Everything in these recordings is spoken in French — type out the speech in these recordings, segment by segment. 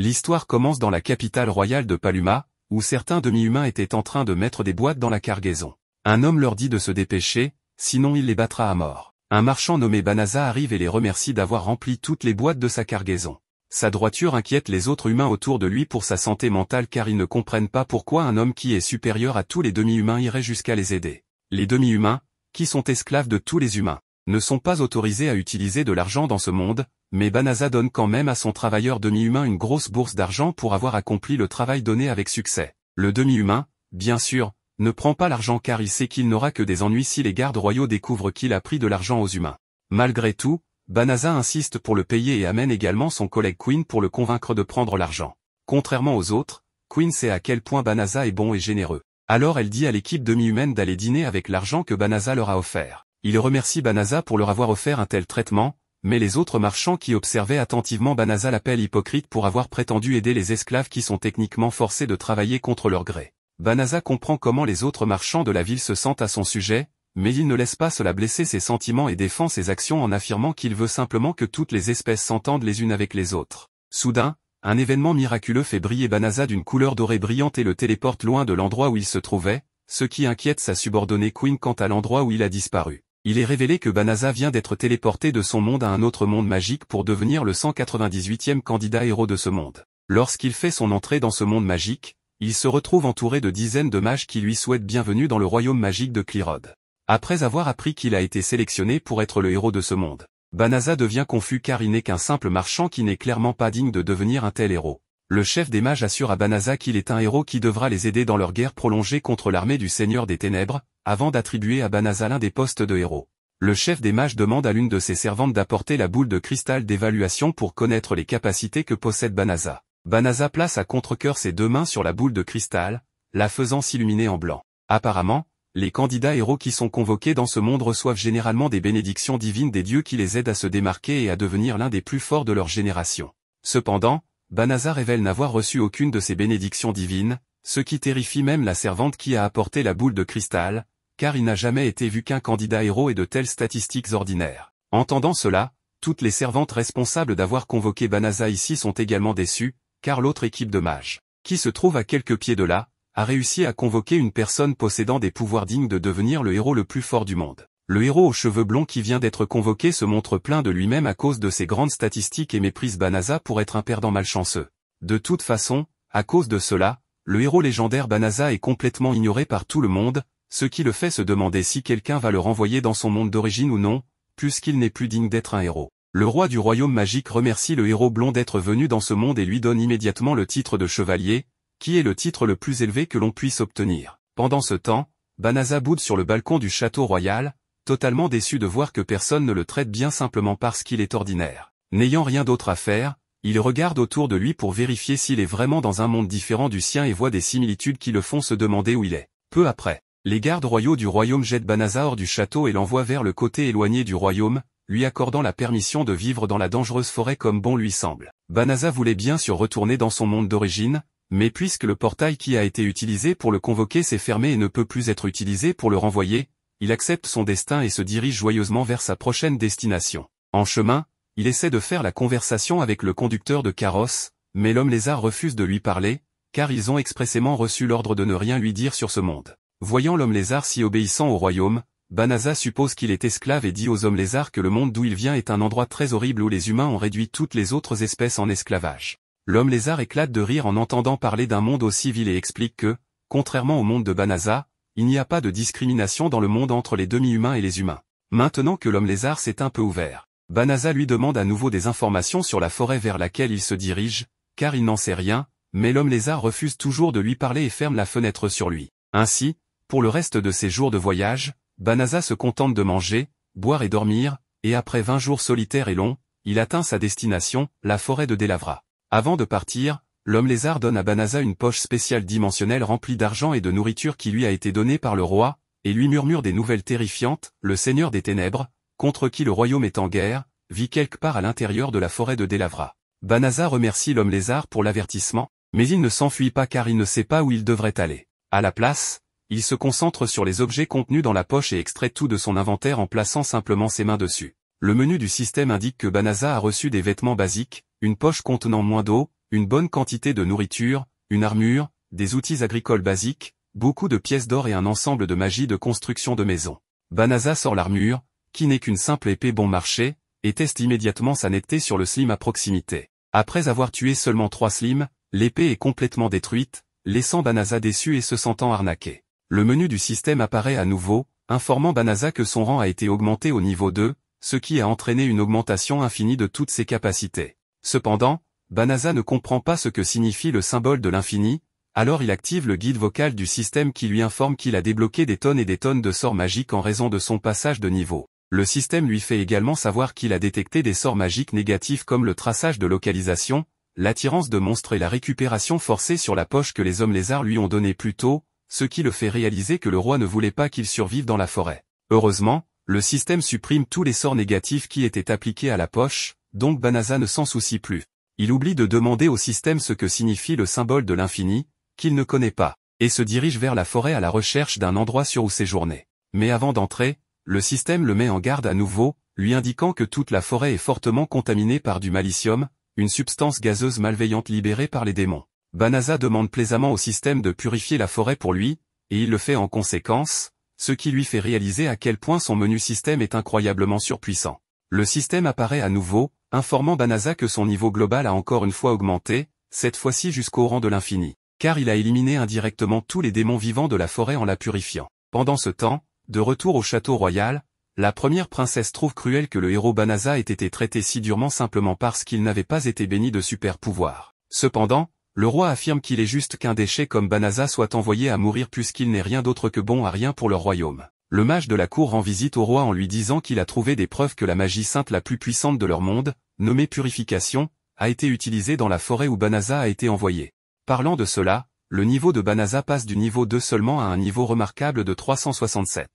L'histoire commence dans la capitale royale de Paluma, où certains demi-humains étaient en train de mettre des boîtes dans la cargaison. Un homme leur dit de se dépêcher, sinon il les battra à mort. Un marchand nommé Banaza arrive et les remercie d'avoir rempli toutes les boîtes de sa cargaison. Sa droiture inquiète les autres humains autour de lui pour sa santé mentale car ils ne comprennent pas pourquoi un homme qui est supérieur à tous les demi-humains irait jusqu'à les aider. Les demi-humains, qui sont esclaves de tous les humains, ne sont pas autorisés à utiliser de l'argent dans ce monde, mais Banaza donne quand même à son travailleur demi-humain une grosse bourse d'argent pour avoir accompli le travail donné avec succès. Le demi-humain, bien sûr, ne prend pas l'argent car il sait qu'il n'aura que des ennuis si les gardes royaux découvrent qu'il a pris de l'argent aux humains. Malgré tout, Banaza insiste pour le payer et amène également son collègue Quinn pour le convaincre de prendre l'argent. Contrairement aux autres, Quinn sait à quel point Banaza est bon et généreux. Alors elle dit à l'équipe demi-humaine d'aller dîner avec l'argent que Banaza leur a offert. Il remercie Banaza pour leur avoir offert un tel traitement, mais les autres marchands qui observaient attentivement Banaza l'appellent hypocrite pour avoir prétendu aider les esclaves qui sont techniquement forcés de travailler contre leur gré. Banaza comprend comment les autres marchands de la ville se sentent à son sujet, mais il ne laisse pas cela blesser ses sentiments et défend ses actions en affirmant qu'il veut simplement que toutes les espèces s'entendent les unes avec les autres. Soudain, un événement miraculeux fait briller Banaza d'une couleur dorée brillante et le téléporte loin de l'endroit où il se trouvait, ce qui inquiète sa subordonnée Queen quant à l'endroit où il a disparu il est révélé que Banaza vient d'être téléporté de son monde à un autre monde magique pour devenir le 198e candidat héros de ce monde. Lorsqu'il fait son entrée dans ce monde magique, il se retrouve entouré de dizaines de mages qui lui souhaitent bienvenue dans le royaume magique de Clirod. Après avoir appris qu'il a été sélectionné pour être le héros de ce monde, Banaza devient confus car il n'est qu'un simple marchand qui n'est clairement pas digne de devenir un tel héros le chef des mages assure à Banaza qu'il est un héros qui devra les aider dans leur guerre prolongée contre l'armée du Seigneur des Ténèbres, avant d'attribuer à Banaza l'un des postes de héros. Le chef des mages demande à l'une de ses servantes d'apporter la boule de cristal d'évaluation pour connaître les capacités que possède Banaza. Banaza place à contre-cœur ses deux mains sur la boule de cristal, la faisant s'illuminer en blanc. Apparemment, les candidats héros qui sont convoqués dans ce monde reçoivent généralement des bénédictions divines des dieux qui les aident à se démarquer et à devenir l'un des plus forts de leur génération. Cependant, Banaza révèle n'avoir reçu aucune de ces bénédictions divines, ce qui terrifie même la servante qui a apporté la boule de cristal, car il n'a jamais été vu qu'un candidat héros et de telles statistiques ordinaires. Entendant cela, toutes les servantes responsables d'avoir convoqué Banaza ici sont également déçues, car l'autre équipe de mages, qui se trouve à quelques pieds de là, a réussi à convoquer une personne possédant des pouvoirs dignes de devenir le héros le plus fort du monde. Le héros aux cheveux blonds qui vient d'être convoqué se montre plein de lui-même à cause de ses grandes statistiques et méprise Banaza pour être un perdant malchanceux. De toute façon, à cause de cela, le héros légendaire Banaza est complètement ignoré par tout le monde, ce qui le fait se demander si quelqu'un va le renvoyer dans son monde d'origine ou non, puisqu'il n'est plus digne d'être un héros. Le roi du royaume magique remercie le héros blond d'être venu dans ce monde et lui donne immédiatement le titre de chevalier, qui est le titre le plus élevé que l'on puisse obtenir. Pendant ce temps, Banaza boude sur le balcon du château royal, totalement déçu de voir que personne ne le traite bien simplement parce qu'il est ordinaire. N'ayant rien d'autre à faire, il regarde autour de lui pour vérifier s'il est vraiment dans un monde différent du sien et voit des similitudes qui le font se demander où il est. Peu après, les gardes royaux du royaume jettent Banaza hors du château et l'envoient vers le côté éloigné du royaume, lui accordant la permission de vivre dans la dangereuse forêt comme bon lui semble. Banaza voulait bien sûr retourner dans son monde d'origine, mais puisque le portail qui a été utilisé pour le convoquer s'est fermé et ne peut plus être utilisé pour le renvoyer, il accepte son destin et se dirige joyeusement vers sa prochaine destination. En chemin, il essaie de faire la conversation avec le conducteur de carrosse, mais l'homme lézard refuse de lui parler, car ils ont expressément reçu l'ordre de ne rien lui dire sur ce monde. Voyant l'homme lézard si obéissant au royaume, Banaza suppose qu'il est esclave et dit aux hommes lézards que le monde d'où il vient est un endroit très horrible où les humains ont réduit toutes les autres espèces en esclavage. L'homme lézard éclate de rire en entendant parler d'un monde aussi vil et explique que, contrairement au monde de Banaza, il n'y a pas de discrimination dans le monde entre les demi-humains et les humains. Maintenant que l'homme lézard s'est un peu ouvert, Banaza lui demande à nouveau des informations sur la forêt vers laquelle il se dirige, car il n'en sait rien, mais l'homme lézard refuse toujours de lui parler et ferme la fenêtre sur lui. Ainsi, pour le reste de ses jours de voyage, Banaza se contente de manger, boire et dormir, et après vingt jours solitaires et longs, il atteint sa destination, la forêt de Delavra. Avant de partir, l'homme lézard donne à Banaza une poche spéciale dimensionnelle remplie d'argent et de nourriture qui lui a été donnée par le roi, et lui murmure des nouvelles terrifiantes, le seigneur des ténèbres, contre qui le royaume est en guerre, vit quelque part à l'intérieur de la forêt de Delavra. Banaza remercie l'homme lézard pour l'avertissement, mais il ne s'enfuit pas car il ne sait pas où il devrait aller. À la place, il se concentre sur les objets contenus dans la poche et extrait tout de son inventaire en plaçant simplement ses mains dessus. Le menu du système indique que Banaza a reçu des vêtements basiques, une poche contenant moins d'eau, une bonne quantité de nourriture, une armure, des outils agricoles basiques, beaucoup de pièces d'or et un ensemble de magie de construction de maison. Banaza sort l'armure, qui n'est qu'une simple épée bon marché, et teste immédiatement sa netteté sur le slim à proximité. Après avoir tué seulement trois slims, l'épée est complètement détruite, laissant Banaza déçu et se sentant arnaqué. Le menu du système apparaît à nouveau, informant Banaza que son rang a été augmenté au niveau 2, ce qui a entraîné une augmentation infinie de toutes ses capacités. Cependant, Banaza ne comprend pas ce que signifie le symbole de l'infini, alors il active le guide vocal du système qui lui informe qu'il a débloqué des tonnes et des tonnes de sorts magiques en raison de son passage de niveau. Le système lui fait également savoir qu'il a détecté des sorts magiques négatifs comme le traçage de localisation, l'attirance de monstres et la récupération forcée sur la poche que les hommes lézards lui ont donnée plus tôt, ce qui le fait réaliser que le roi ne voulait pas qu'il survive dans la forêt. Heureusement, le système supprime tous les sorts négatifs qui étaient appliqués à la poche, donc Banaza ne s'en soucie plus il oublie de demander au système ce que signifie le symbole de l'infini, qu'il ne connaît pas, et se dirige vers la forêt à la recherche d'un endroit sur où séjourner. Mais avant d'entrer, le système le met en garde à nouveau, lui indiquant que toute la forêt est fortement contaminée par du malicium, une substance gazeuse malveillante libérée par les démons. Banaza demande plaisamment au système de purifier la forêt pour lui, et il le fait en conséquence, ce qui lui fait réaliser à quel point son menu système est incroyablement surpuissant. Le système apparaît à nouveau, informant Banaza que son niveau global a encore une fois augmenté, cette fois-ci jusqu'au rang de l'infini, car il a éliminé indirectement tous les démons vivants de la forêt en la purifiant. Pendant ce temps, de retour au château royal, la première princesse trouve cruel que le héros Banaza ait été traité si durement simplement parce qu'il n'avait pas été béni de super pouvoirs. Cependant, le roi affirme qu'il est juste qu'un déchet comme Banaza soit envoyé à mourir puisqu'il n'est rien d'autre que bon à rien pour le royaume le mage de la cour rend visite au roi en lui disant qu'il a trouvé des preuves que la magie sainte la plus puissante de leur monde, nommée purification, a été utilisée dans la forêt où Banaza a été envoyé. Parlant de cela, le niveau de Banaza passe du niveau 2 seulement à un niveau remarquable de 367.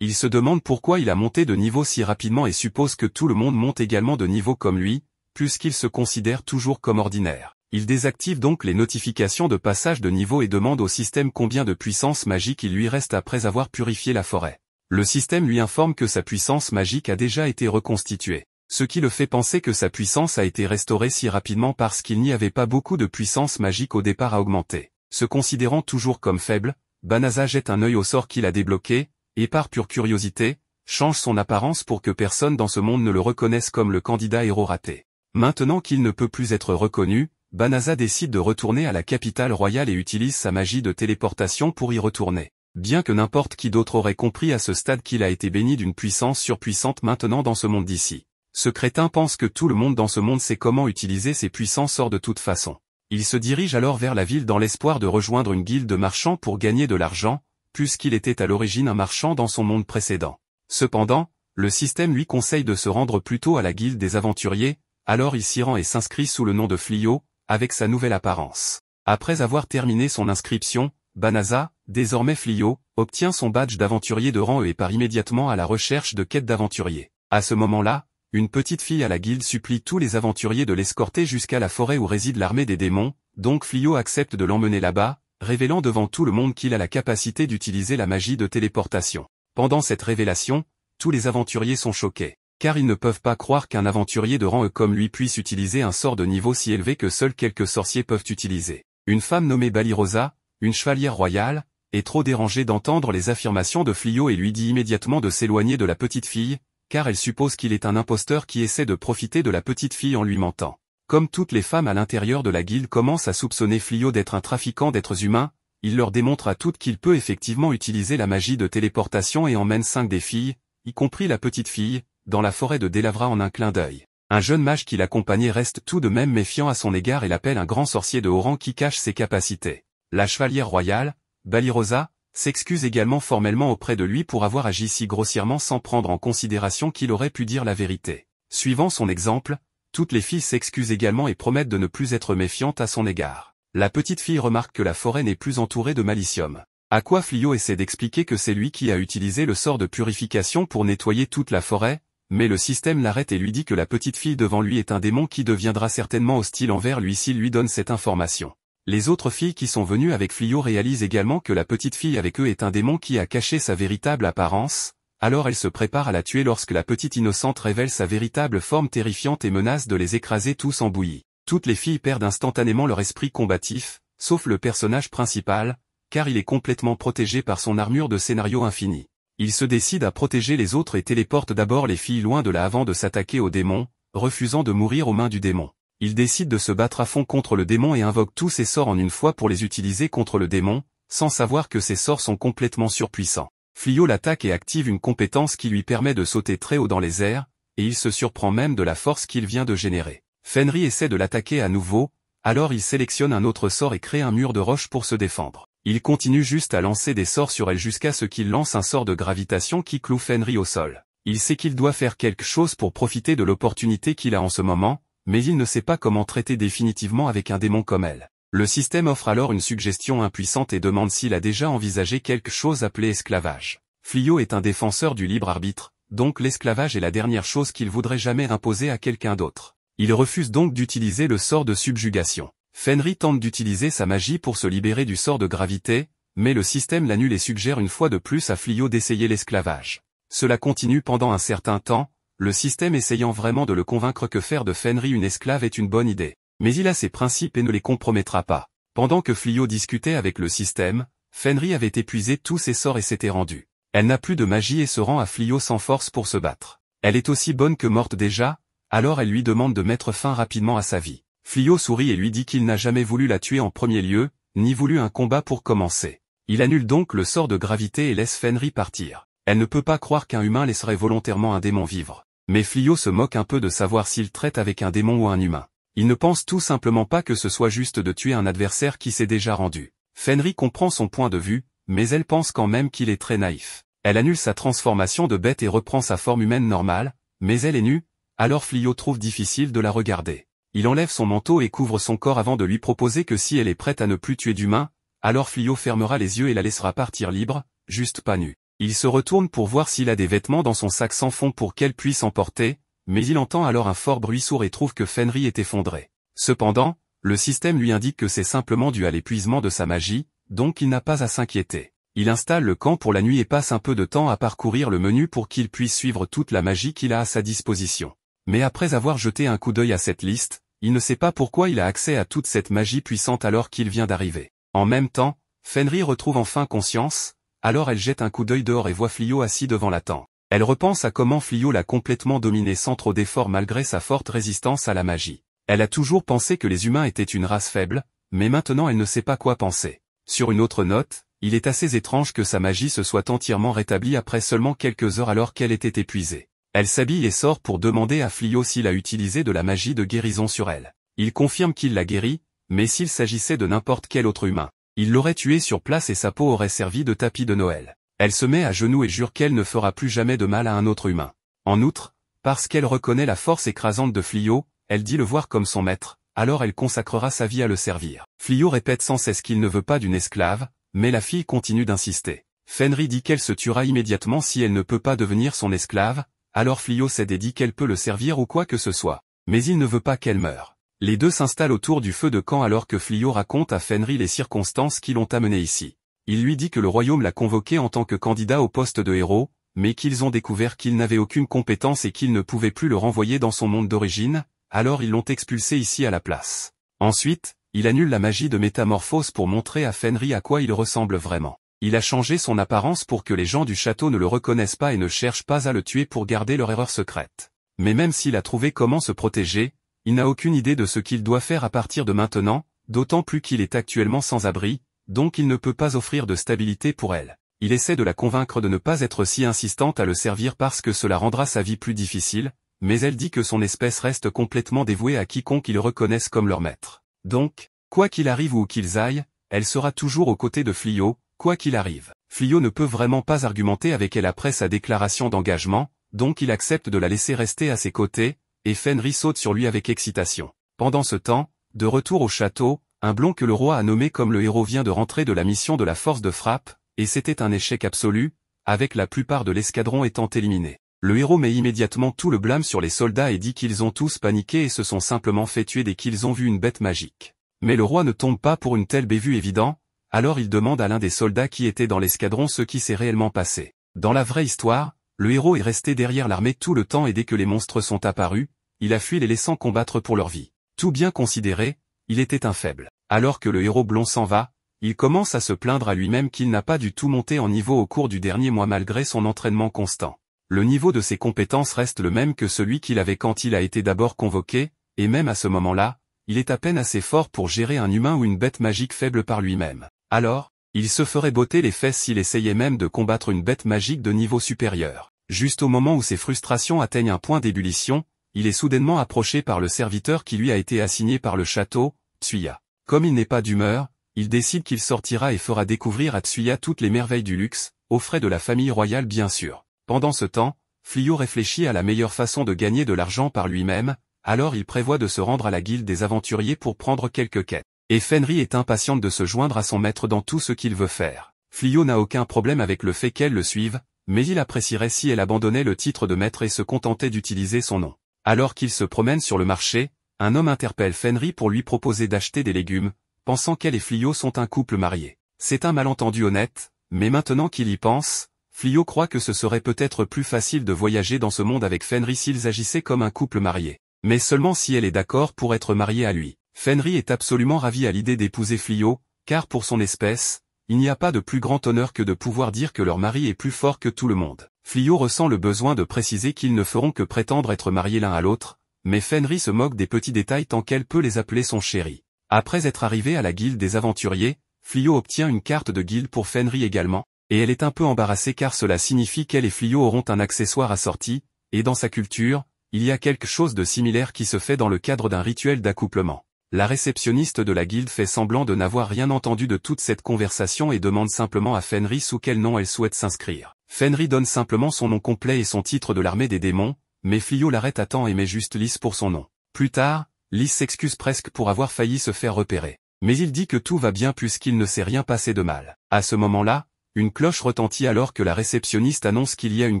Il se demande pourquoi il a monté de niveau si rapidement et suppose que tout le monde monte également de niveau comme lui, puisqu'il se considère toujours comme ordinaire. Il désactive donc les notifications de passage de niveau et demande au système combien de puissance magique il lui reste après avoir purifié la forêt. Le système lui informe que sa puissance magique a déjà été reconstituée. Ce qui le fait penser que sa puissance a été restaurée si rapidement parce qu'il n'y avait pas beaucoup de puissance magique au départ à augmenter. Se considérant toujours comme faible, Banaza jette un œil au sort qu'il a débloqué, et par pure curiosité, change son apparence pour que personne dans ce monde ne le reconnaisse comme le candidat héros raté. Maintenant qu'il ne peut plus être reconnu, Banaza décide de retourner à la capitale royale et utilise sa magie de téléportation pour y retourner. Bien que n'importe qui d'autre aurait compris à ce stade qu'il a été béni d'une puissance surpuissante maintenant dans ce monde d'ici. Ce crétin pense que tout le monde dans ce monde sait comment utiliser ses puissances hors de toute façon. Il se dirige alors vers la ville dans l'espoir de rejoindre une guilde de marchands pour gagner de l'argent, puisqu'il était à l'origine un marchand dans son monde précédent. Cependant, le système lui conseille de se rendre plutôt à la guilde des aventuriers, alors il s'y rend et s'inscrit sous le nom de Flio, avec sa nouvelle apparence. Après avoir terminé son inscription, Banaza, désormais Flio, obtient son badge d'aventurier de rang E et part immédiatement à la recherche de quêtes d'aventuriers. À ce moment-là, une petite fille à la guilde supplie tous les aventuriers de l'escorter jusqu'à la forêt où réside l'armée des démons, donc Flio accepte de l'emmener là-bas, révélant devant tout le monde qu'il a la capacité d'utiliser la magie de téléportation. Pendant cette révélation, tous les aventuriers sont choqués, car ils ne peuvent pas croire qu'un aventurier de rang E comme lui puisse utiliser un sort de niveau si élevé que seuls quelques sorciers peuvent utiliser. Une femme nommée Balirosa, une chevalière royale, est trop dérangée d'entendre les affirmations de Flio et lui dit immédiatement de s'éloigner de la petite fille, car elle suppose qu'il est un imposteur qui essaie de profiter de la petite fille en lui mentant. Comme toutes les femmes à l'intérieur de la guilde commencent à soupçonner Flio d'être un trafiquant d'êtres humains, il leur démontre à toutes qu'il peut effectivement utiliser la magie de téléportation et emmène cinq des filles, y compris la petite fille, dans la forêt de Delavra en un clin d'œil. Un jeune mage qui l'accompagnait reste tout de même méfiant à son égard et l'appelle un grand sorcier de haut rang qui cache ses capacités. La chevalière royale, Balirosa, s'excuse également formellement auprès de lui pour avoir agi si grossièrement sans prendre en considération qu'il aurait pu dire la vérité. Suivant son exemple, toutes les filles s'excusent également et promettent de ne plus être méfiantes à son égard. La petite fille remarque que la forêt n'est plus entourée de malicium. À quoi Flio essaie d'expliquer que c'est lui qui a utilisé le sort de purification pour nettoyer toute la forêt, mais le système l'arrête et lui dit que la petite fille devant lui est un démon qui deviendra certainement hostile envers lui s'il lui donne cette information. Les autres filles qui sont venues avec Flio réalisent également que la petite fille avec eux est un démon qui a caché sa véritable apparence, alors elles se préparent à la tuer lorsque la petite innocente révèle sa véritable forme terrifiante et menace de les écraser tous en bouillie. Toutes les filles perdent instantanément leur esprit combatif, sauf le personnage principal, car il est complètement protégé par son armure de scénario infini. Il se décide à protéger les autres et téléporte d'abord les filles loin de là avant de s'attaquer au démon, refusant de mourir aux mains du démon il décide de se battre à fond contre le démon et invoque tous ses sorts en une fois pour les utiliser contre le démon, sans savoir que ses sorts sont complètement surpuissants. Flio l'attaque et active une compétence qui lui permet de sauter très haut dans les airs, et il se surprend même de la force qu'il vient de générer. Fenry essaie de l'attaquer à nouveau, alors il sélectionne un autre sort et crée un mur de roche pour se défendre. Il continue juste à lancer des sorts sur elle jusqu'à ce qu'il lance un sort de gravitation qui cloue Fenry au sol. Il sait qu'il doit faire quelque chose pour profiter de l'opportunité qu'il a en ce moment, mais il ne sait pas comment traiter définitivement avec un démon comme elle. Le système offre alors une suggestion impuissante et demande s'il a déjà envisagé quelque chose appelé esclavage. Flio est un défenseur du libre arbitre, donc l'esclavage est la dernière chose qu'il voudrait jamais imposer à quelqu'un d'autre. Il refuse donc d'utiliser le sort de subjugation. Fenry tente d'utiliser sa magie pour se libérer du sort de gravité, mais le système l'annule et suggère une fois de plus à Flio d'essayer l'esclavage. Cela continue pendant un certain temps, le système essayant vraiment de le convaincre que faire de Fenry une esclave est une bonne idée. Mais il a ses principes et ne les compromettra pas. Pendant que Flio discutait avec le système, Fenry avait épuisé tous ses sorts et s'était rendu. Elle n'a plus de magie et se rend à Flio sans force pour se battre. Elle est aussi bonne que morte déjà, alors elle lui demande de mettre fin rapidement à sa vie. Flio sourit et lui dit qu'il n'a jamais voulu la tuer en premier lieu, ni voulu un combat pour commencer. Il annule donc le sort de gravité et laisse Fenry partir. Elle ne peut pas croire qu'un humain laisserait volontairement un démon vivre. Mais Flio se moque un peu de savoir s'il traite avec un démon ou un humain. Il ne pense tout simplement pas que ce soit juste de tuer un adversaire qui s'est déjà rendu. Fenry comprend son point de vue, mais elle pense quand même qu'il est très naïf. Elle annule sa transformation de bête et reprend sa forme humaine normale, mais elle est nue, alors Flio trouve difficile de la regarder. Il enlève son manteau et couvre son corps avant de lui proposer que si elle est prête à ne plus tuer d'humains, alors Flio fermera les yeux et la laissera partir libre, juste pas nue. Il se retourne pour voir s'il a des vêtements dans son sac sans fond pour qu'elle puisse en porter, mais il entend alors un fort bruit sourd et trouve que Fenry est effondré. Cependant, le système lui indique que c'est simplement dû à l'épuisement de sa magie, donc il n'a pas à s'inquiéter. Il installe le camp pour la nuit et passe un peu de temps à parcourir le menu pour qu'il puisse suivre toute la magie qu'il a à sa disposition. Mais après avoir jeté un coup d'œil à cette liste, il ne sait pas pourquoi il a accès à toute cette magie puissante alors qu'il vient d'arriver. En même temps, Fenry retrouve enfin conscience, alors elle jette un coup d'œil dehors et voit Flio assis devant la tente. Elle repense à comment Flio l'a complètement dominé sans trop d'efforts malgré sa forte résistance à la magie. Elle a toujours pensé que les humains étaient une race faible, mais maintenant elle ne sait pas quoi penser. Sur une autre note, il est assez étrange que sa magie se soit entièrement rétablie après seulement quelques heures alors qu'elle était épuisée. Elle s'habille et sort pour demander à Flio s'il a utilisé de la magie de guérison sur elle. Il confirme qu'il l'a guérie, mais s'il s'agissait de n'importe quel autre humain, il l'aurait tué sur place et sa peau aurait servi de tapis de Noël. Elle se met à genoux et jure qu'elle ne fera plus jamais de mal à un autre humain. En outre, parce qu'elle reconnaît la force écrasante de Flio, elle dit le voir comme son maître, alors elle consacrera sa vie à le servir. Flio répète sans cesse qu'il ne veut pas d'une esclave, mais la fille continue d'insister. Fenry dit qu'elle se tuera immédiatement si elle ne peut pas devenir son esclave, alors Flio cède et dit qu'elle peut le servir ou quoi que ce soit. Mais il ne veut pas qu'elle meure. Les deux s'installent autour du feu de camp alors que Flio raconte à Fenry les circonstances qui l'ont amené ici. Il lui dit que le royaume l'a convoqué en tant que candidat au poste de héros, mais qu'ils ont découvert qu'il n'avait aucune compétence et qu'ils ne pouvaient plus le renvoyer dans son monde d'origine, alors ils l'ont expulsé ici à la place. Ensuite, il annule la magie de métamorphose pour montrer à Fenry à quoi il ressemble vraiment. Il a changé son apparence pour que les gens du château ne le reconnaissent pas et ne cherchent pas à le tuer pour garder leur erreur secrète. Mais même s'il a trouvé comment se protéger, il n'a aucune idée de ce qu'il doit faire à partir de maintenant, d'autant plus qu'il est actuellement sans abri, donc il ne peut pas offrir de stabilité pour elle. Il essaie de la convaincre de ne pas être si insistante à le servir parce que cela rendra sa vie plus difficile, mais elle dit que son espèce reste complètement dévouée à quiconque ils reconnaissent comme leur maître. Donc, quoi qu'il arrive ou qu'ils aillent, elle sera toujours aux côtés de Flio, quoi qu'il arrive. Flio ne peut vraiment pas argumenter avec elle après sa déclaration d'engagement, donc il accepte de la laisser rester à ses côtés, et Fenry saute sur lui avec excitation. Pendant ce temps, de retour au château, un blond que le roi a nommé comme le héros vient de rentrer de la mission de la force de frappe, et c'était un échec absolu, avec la plupart de l'escadron étant éliminé. Le héros met immédiatement tout le blâme sur les soldats et dit qu'ils ont tous paniqué et se sont simplement fait tuer dès qu'ils ont vu une bête magique. Mais le roi ne tombe pas pour une telle bévue évident, alors il demande à l'un des soldats qui était dans l'escadron ce qui s'est réellement passé. Dans la vraie histoire, le héros est resté derrière l'armée tout le temps et dès que les monstres sont apparus, il a fui les laissant combattre pour leur vie. Tout bien considéré, il était un faible. Alors que le héros blond s'en va, il commence à se plaindre à lui-même qu'il n'a pas du tout monté en niveau au cours du dernier mois malgré son entraînement constant. Le niveau de ses compétences reste le même que celui qu'il avait quand il a été d'abord convoqué, et même à ce moment-là, il est à peine assez fort pour gérer un humain ou une bête magique faible par lui-même. Alors, il se ferait botter les fesses s'il essayait même de combattre une bête magique de niveau supérieur. Juste au moment où ses frustrations atteignent un point d'ébullition, il est soudainement approché par le serviteur qui lui a été assigné par le château, Tsuya. Comme il n'est pas d'humeur, il décide qu'il sortira et fera découvrir à Tsuya toutes les merveilles du luxe, aux frais de la famille royale bien sûr. Pendant ce temps, Flio réfléchit à la meilleure façon de gagner de l'argent par lui-même, alors il prévoit de se rendre à la guilde des aventuriers pour prendre quelques quêtes. Et Fenry est impatiente de se joindre à son maître dans tout ce qu'il veut faire. Flio n'a aucun problème avec le fait qu'elle le suive, mais il apprécierait si elle abandonnait le titre de maître et se contentait d'utiliser son nom. Alors qu'il se promène sur le marché, un homme interpelle Fenry pour lui proposer d'acheter des légumes, pensant qu'elle et Flio sont un couple marié. C'est un malentendu honnête, mais maintenant qu'il y pense, Flio croit que ce serait peut-être plus facile de voyager dans ce monde avec Fenry s'ils agissaient comme un couple marié. Mais seulement si elle est d'accord pour être mariée à lui. Fenry est absolument ravi à l'idée d'épouser Flio, car pour son espèce, il n'y a pas de plus grand honneur que de pouvoir dire que leur mari est plus fort que tout le monde. Flio ressent le besoin de préciser qu'ils ne feront que prétendre être mariés l'un à l'autre, mais Fenry se moque des petits détails tant qu'elle peut les appeler son chéri. Après être arrivé à la guilde des aventuriers, Flio obtient une carte de guilde pour Fenry également, et elle est un peu embarrassée car cela signifie qu'elle et Flio auront un accessoire assorti, et dans sa culture, il y a quelque chose de similaire qui se fait dans le cadre d'un rituel d'accouplement. La réceptionniste de la guilde fait semblant de n'avoir rien entendu de toute cette conversation et demande simplement à Fenry sous quel nom elle souhaite s'inscrire. Fenry donne simplement son nom complet et son titre de l'armée des démons, mais Flio l'arrête à temps et met juste Lys pour son nom. Plus tard, Lys s'excuse presque pour avoir failli se faire repérer. Mais il dit que tout va bien puisqu'il ne s'est rien passé de mal. À ce moment-là, une cloche retentit alors que la réceptionniste annonce qu'il y a une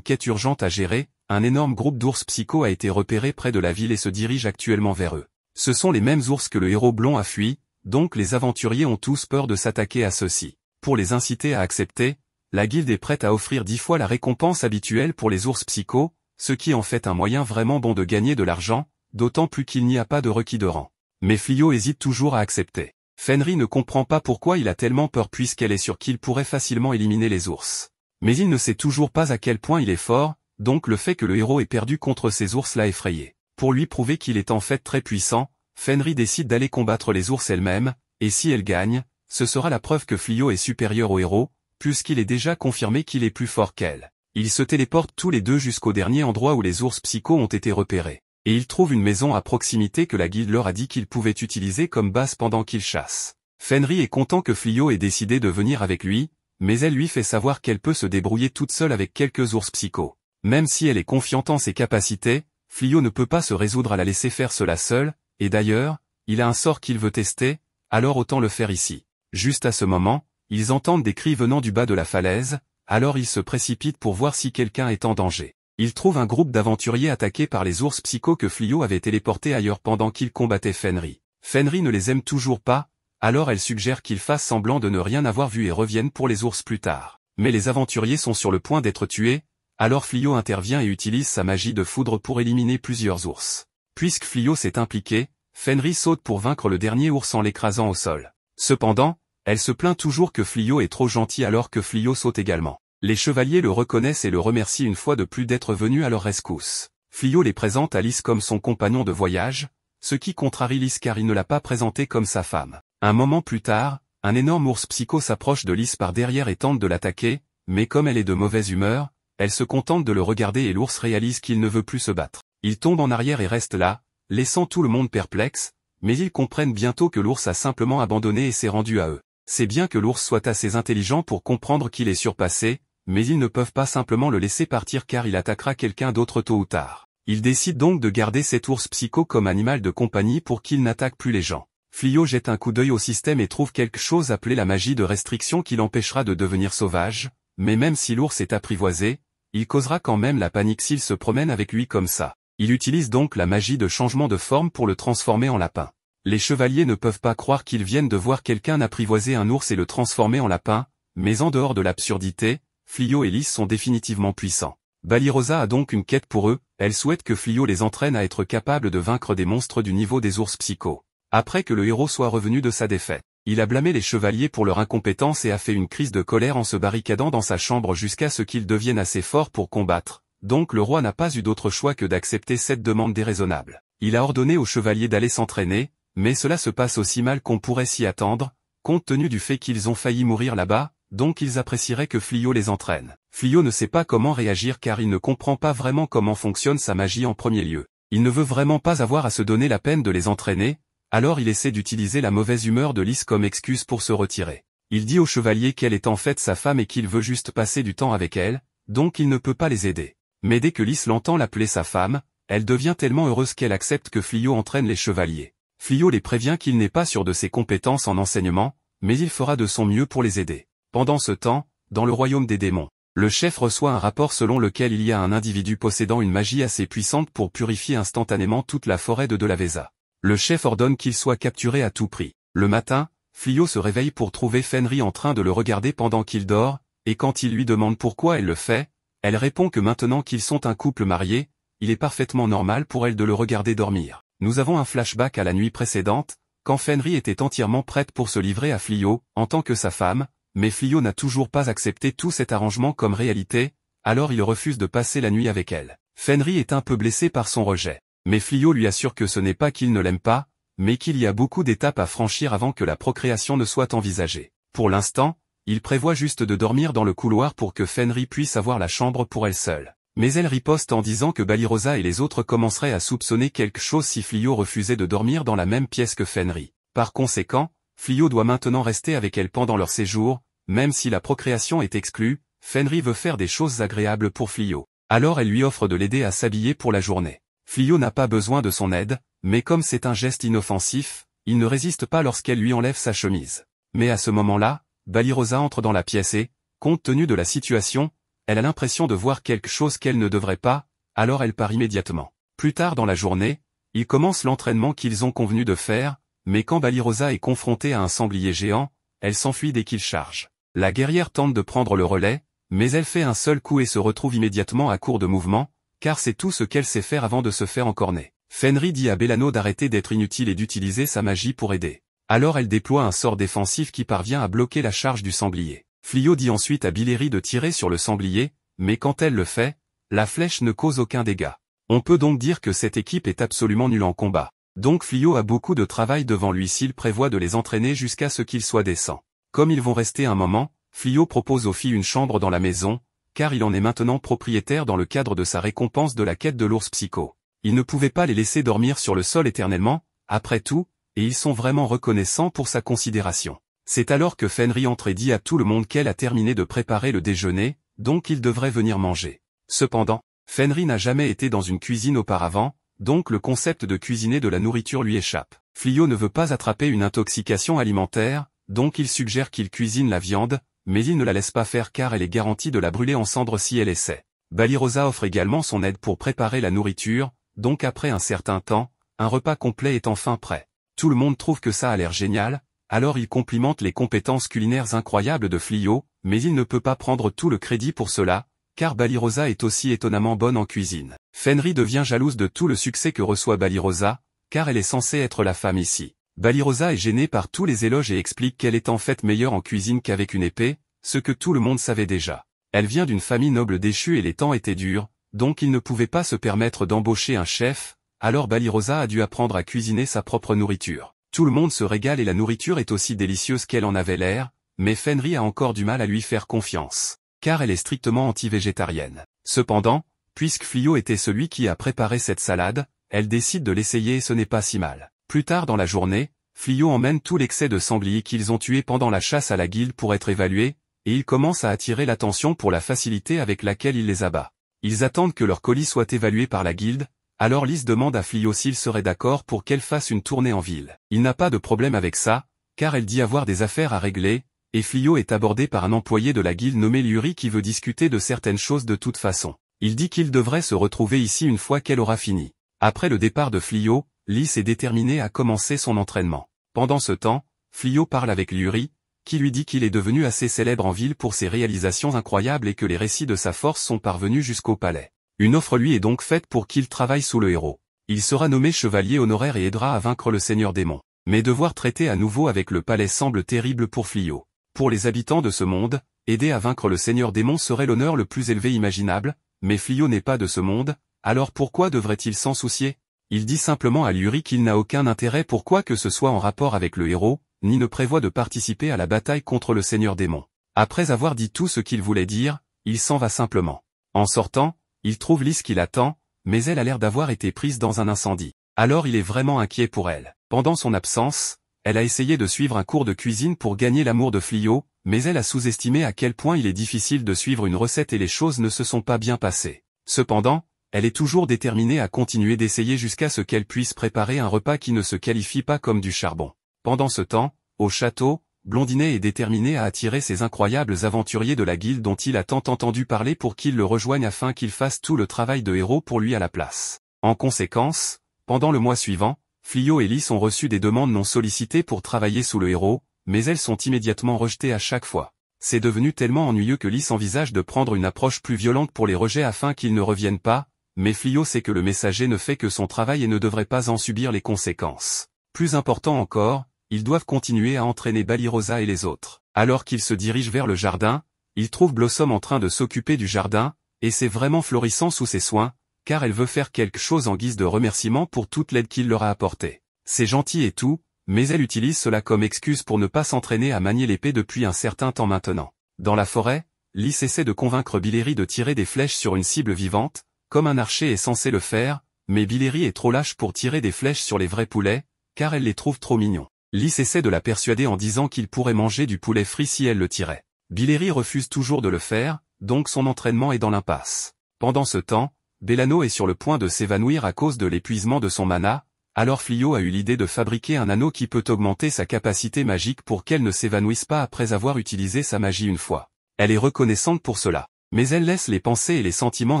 quête urgente à gérer, un énorme groupe d'ours psycho a été repéré près de la ville et se dirige actuellement vers eux. Ce sont les mêmes ours que le héros blond a fui, donc les aventuriers ont tous peur de s'attaquer à ceux-ci. Pour les inciter à accepter, la guilde est prête à offrir dix fois la récompense habituelle pour les ours psychos, ce qui en fait un moyen vraiment bon de gagner de l'argent, d'autant plus qu'il n'y a pas de requis de rang. Mais Flio hésite toujours à accepter. Fenry ne comprend pas pourquoi il a tellement peur puisqu'elle est sûre qu'il pourrait facilement éliminer les ours. Mais il ne sait toujours pas à quel point il est fort, donc le fait que le héros ait perdu contre ces ours l'a effrayé. Pour lui prouver qu'il est en fait très puissant, Fenry décide d'aller combattre les ours elle-même, et si elle gagne, ce sera la preuve que Flio est supérieur au héros, puisqu'il est déjà confirmé qu'il est plus fort qu'elle. Ils se téléportent tous les deux jusqu'au dernier endroit où les ours psychos ont été repérés, et ils trouvent une maison à proximité que la guide leur a dit qu'ils pouvaient utiliser comme base pendant qu'ils chassent. Fenry est content que Flio ait décidé de venir avec lui, mais elle lui fait savoir qu'elle peut se débrouiller toute seule avec quelques ours psychos. Même si elle est confiante en ses capacités, Flio ne peut pas se résoudre à la laisser faire cela seule, et d'ailleurs, il a un sort qu'il veut tester, alors autant le faire ici. Juste à ce moment, ils entendent des cris venant du bas de la falaise, alors ils se précipitent pour voir si quelqu'un est en danger. Ils trouvent un groupe d'aventuriers attaqués par les ours psychos que Flio avait téléportés ailleurs pendant qu'il combattait Fenry. Fenry ne les aime toujours pas, alors elle suggère qu'ils fassent semblant de ne rien avoir vu et reviennent pour les ours plus tard. Mais les aventuriers sont sur le point d'être tués, alors Flio intervient et utilise sa magie de foudre pour éliminer plusieurs ours. Puisque Flio s'est impliqué, Fenry saute pour vaincre le dernier ours en l'écrasant au sol. Cependant, elle se plaint toujours que Flio est trop gentil alors que Flio saute également. Les chevaliers le reconnaissent et le remercient une fois de plus d'être venu à leur rescousse. Flio les présente à Lys comme son compagnon de voyage, ce qui contrarie Lys car il ne l'a pas présenté comme sa femme. Un moment plus tard, un énorme ours psycho s'approche de Lys par derrière et tente de l'attaquer, mais comme elle est de mauvaise humeur, elle se contente de le regarder et l'ours réalise qu'il ne veut plus se battre. Il tombe en arrière et reste là, laissant tout le monde perplexe, mais ils comprennent bientôt que l'ours a simplement abandonné et s'est rendu à eux. C'est bien que l'ours soit assez intelligent pour comprendre qu'il est surpassé, mais ils ne peuvent pas simplement le laisser partir car il attaquera quelqu'un d'autre tôt ou tard. Ils décident donc de garder cet ours psycho comme animal de compagnie pour qu'il n'attaque plus les gens. Flio jette un coup d'œil au système et trouve quelque chose appelé la magie de restriction qui l'empêchera de devenir sauvage, mais même si l'ours est apprivoisé, il causera quand même la panique s'il se promène avec lui comme ça. Il utilise donc la magie de changement de forme pour le transformer en lapin. Les chevaliers ne peuvent pas croire qu'ils viennent de voir quelqu'un apprivoiser un ours et le transformer en lapin, mais en dehors de l'absurdité, Flio et Lys sont définitivement puissants. Balirosa a donc une quête pour eux, elle souhaite que Flio les entraîne à être capables de vaincre des monstres du niveau des ours psychos. Après que le héros soit revenu de sa défaite, il a blâmé les chevaliers pour leur incompétence et a fait une crise de colère en se barricadant dans sa chambre jusqu'à ce qu'ils deviennent assez forts pour combattre, donc le roi n'a pas eu d'autre choix que d'accepter cette demande déraisonnable. Il a ordonné aux chevaliers d'aller s'entraîner, mais cela se passe aussi mal qu'on pourrait s'y attendre, compte tenu du fait qu'ils ont failli mourir là-bas, donc ils apprécieraient que Flio les entraîne. Flio ne sait pas comment réagir car il ne comprend pas vraiment comment fonctionne sa magie en premier lieu. Il ne veut vraiment pas avoir à se donner la peine de les entraîner, alors il essaie d'utiliser la mauvaise humeur de Lys comme excuse pour se retirer. Il dit au chevalier qu'elle est en fait sa femme et qu'il veut juste passer du temps avec elle, donc il ne peut pas les aider. Mais dès que Lys l'entend l'appeler sa femme, elle devient tellement heureuse qu'elle accepte que Flio entraîne les chevaliers. Flio les prévient qu'il n'est pas sûr de ses compétences en enseignement, mais il fera de son mieux pour les aider. Pendant ce temps, dans le royaume des démons, le chef reçoit un rapport selon lequel il y a un individu possédant une magie assez puissante pour purifier instantanément toute la forêt de Delavesa. Le chef ordonne qu'il soit capturé à tout prix. Le matin, Flio se réveille pour trouver Fenry en train de le regarder pendant qu'il dort, et quand il lui demande pourquoi elle le fait, elle répond que maintenant qu'ils sont un couple marié, il est parfaitement normal pour elle de le regarder dormir. Nous avons un flashback à la nuit précédente, quand Fenry était entièrement prête pour se livrer à Flio, en tant que sa femme, mais Flio n'a toujours pas accepté tout cet arrangement comme réalité, alors il refuse de passer la nuit avec elle. Fenry est un peu blessé par son rejet mais Flio lui assure que ce n'est pas qu'il ne l'aime pas, mais qu'il y a beaucoup d'étapes à franchir avant que la procréation ne soit envisagée. Pour l'instant, il prévoit juste de dormir dans le couloir pour que Fenry puisse avoir la chambre pour elle seule. Mais elle riposte en disant que Balirosa et les autres commenceraient à soupçonner quelque chose si Flio refusait de dormir dans la même pièce que Fenry. Par conséquent, Flio doit maintenant rester avec elle pendant leur séjour, même si la procréation est exclue, Fenry veut faire des choses agréables pour Flio. Alors elle lui offre de l'aider à s'habiller pour la journée. Flio n'a pas besoin de son aide, mais comme c'est un geste inoffensif, il ne résiste pas lorsqu'elle lui enlève sa chemise. Mais à ce moment-là, Balirosa entre dans la pièce et, compte tenu de la situation, elle a l'impression de voir quelque chose qu'elle ne devrait pas, alors elle part immédiatement. Plus tard dans la journée, ils commencent l'entraînement qu'ils ont convenu de faire, mais quand Balirosa est confrontée à un sanglier géant, elle s'enfuit dès qu'il charge. La guerrière tente de prendre le relais, mais elle fait un seul coup et se retrouve immédiatement à court de mouvement, car c'est tout ce qu'elle sait faire avant de se faire encorner. Fenry dit à Bellano d'arrêter d'être inutile et d'utiliser sa magie pour aider. Alors elle déploie un sort défensif qui parvient à bloquer la charge du sanglier. Flio dit ensuite à billery de tirer sur le sanglier, mais quand elle le fait, la flèche ne cause aucun dégât. On peut donc dire que cette équipe est absolument nulle en combat. Donc Flio a beaucoup de travail devant lui s'il prévoit de les entraîner jusqu'à ce qu'ils soient décents. Comme ils vont rester un moment, Flio propose aux filles une chambre dans la maison, car il en est maintenant propriétaire dans le cadre de sa récompense de la quête de l'ours psycho. Il ne pouvait pas les laisser dormir sur le sol éternellement, après tout, et ils sont vraiment reconnaissants pour sa considération. C'est alors que Fenry entre et dit à tout le monde qu'elle a terminé de préparer le déjeuner, donc il devrait venir manger. Cependant, Fenry n'a jamais été dans une cuisine auparavant, donc le concept de cuisiner de la nourriture lui échappe. Flio ne veut pas attraper une intoxication alimentaire, donc il suggère qu'il cuisine la viande, mais il ne la laisse pas faire car elle est garantie de la brûler en cendres si elle essaie. Balirosa offre également son aide pour préparer la nourriture, donc après un certain temps, un repas complet est enfin prêt. Tout le monde trouve que ça a l'air génial, alors il complimente les compétences culinaires incroyables de Flio, mais il ne peut pas prendre tout le crédit pour cela, car Rosa est aussi étonnamment bonne en cuisine. Fenry devient jalouse de tout le succès que reçoit Rosa, car elle est censée être la femme ici. Balirosa est gênée par tous les éloges et explique qu'elle est en fait meilleure en cuisine qu'avec une épée, ce que tout le monde savait déjà. Elle vient d'une famille noble déchue et les temps étaient durs, donc ils ne pouvaient pas se permettre d'embaucher un chef, alors Balirosa a dû apprendre à cuisiner sa propre nourriture. Tout le monde se régale et la nourriture est aussi délicieuse qu'elle en avait l'air, mais Fenry a encore du mal à lui faire confiance, car elle est strictement anti-végétarienne. Cependant, puisque Flio était celui qui a préparé cette salade, elle décide de l'essayer et ce n'est pas si mal. Plus tard dans la journée, Flio emmène tout l'excès de sangliers qu'ils ont tués pendant la chasse à la guilde pour être évalués, et il commence à attirer l'attention pour la facilité avec laquelle il les abat. Ils attendent que leur colis soit évalué par la guilde, alors Lise demande à Flio s'il serait d'accord pour qu'elle fasse une tournée en ville. Il n'a pas de problème avec ça, car elle dit avoir des affaires à régler, et Flio est abordé par un employé de la guilde nommé Luri qui veut discuter de certaines choses de toute façon. Il dit qu'il devrait se retrouver ici une fois qu'elle aura fini. Après le départ de Flio, Lys est déterminé à commencer son entraînement. Pendant ce temps, Flio parle avec Luri, qui lui dit qu'il est devenu assez célèbre en ville pour ses réalisations incroyables et que les récits de sa force sont parvenus jusqu'au palais. Une offre lui est donc faite pour qu'il travaille sous le héros. Il sera nommé chevalier honoraire et aidera à vaincre le seigneur démon. Mais devoir traiter à nouveau avec le palais semble terrible pour Flio. Pour les habitants de ce monde, aider à vaincre le seigneur démon serait l'honneur le plus élevé imaginable, mais Flio n'est pas de ce monde, alors pourquoi devrait-il s'en soucier il dit simplement à Lurie qu'il n'a aucun intérêt pour quoi que ce soit en rapport avec le héros, ni ne prévoit de participer à la bataille contre le seigneur démon. Après avoir dit tout ce qu'il voulait dire, il s'en va simplement. En sortant, il trouve Lys qui l'attend, mais elle a l'air d'avoir été prise dans un incendie. Alors il est vraiment inquiet pour elle. Pendant son absence, elle a essayé de suivre un cours de cuisine pour gagner l'amour de Flio, mais elle a sous-estimé à quel point il est difficile de suivre une recette et les choses ne se sont pas bien passées. Cependant, elle est toujours déterminée à continuer d'essayer jusqu'à ce qu'elle puisse préparer un repas qui ne se qualifie pas comme du charbon. Pendant ce temps, au château, Blondinet est déterminé à attirer ces incroyables aventuriers de la guilde dont il a tant entendu parler pour qu'ils le rejoignent afin qu'ils fassent tout le travail de héros pour lui à la place. En conséquence, pendant le mois suivant, Flio et Lys ont reçu des demandes non sollicitées pour travailler sous le héros, mais elles sont immédiatement rejetées à chaque fois. C'est devenu tellement ennuyeux que Lys envisage de prendre une approche plus violente pour les rejets afin qu'ils ne reviennent pas, mais Flio sait que le messager ne fait que son travail et ne devrait pas en subir les conséquences. Plus important encore, ils doivent continuer à entraîner Balirosa et les autres. Alors qu'ils se dirigent vers le jardin, ils trouvent Blossom en train de s'occuper du jardin, et c'est vraiment florissant sous ses soins, car elle veut faire quelque chose en guise de remerciement pour toute l'aide qu'il leur a apportée. C'est gentil et tout, mais elle utilise cela comme excuse pour ne pas s'entraîner à manier l'épée depuis un certain temps maintenant. Dans la forêt, Lys essaie de convaincre Bileri de tirer des flèches sur une cible vivante, comme un archer est censé le faire, mais Bileri est trop lâche pour tirer des flèches sur les vrais poulets, car elle les trouve trop mignons. Lys essaie de la persuader en disant qu'il pourrait manger du poulet frit si elle le tirait. Bileri refuse toujours de le faire, donc son entraînement est dans l'impasse. Pendant ce temps, Bellano est sur le point de s'évanouir à cause de l'épuisement de son mana, alors Flio a eu l'idée de fabriquer un anneau qui peut augmenter sa capacité magique pour qu'elle ne s'évanouisse pas après avoir utilisé sa magie une fois. Elle est reconnaissante pour cela mais elle laisse les pensées et les sentiments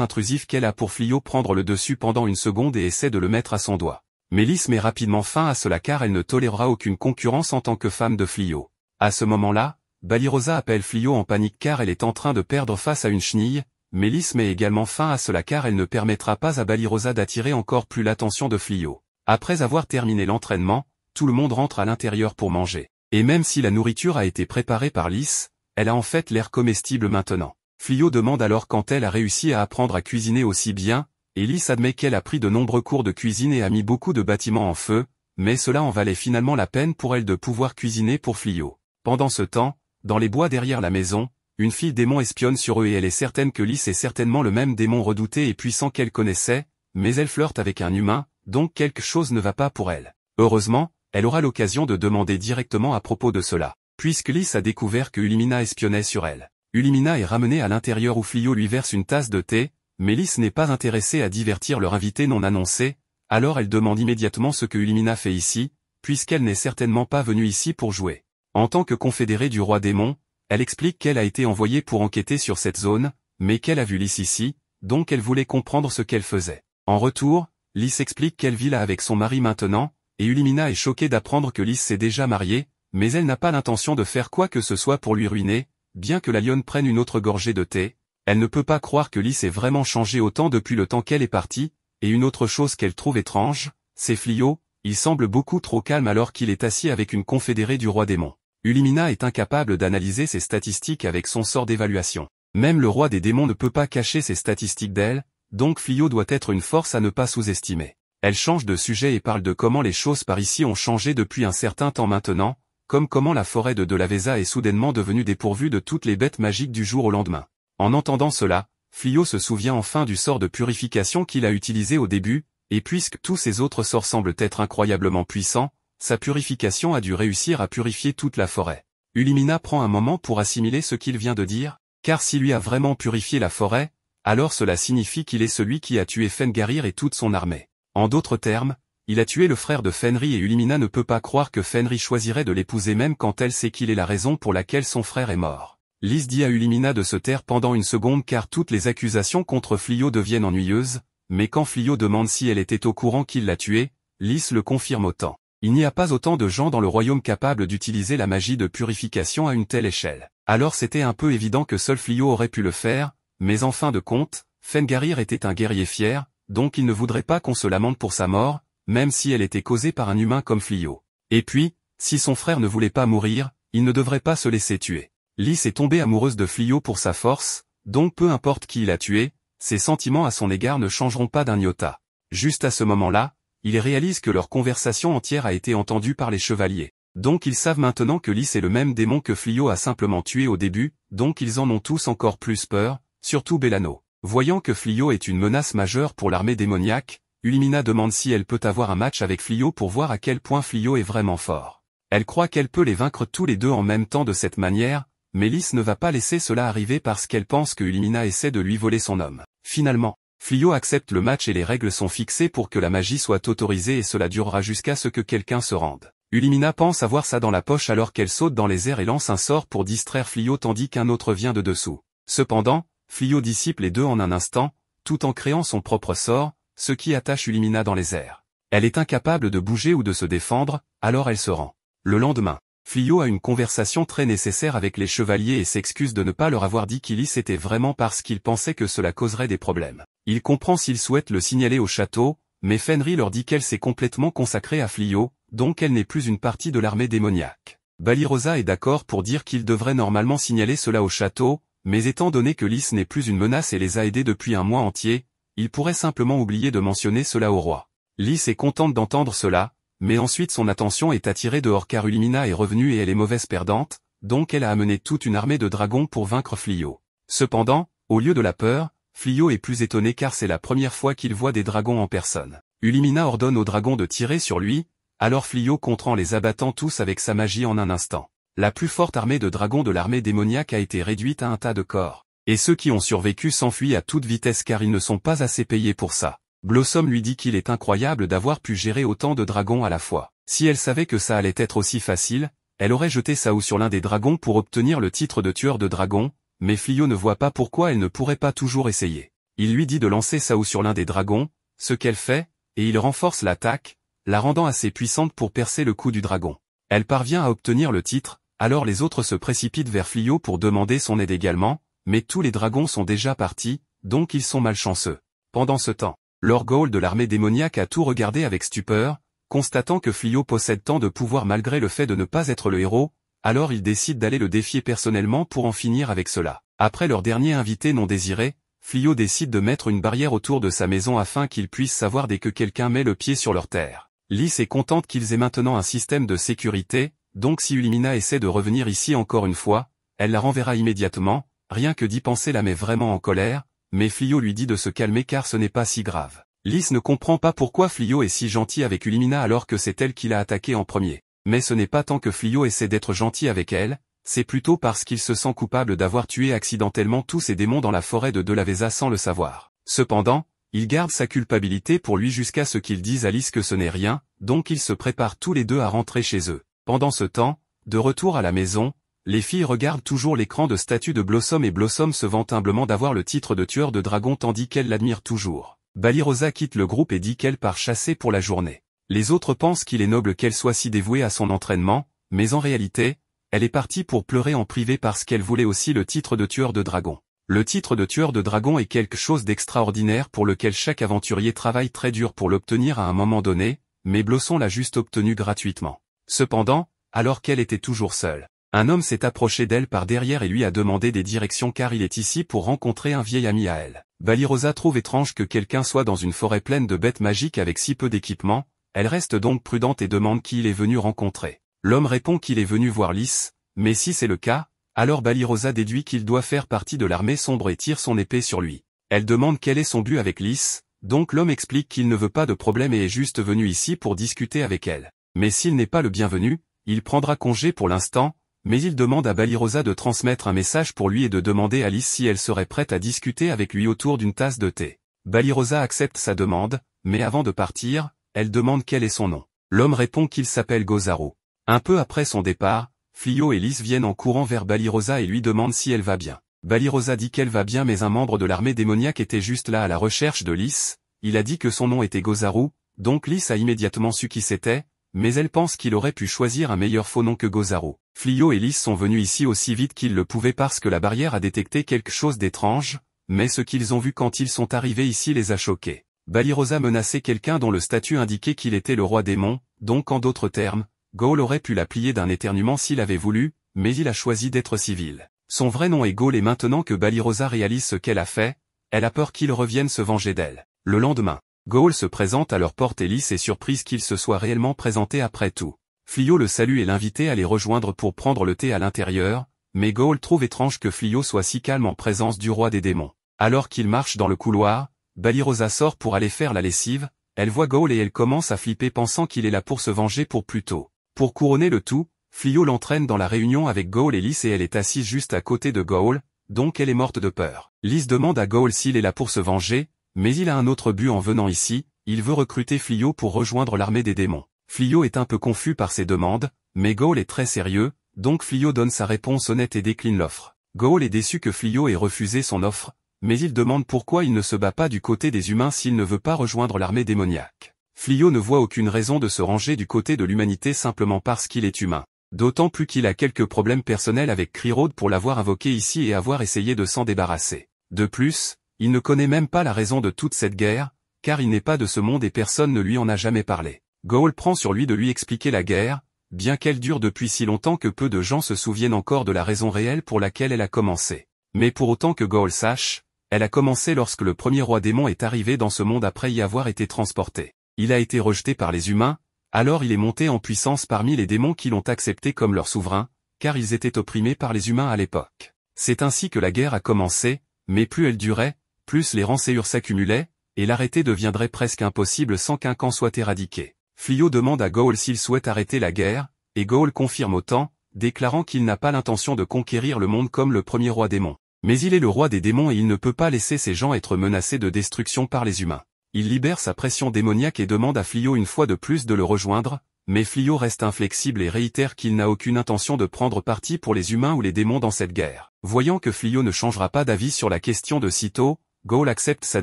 intrusifs qu'elle a pour Flio prendre le dessus pendant une seconde et essaie de le mettre à son doigt. Mélisse met rapidement fin à cela car elle ne tolérera aucune concurrence en tant que femme de Flio. À ce moment-là, Balirosa appelle Flio en panique car elle est en train de perdre face à une chenille, Mélisse met également fin à cela car elle ne permettra pas à Balirosa d'attirer encore plus l'attention de Flio. Après avoir terminé l'entraînement, tout le monde rentre à l'intérieur pour manger. Et même si la nourriture a été préparée par Lys, elle a en fait l'air comestible maintenant. Flio demande alors quand elle a réussi à apprendre à cuisiner aussi bien, Elise admet qu'elle a pris de nombreux cours de cuisine et a mis beaucoup de bâtiments en feu, mais cela en valait finalement la peine pour elle de pouvoir cuisiner pour Flio. Pendant ce temps, dans les bois derrière la maison, une fille démon espionne sur eux et elle est certaine que Lys est certainement le même démon redouté et puissant qu'elle connaissait, mais elle flirte avec un humain, donc quelque chose ne va pas pour elle. Heureusement, elle aura l'occasion de demander directement à propos de cela, puisque Lys a découvert que Ulimina espionnait sur elle. Ulimina est ramenée à l'intérieur où Flio lui verse une tasse de thé, mais Lys n'est pas intéressée à divertir leur invité non annoncé, alors elle demande immédiatement ce que Ulimina fait ici, puisqu'elle n'est certainement pas venue ici pour jouer. En tant que confédérée du roi démon, elle explique qu'elle a été envoyée pour enquêter sur cette zone, mais qu'elle a vu Lys ici, donc elle voulait comprendre ce qu'elle faisait. En retour, Lys explique qu'elle vit là avec son mari maintenant, et Ulimina est choquée d'apprendre que Lys s'est déjà mariée, mais elle n'a pas l'intention de faire quoi que ce soit pour lui ruiner, Bien que la lionne prenne une autre gorgée de thé, elle ne peut pas croire que Lys ait vraiment changé autant depuis le temps qu'elle est partie, et une autre chose qu'elle trouve étrange, c'est Flio, il semble beaucoup trop calme alors qu'il est assis avec une confédérée du roi démon. Ulimina est incapable d'analyser ses statistiques avec son sort d'évaluation. Même le roi des démons ne peut pas cacher ses statistiques d'elle, donc Flio doit être une force à ne pas sous-estimer. Elle change de sujet et parle de comment les choses par ici ont changé depuis un certain temps maintenant, comme comment la forêt de Delavesa est soudainement devenue dépourvue de toutes les bêtes magiques du jour au lendemain. En entendant cela, Flio se souvient enfin du sort de purification qu'il a utilisé au début, et puisque tous ses autres sorts semblent être incroyablement puissants, sa purification a dû réussir à purifier toute la forêt. Ulimina prend un moment pour assimiler ce qu'il vient de dire, car s'il lui a vraiment purifié la forêt, alors cela signifie qu'il est celui qui a tué Fengarir et toute son armée. En d'autres termes, il a tué le frère de Fenry et Ulimina ne peut pas croire que Fenry choisirait de l'épouser même quand elle sait qu'il est la raison pour laquelle son frère est mort. Lys dit à Ulimina de se taire pendant une seconde car toutes les accusations contre Flio deviennent ennuyeuses, mais quand Flio demande si elle était au courant qu'il l'a tué, Lys le confirme autant. Il n'y a pas autant de gens dans le royaume capables d'utiliser la magie de purification à une telle échelle. Alors c'était un peu évident que seul Flio aurait pu le faire, mais en fin de compte, Fengarir était un guerrier fier, donc il ne voudrait pas qu'on se lamente pour sa mort, même si elle était causée par un humain comme Flio. Et puis, si son frère ne voulait pas mourir, il ne devrait pas se laisser tuer. Lys est tombée amoureuse de Flio pour sa force, donc peu importe qui l'a tué, ses sentiments à son égard ne changeront pas d'un iota. Juste à ce moment-là, ils réalisent que leur conversation entière a été entendue par les chevaliers. Donc ils savent maintenant que Lys est le même démon que Flio a simplement tué au début, donc ils en ont tous encore plus peur, surtout Bellano. Voyant que Flio est une menace majeure pour l'armée démoniaque, Ulimina demande si elle peut avoir un match avec Flio pour voir à quel point Flio est vraiment fort. Elle croit qu'elle peut les vaincre tous les deux en même temps de cette manière, mais Lys ne va pas laisser cela arriver parce qu'elle pense que Ulimina essaie de lui voler son homme. Finalement, Flio accepte le match et les règles sont fixées pour que la magie soit autorisée et cela durera jusqu'à ce que quelqu'un se rende. Ulimina pense avoir ça dans la poche alors qu'elle saute dans les airs et lance un sort pour distraire Flio tandis qu'un autre vient de dessous. Cependant, Flio dissipe les deux en un instant, tout en créant son propre sort, ce qui attache Ulimina dans les airs. Elle est incapable de bouger ou de se défendre, alors elle se rend. Le lendemain, Flio a une conversation très nécessaire avec les chevaliers et s'excuse de ne pas leur avoir dit qu'Ilis était vraiment parce qu'il pensait que cela causerait des problèmes. Il comprend s'il souhaite le signaler au château, mais Fenry leur dit qu'elle s'est complètement consacrée à Flio, donc elle n'est plus une partie de l'armée démoniaque. Balirosa est d'accord pour dire qu'il devrait normalement signaler cela au château, mais étant donné que Lys n'est plus une menace et les a aidés depuis un mois entier, il pourrait simplement oublier de mentionner cela au roi. Lys est contente d'entendre cela, mais ensuite son attention est attirée dehors car Ulimina est revenue et elle est mauvaise perdante, donc elle a amené toute une armée de dragons pour vaincre Flio. Cependant, au lieu de la peur, Flio est plus étonné car c'est la première fois qu'il voit des dragons en personne. Ulimina ordonne aux dragons de tirer sur lui, alors Flio contre en les abattant tous avec sa magie en un instant. La plus forte armée de dragons de l'armée démoniaque a été réduite à un tas de corps. Et ceux qui ont survécu s'enfuient à toute vitesse car ils ne sont pas assez payés pour ça. Blossom lui dit qu'il est incroyable d'avoir pu gérer autant de dragons à la fois. Si elle savait que ça allait être aussi facile, elle aurait jeté Sao sur l'un des dragons pour obtenir le titre de tueur de dragons, mais Flio ne voit pas pourquoi elle ne pourrait pas toujours essayer. Il lui dit de lancer Sao sur l'un des dragons, ce qu'elle fait, et il renforce l'attaque, la rendant assez puissante pour percer le coup du dragon. Elle parvient à obtenir le titre, alors les autres se précipitent vers Flio pour demander son aide également, mais tous les dragons sont déjà partis, donc ils sont malchanceux. Pendant ce temps, Lord Gaul de l'armée démoniaque a tout regardé avec stupeur, constatant que Flio possède tant de pouvoir malgré le fait de ne pas être le héros, alors il décide d'aller le défier personnellement pour en finir avec cela. Après leur dernier invité non désiré, Flio décide de mettre une barrière autour de sa maison afin qu'ils puissent savoir dès que quelqu'un met le pied sur leur terre. Lys est contente qu'ils aient maintenant un système de sécurité, donc si Ulimina essaie de revenir ici encore une fois, elle la renverra immédiatement, Rien que d'y penser la met vraiment en colère, mais Flio lui dit de se calmer car ce n'est pas si grave. Lys ne comprend pas pourquoi Flio est si gentil avec Ulimina alors que c'est elle qui l'a attaqué en premier. Mais ce n'est pas tant que Flio essaie d'être gentil avec elle, c'est plutôt parce qu'il se sent coupable d'avoir tué accidentellement tous ses démons dans la forêt de Delavesa sans le savoir. Cependant, il garde sa culpabilité pour lui jusqu'à ce qu'il dise à Lys que ce n'est rien, donc ils se préparent tous les deux à rentrer chez eux. Pendant ce temps, de retour à la maison, les filles regardent toujours l'écran de statue de Blossom et Blossom se vante humblement d'avoir le titre de tueur de dragon tandis qu'elle l'admire toujours. Balirosa quitte le groupe et dit qu'elle part chasser pour la journée. Les autres pensent qu'il est noble qu'elle soit si dévouée à son entraînement, mais en réalité, elle est partie pour pleurer en privé parce qu'elle voulait aussi le titre de tueur de dragon. Le titre de tueur de dragon est quelque chose d'extraordinaire pour lequel chaque aventurier travaille très dur pour l'obtenir à un moment donné, mais Blossom l'a juste obtenu gratuitement. Cependant, alors qu'elle était toujours seule, un homme s'est approché d'elle par derrière et lui a demandé des directions car il est ici pour rencontrer un vieil ami à elle. Balirosa trouve étrange que quelqu'un soit dans une forêt pleine de bêtes magiques avec si peu d'équipement, elle reste donc prudente et demande qui il est venu rencontrer. L'homme répond qu'il est venu voir Lys, mais si c'est le cas, alors Balirosa déduit qu'il doit faire partie de l'armée sombre et tire son épée sur lui. Elle demande quel est son but avec Lys, donc l'homme explique qu'il ne veut pas de problème et est juste venu ici pour discuter avec elle. Mais s'il n'est pas le bienvenu, il prendra congé pour l'instant, mais il demande à Balirosa de transmettre un message pour lui et de demander à Alice si elle serait prête à discuter avec lui autour d'une tasse de thé. Balirosa accepte sa demande, mais avant de partir, elle demande quel est son nom. L'homme répond qu'il s'appelle Gozaro. Un peu après son départ, Flio et Lys viennent en courant vers Balirosa et lui demandent si elle va bien. Balirosa dit qu'elle va bien mais un membre de l'armée démoniaque était juste là à la recherche de Lys, il a dit que son nom était Gozaru, donc Lys a immédiatement su qui c'était, mais elle pense qu'il aurait pu choisir un meilleur faux nom que Gozaru. Flio et Lys sont venus ici aussi vite qu'ils le pouvaient parce que la barrière a détecté quelque chose d'étrange, mais ce qu'ils ont vu quand ils sont arrivés ici les a choqués. Balirosa menaçait quelqu'un dont le statut indiquait qu'il était le roi démon, donc en d'autres termes, Gaul aurait pu la plier d'un éternuement s'il avait voulu, mais il a choisi d'être civil. Son vrai nom est Gaul et maintenant que Balirosa réalise ce qu'elle a fait, elle a peur qu'il revienne se venger d'elle. Le lendemain, Gaul se présente à leur porte et Lys est surprise qu'il se soit réellement présenté après tout. Flio le salue et l'invite à les rejoindre pour prendre le thé à l'intérieur, mais Gaul trouve étrange que Flio soit si calme en présence du roi des démons. Alors qu'il marche dans le couloir, Balirosa sort pour aller faire la lessive, elle voit Gaul et elle commence à flipper pensant qu'il est là pour se venger pour plus tôt. Pour couronner le tout, Flio l'entraîne dans la réunion avec Gaul et Lys et elle est assise juste à côté de Gaul, donc elle est morte de peur. Lys demande à Gaul s'il est là pour se venger, mais il a un autre but en venant ici, il veut recruter Flio pour rejoindre l'armée des démons. Flio est un peu confus par ses demandes, mais Gaul est très sérieux, donc Flio donne sa réponse honnête et décline l'offre. Gaul est déçu que Flio ait refusé son offre, mais il demande pourquoi il ne se bat pas du côté des humains s'il ne veut pas rejoindre l'armée démoniaque. Flio ne voit aucune raison de se ranger du côté de l'humanité simplement parce qu'il est humain. D'autant plus qu'il a quelques problèmes personnels avec Krirode pour l'avoir invoqué ici et avoir essayé de s'en débarrasser. De plus, il ne connaît même pas la raison de toute cette guerre, car il n'est pas de ce monde et personne ne lui en a jamais parlé. Gaul prend sur lui de lui expliquer la guerre, bien qu'elle dure depuis si longtemps que peu de gens se souviennent encore de la raison réelle pour laquelle elle a commencé. Mais pour autant que Gaul sache, elle a commencé lorsque le premier roi démon est arrivé dans ce monde après y avoir été transporté. Il a été rejeté par les humains, alors il est monté en puissance parmi les démons qui l'ont accepté comme leur souverain, car ils étaient opprimés par les humains à l'époque. C'est ainsi que la guerre a commencé, mais plus elle durait, plus les rancéures s'accumulaient, et l'arrêté deviendrait presque impossible sans qu'un camp soit éradiqué. Flio demande à Gaul s'il souhaite arrêter la guerre, et Gaul confirme autant, déclarant qu'il n'a pas l'intention de conquérir le monde comme le premier roi démon. Mais il est le roi des démons et il ne peut pas laisser ses gens être menacés de destruction par les humains. Il libère sa pression démoniaque et demande à Flio une fois de plus de le rejoindre, mais Flio reste inflexible et réitère qu'il n'a aucune intention de prendre parti pour les humains ou les démons dans cette guerre. Voyant que Flio ne changera pas d'avis sur la question de sitôt, Gaul accepte sa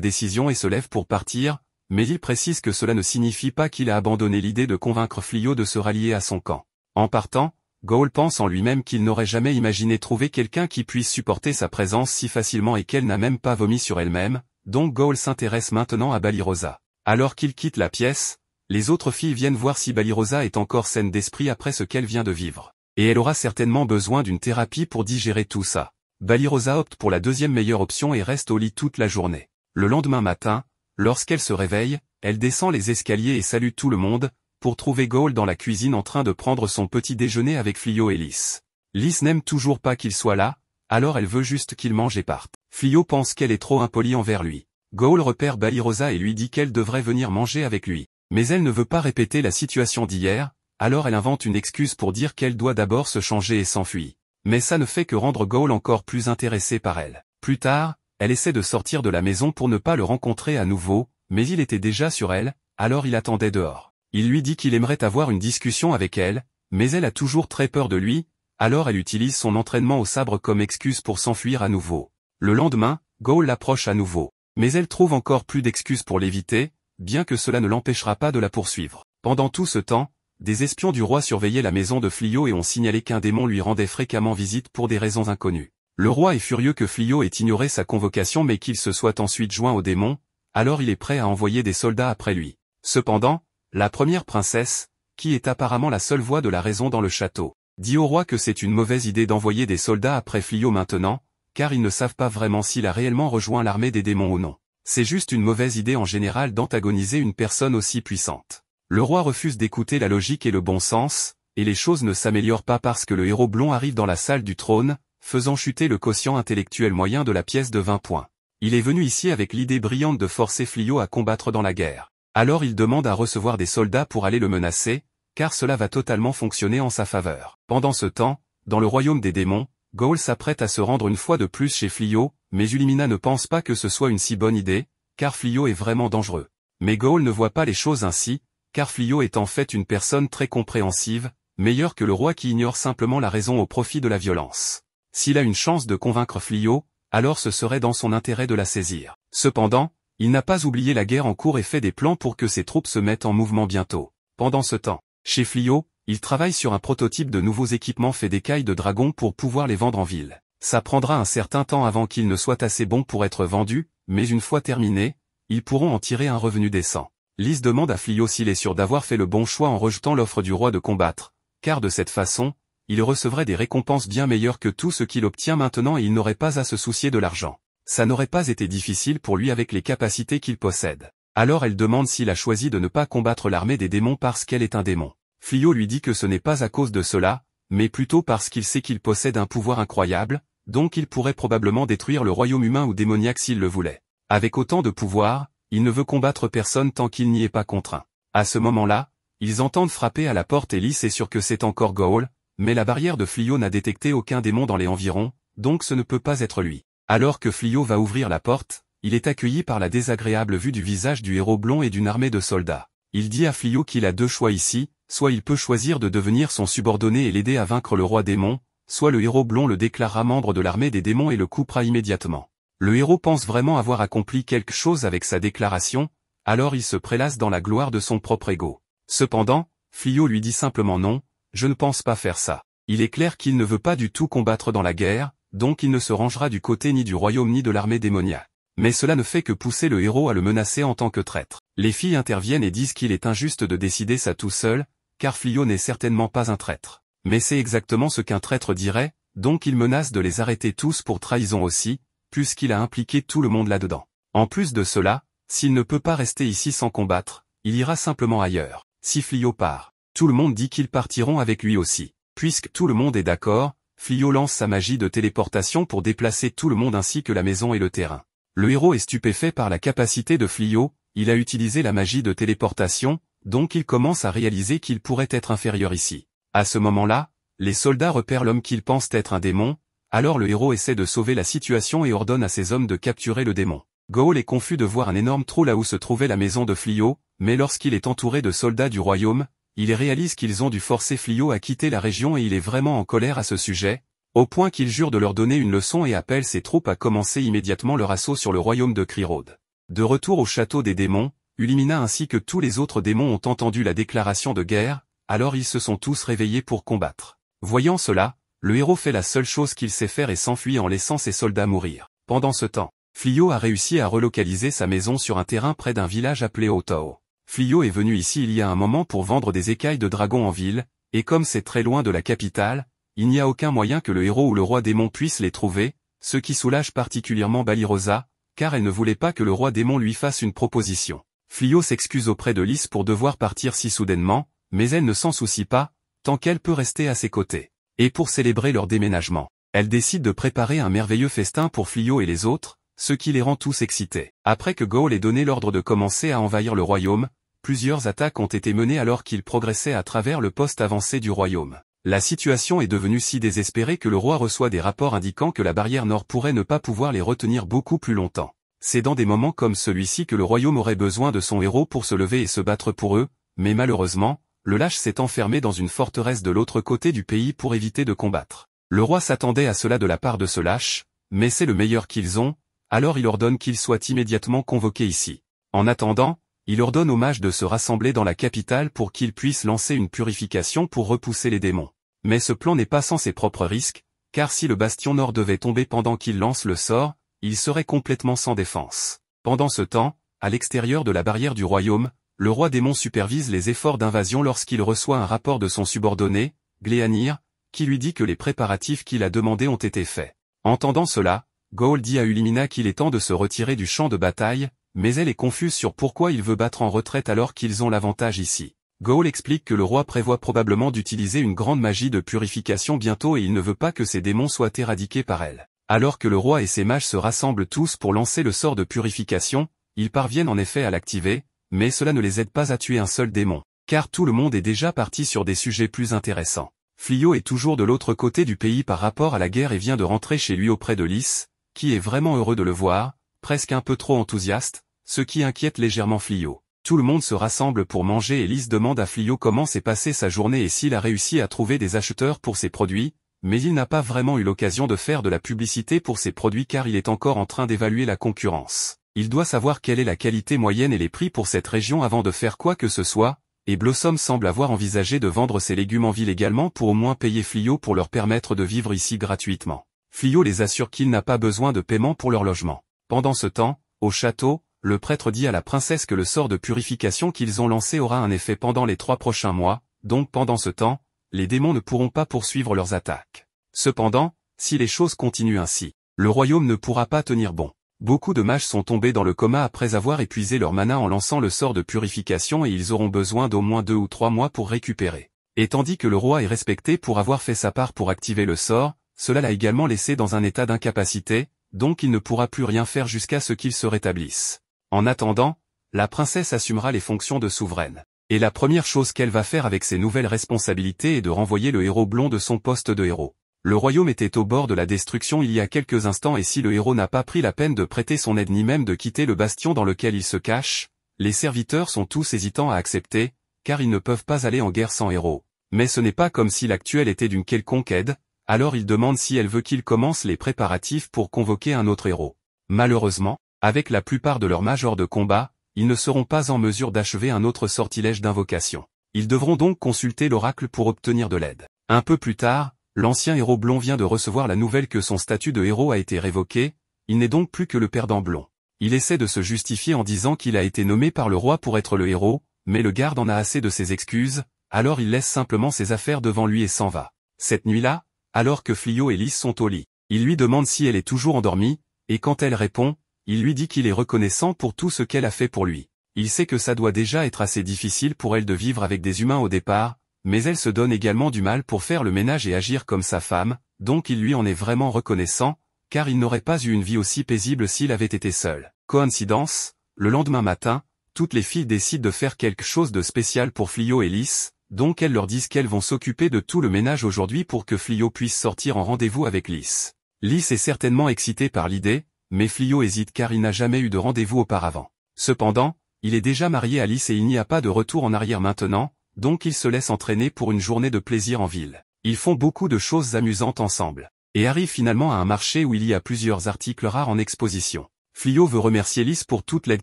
décision et se lève pour partir, mais il précise que cela ne signifie pas qu'il a abandonné l'idée de convaincre Flio de se rallier à son camp. En partant, Gaul pense en lui-même qu'il n'aurait jamais imaginé trouver quelqu'un qui puisse supporter sa présence si facilement et qu'elle n'a même pas vomi sur elle-même, donc Gaul s'intéresse maintenant à Balirosa. Alors qu'il quitte la pièce, les autres filles viennent voir si Balirosa est encore saine d'esprit après ce qu'elle vient de vivre. Et elle aura certainement besoin d'une thérapie pour digérer tout ça. Balirosa opte pour la deuxième meilleure option et reste au lit toute la journée. Le lendemain matin, Lorsqu'elle se réveille, elle descend les escaliers et salue tout le monde, pour trouver Gaul dans la cuisine en train de prendre son petit déjeuner avec Flio et Lys. Lys n'aime toujours pas qu'il soit là, alors elle veut juste qu'il mange et parte. Flio pense qu'elle est trop impolie envers lui. Gaul repère Balirosa et lui dit qu'elle devrait venir manger avec lui. Mais elle ne veut pas répéter la situation d'hier, alors elle invente une excuse pour dire qu'elle doit d'abord se changer et s'enfuit. Mais ça ne fait que rendre Gaul encore plus intéressé par elle. Plus tard, elle essaie de sortir de la maison pour ne pas le rencontrer à nouveau, mais il était déjà sur elle, alors il attendait dehors. Il lui dit qu'il aimerait avoir une discussion avec elle, mais elle a toujours très peur de lui, alors elle utilise son entraînement au sabre comme excuse pour s'enfuir à nouveau. Le lendemain, Gaul l'approche à nouveau. Mais elle trouve encore plus d'excuses pour l'éviter, bien que cela ne l'empêchera pas de la poursuivre. Pendant tout ce temps, des espions du roi surveillaient la maison de Flio et ont signalé qu'un démon lui rendait fréquemment visite pour des raisons inconnues. Le roi est furieux que Flio ait ignoré sa convocation mais qu'il se soit ensuite joint aux démons. alors il est prêt à envoyer des soldats après lui. Cependant, la première princesse, qui est apparemment la seule voix de la raison dans le château, dit au roi que c'est une mauvaise idée d'envoyer des soldats après Flio maintenant, car ils ne savent pas vraiment s'il a réellement rejoint l'armée des démons ou non. C'est juste une mauvaise idée en général d'antagoniser une personne aussi puissante. Le roi refuse d'écouter la logique et le bon sens, et les choses ne s'améliorent pas parce que le héros blond arrive dans la salle du trône, faisant chuter le quotient intellectuel moyen de la pièce de 20 points. Il est venu ici avec l'idée brillante de forcer Flio à combattre dans la guerre. Alors il demande à recevoir des soldats pour aller le menacer, car cela va totalement fonctionner en sa faveur. Pendant ce temps, dans le royaume des démons, Gaul s'apprête à se rendre une fois de plus chez Flio, mais Ulimina ne pense pas que ce soit une si bonne idée, car Flio est vraiment dangereux. Mais Gaul ne voit pas les choses ainsi, car Flio est en fait une personne très compréhensive, meilleure que le roi qui ignore simplement la raison au profit de la violence. S'il a une chance de convaincre Flio, alors ce serait dans son intérêt de la saisir. Cependant, il n'a pas oublié la guerre en cours et fait des plans pour que ses troupes se mettent en mouvement bientôt. Pendant ce temps, chez Flio, il travaille sur un prototype de nouveaux équipements faits d'écailles de dragons pour pouvoir les vendre en ville. Ça prendra un certain temps avant qu'ils ne soient assez bons pour être vendus, mais une fois terminés, ils pourront en tirer un revenu décent. Lys demande à Flio s'il est sûr d'avoir fait le bon choix en rejetant l'offre du roi de combattre, car de cette façon, il recevrait des récompenses bien meilleures que tout ce qu'il obtient maintenant et il n'aurait pas à se soucier de l'argent. Ça n'aurait pas été difficile pour lui avec les capacités qu'il possède. Alors elle demande s'il a choisi de ne pas combattre l'armée des démons parce qu'elle est un démon. Flio lui dit que ce n'est pas à cause de cela, mais plutôt parce qu'il sait qu'il possède un pouvoir incroyable, donc il pourrait probablement détruire le royaume humain ou démoniaque s'il le voulait. Avec autant de pouvoir, il ne veut combattre personne tant qu'il n'y est pas contraint. À ce moment-là, ils entendent frapper à la porte et Lys est sûr que c'est encore Gaul, mais la barrière de Flio n'a détecté aucun démon dans les environs, donc ce ne peut pas être lui. Alors que Flio va ouvrir la porte, il est accueilli par la désagréable vue du visage du héros blond et d'une armée de soldats. Il dit à Flio qu'il a deux choix ici, soit il peut choisir de devenir son subordonné et l'aider à vaincre le roi démon, soit le héros blond le déclarera membre de l'armée des démons et le coupera immédiatement. Le héros pense vraiment avoir accompli quelque chose avec sa déclaration, alors il se prélasse dans la gloire de son propre ego. Cependant, Flio lui dit simplement non, je ne pense pas faire ça. Il est clair qu'il ne veut pas du tout combattre dans la guerre, donc il ne se rangera du côté ni du royaume ni de l'armée démoniaque. Mais cela ne fait que pousser le héros à le menacer en tant que traître. Les filles interviennent et disent qu'il est injuste de décider ça tout seul, car Flio n'est certainement pas un traître. Mais c'est exactement ce qu'un traître dirait, donc il menace de les arrêter tous pour trahison aussi, puisqu'il a impliqué tout le monde là-dedans. En plus de cela, s'il ne peut pas rester ici sans combattre, il ira simplement ailleurs. Si Flio part, tout le monde dit qu'ils partiront avec lui aussi. Puisque tout le monde est d'accord, Flio lance sa magie de téléportation pour déplacer tout le monde ainsi que la maison et le terrain. Le héros est stupéfait par la capacité de Flio, il a utilisé la magie de téléportation, donc il commence à réaliser qu'il pourrait être inférieur ici. À ce moment-là, les soldats repèrent l'homme qu'ils pensent être un démon, alors le héros essaie de sauver la situation et ordonne à ses hommes de capturer le démon. Gaul est confus de voir un énorme trou là où se trouvait la maison de Flio, mais lorsqu'il est entouré de soldats du royaume, il réalise qu'ils ont dû forcer Flio à quitter la région et il est vraiment en colère à ce sujet, au point qu'il jure de leur donner une leçon et appelle ses troupes à commencer immédiatement leur assaut sur le royaume de Crirode. De retour au château des démons, Ulimina ainsi que tous les autres démons ont entendu la déclaration de guerre, alors ils se sont tous réveillés pour combattre. Voyant cela, le héros fait la seule chose qu'il sait faire et s'enfuit en laissant ses soldats mourir. Pendant ce temps, Flio a réussi à relocaliser sa maison sur un terrain près d'un village appelé Otao. Flio est venu ici il y a un moment pour vendre des écailles de dragons en ville, et comme c'est très loin de la capitale, il n'y a aucun moyen que le héros ou le roi démon puisse les trouver, ce qui soulage particulièrement Balirosa, car elle ne voulait pas que le roi démon lui fasse une proposition. Flio s'excuse auprès de Lys pour devoir partir si soudainement, mais elle ne s'en soucie pas, tant qu'elle peut rester à ses côtés. Et pour célébrer leur déménagement, elle décide de préparer un merveilleux festin pour Flio et les autres, ce qui les rend tous excités. Après que Gaul ait donné l'ordre de commencer à envahir le royaume, plusieurs attaques ont été menées alors qu'ils progressaient à travers le poste avancé du royaume. La situation est devenue si désespérée que le roi reçoit des rapports indiquant que la barrière nord pourrait ne pas pouvoir les retenir beaucoup plus longtemps. C'est dans des moments comme celui-ci que le royaume aurait besoin de son héros pour se lever et se battre pour eux, mais malheureusement, le lâche s'est enfermé dans une forteresse de l'autre côté du pays pour éviter de combattre. Le roi s'attendait à cela de la part de ce lâche, mais c'est le meilleur qu'ils ont, alors il ordonne qu'il soit immédiatement convoqué ici. En attendant, il ordonne aux mages de se rassembler dans la capitale pour qu'ils puissent lancer une purification pour repousser les démons. Mais ce plan n'est pas sans ses propres risques, car si le bastion nord devait tomber pendant qu'il lance le sort, il serait complètement sans défense. Pendant ce temps, à l'extérieur de la barrière du royaume, le roi démon supervise les efforts d'invasion lorsqu'il reçoit un rapport de son subordonné, Gléanir, qui lui dit que les préparatifs qu'il a demandés ont été faits. Entendant cela, Gaul dit à Ulimina qu'il est temps de se retirer du champ de bataille, mais elle est confuse sur pourquoi il veut battre en retraite alors qu'ils ont l'avantage ici. Gaul explique que le roi prévoit probablement d'utiliser une grande magie de purification bientôt et il ne veut pas que ses démons soient éradiqués par elle. Alors que le roi et ses mages se rassemblent tous pour lancer le sort de purification, ils parviennent en effet à l'activer, mais cela ne les aide pas à tuer un seul démon, car tout le monde est déjà parti sur des sujets plus intéressants. Flio est toujours de l'autre côté du pays par rapport à la guerre et vient de rentrer chez lui auprès de Lys, qui est vraiment heureux de le voir, presque un peu trop enthousiaste, ce qui inquiète légèrement Flio. Tout le monde se rassemble pour manger et Lise demande à Flio comment s'est passée sa journée et s'il a réussi à trouver des acheteurs pour ses produits, mais il n'a pas vraiment eu l'occasion de faire de la publicité pour ses produits car il est encore en train d'évaluer la concurrence. Il doit savoir quelle est la qualité moyenne et les prix pour cette région avant de faire quoi que ce soit, et Blossom semble avoir envisagé de vendre ses légumes en ville également pour au moins payer Flio pour leur permettre de vivre ici gratuitement. Flio les assure qu'il n'a pas besoin de paiement pour leur logement. Pendant ce temps, au château, le prêtre dit à la princesse que le sort de purification qu'ils ont lancé aura un effet pendant les trois prochains mois, donc pendant ce temps, les démons ne pourront pas poursuivre leurs attaques. Cependant, si les choses continuent ainsi, le royaume ne pourra pas tenir bon. Beaucoup de mages sont tombés dans le coma après avoir épuisé leur mana en lançant le sort de purification et ils auront besoin d'au moins deux ou trois mois pour récupérer. Et tandis que le roi est respecté pour avoir fait sa part pour activer le sort, cela l'a également laissé dans un état d'incapacité, donc il ne pourra plus rien faire jusqu'à ce qu'il se rétablisse. En attendant, la princesse assumera les fonctions de souveraine. Et la première chose qu'elle va faire avec ses nouvelles responsabilités est de renvoyer le héros blond de son poste de héros. Le royaume était au bord de la destruction il y a quelques instants et si le héros n'a pas pris la peine de prêter son aide ni même de quitter le bastion dans lequel il se cache, les serviteurs sont tous hésitants à accepter, car ils ne peuvent pas aller en guerre sans héros. Mais ce n'est pas comme si l'actuel était d'une quelconque aide, alors il demande si elle veut qu'il commence les préparatifs pour convoquer un autre héros. Malheureusement, avec la plupart de leurs majors de combat, ils ne seront pas en mesure d'achever un autre sortilège d'invocation. Ils devront donc consulter l'oracle pour obtenir de l'aide. Un peu plus tard, l'ancien héros blond vient de recevoir la nouvelle que son statut de héros a été révoqué, il n'est donc plus que le perdant blond. Il essaie de se justifier en disant qu'il a été nommé par le roi pour être le héros, mais le garde en a assez de ses excuses, alors il laisse simplement ses affaires devant lui et s'en va. Cette nuit-là, alors que Flio et Lys sont au lit. Il lui demande si elle est toujours endormie, et quand elle répond, il lui dit qu'il est reconnaissant pour tout ce qu'elle a fait pour lui. Il sait que ça doit déjà être assez difficile pour elle de vivre avec des humains au départ, mais elle se donne également du mal pour faire le ménage et agir comme sa femme, donc il lui en est vraiment reconnaissant, car il n'aurait pas eu une vie aussi paisible s'il avait été seul. Coïncidence, le lendemain matin, toutes les filles décident de faire quelque chose de spécial pour Flio et Lys, donc elles leur disent qu'elles vont s'occuper de tout le ménage aujourd'hui pour que Flio puisse sortir en rendez-vous avec Lys. Lys est certainement excitée par l'idée, mais Flio hésite car il n'a jamais eu de rendez-vous auparavant. Cependant, il est déjà marié à Lys et il n'y a pas de retour en arrière maintenant, donc il se laisse entraîner pour une journée de plaisir en ville. Ils font beaucoup de choses amusantes ensemble, et arrivent finalement à un marché où il y a plusieurs articles rares en exposition. Flio veut remercier Lys pour toute l'aide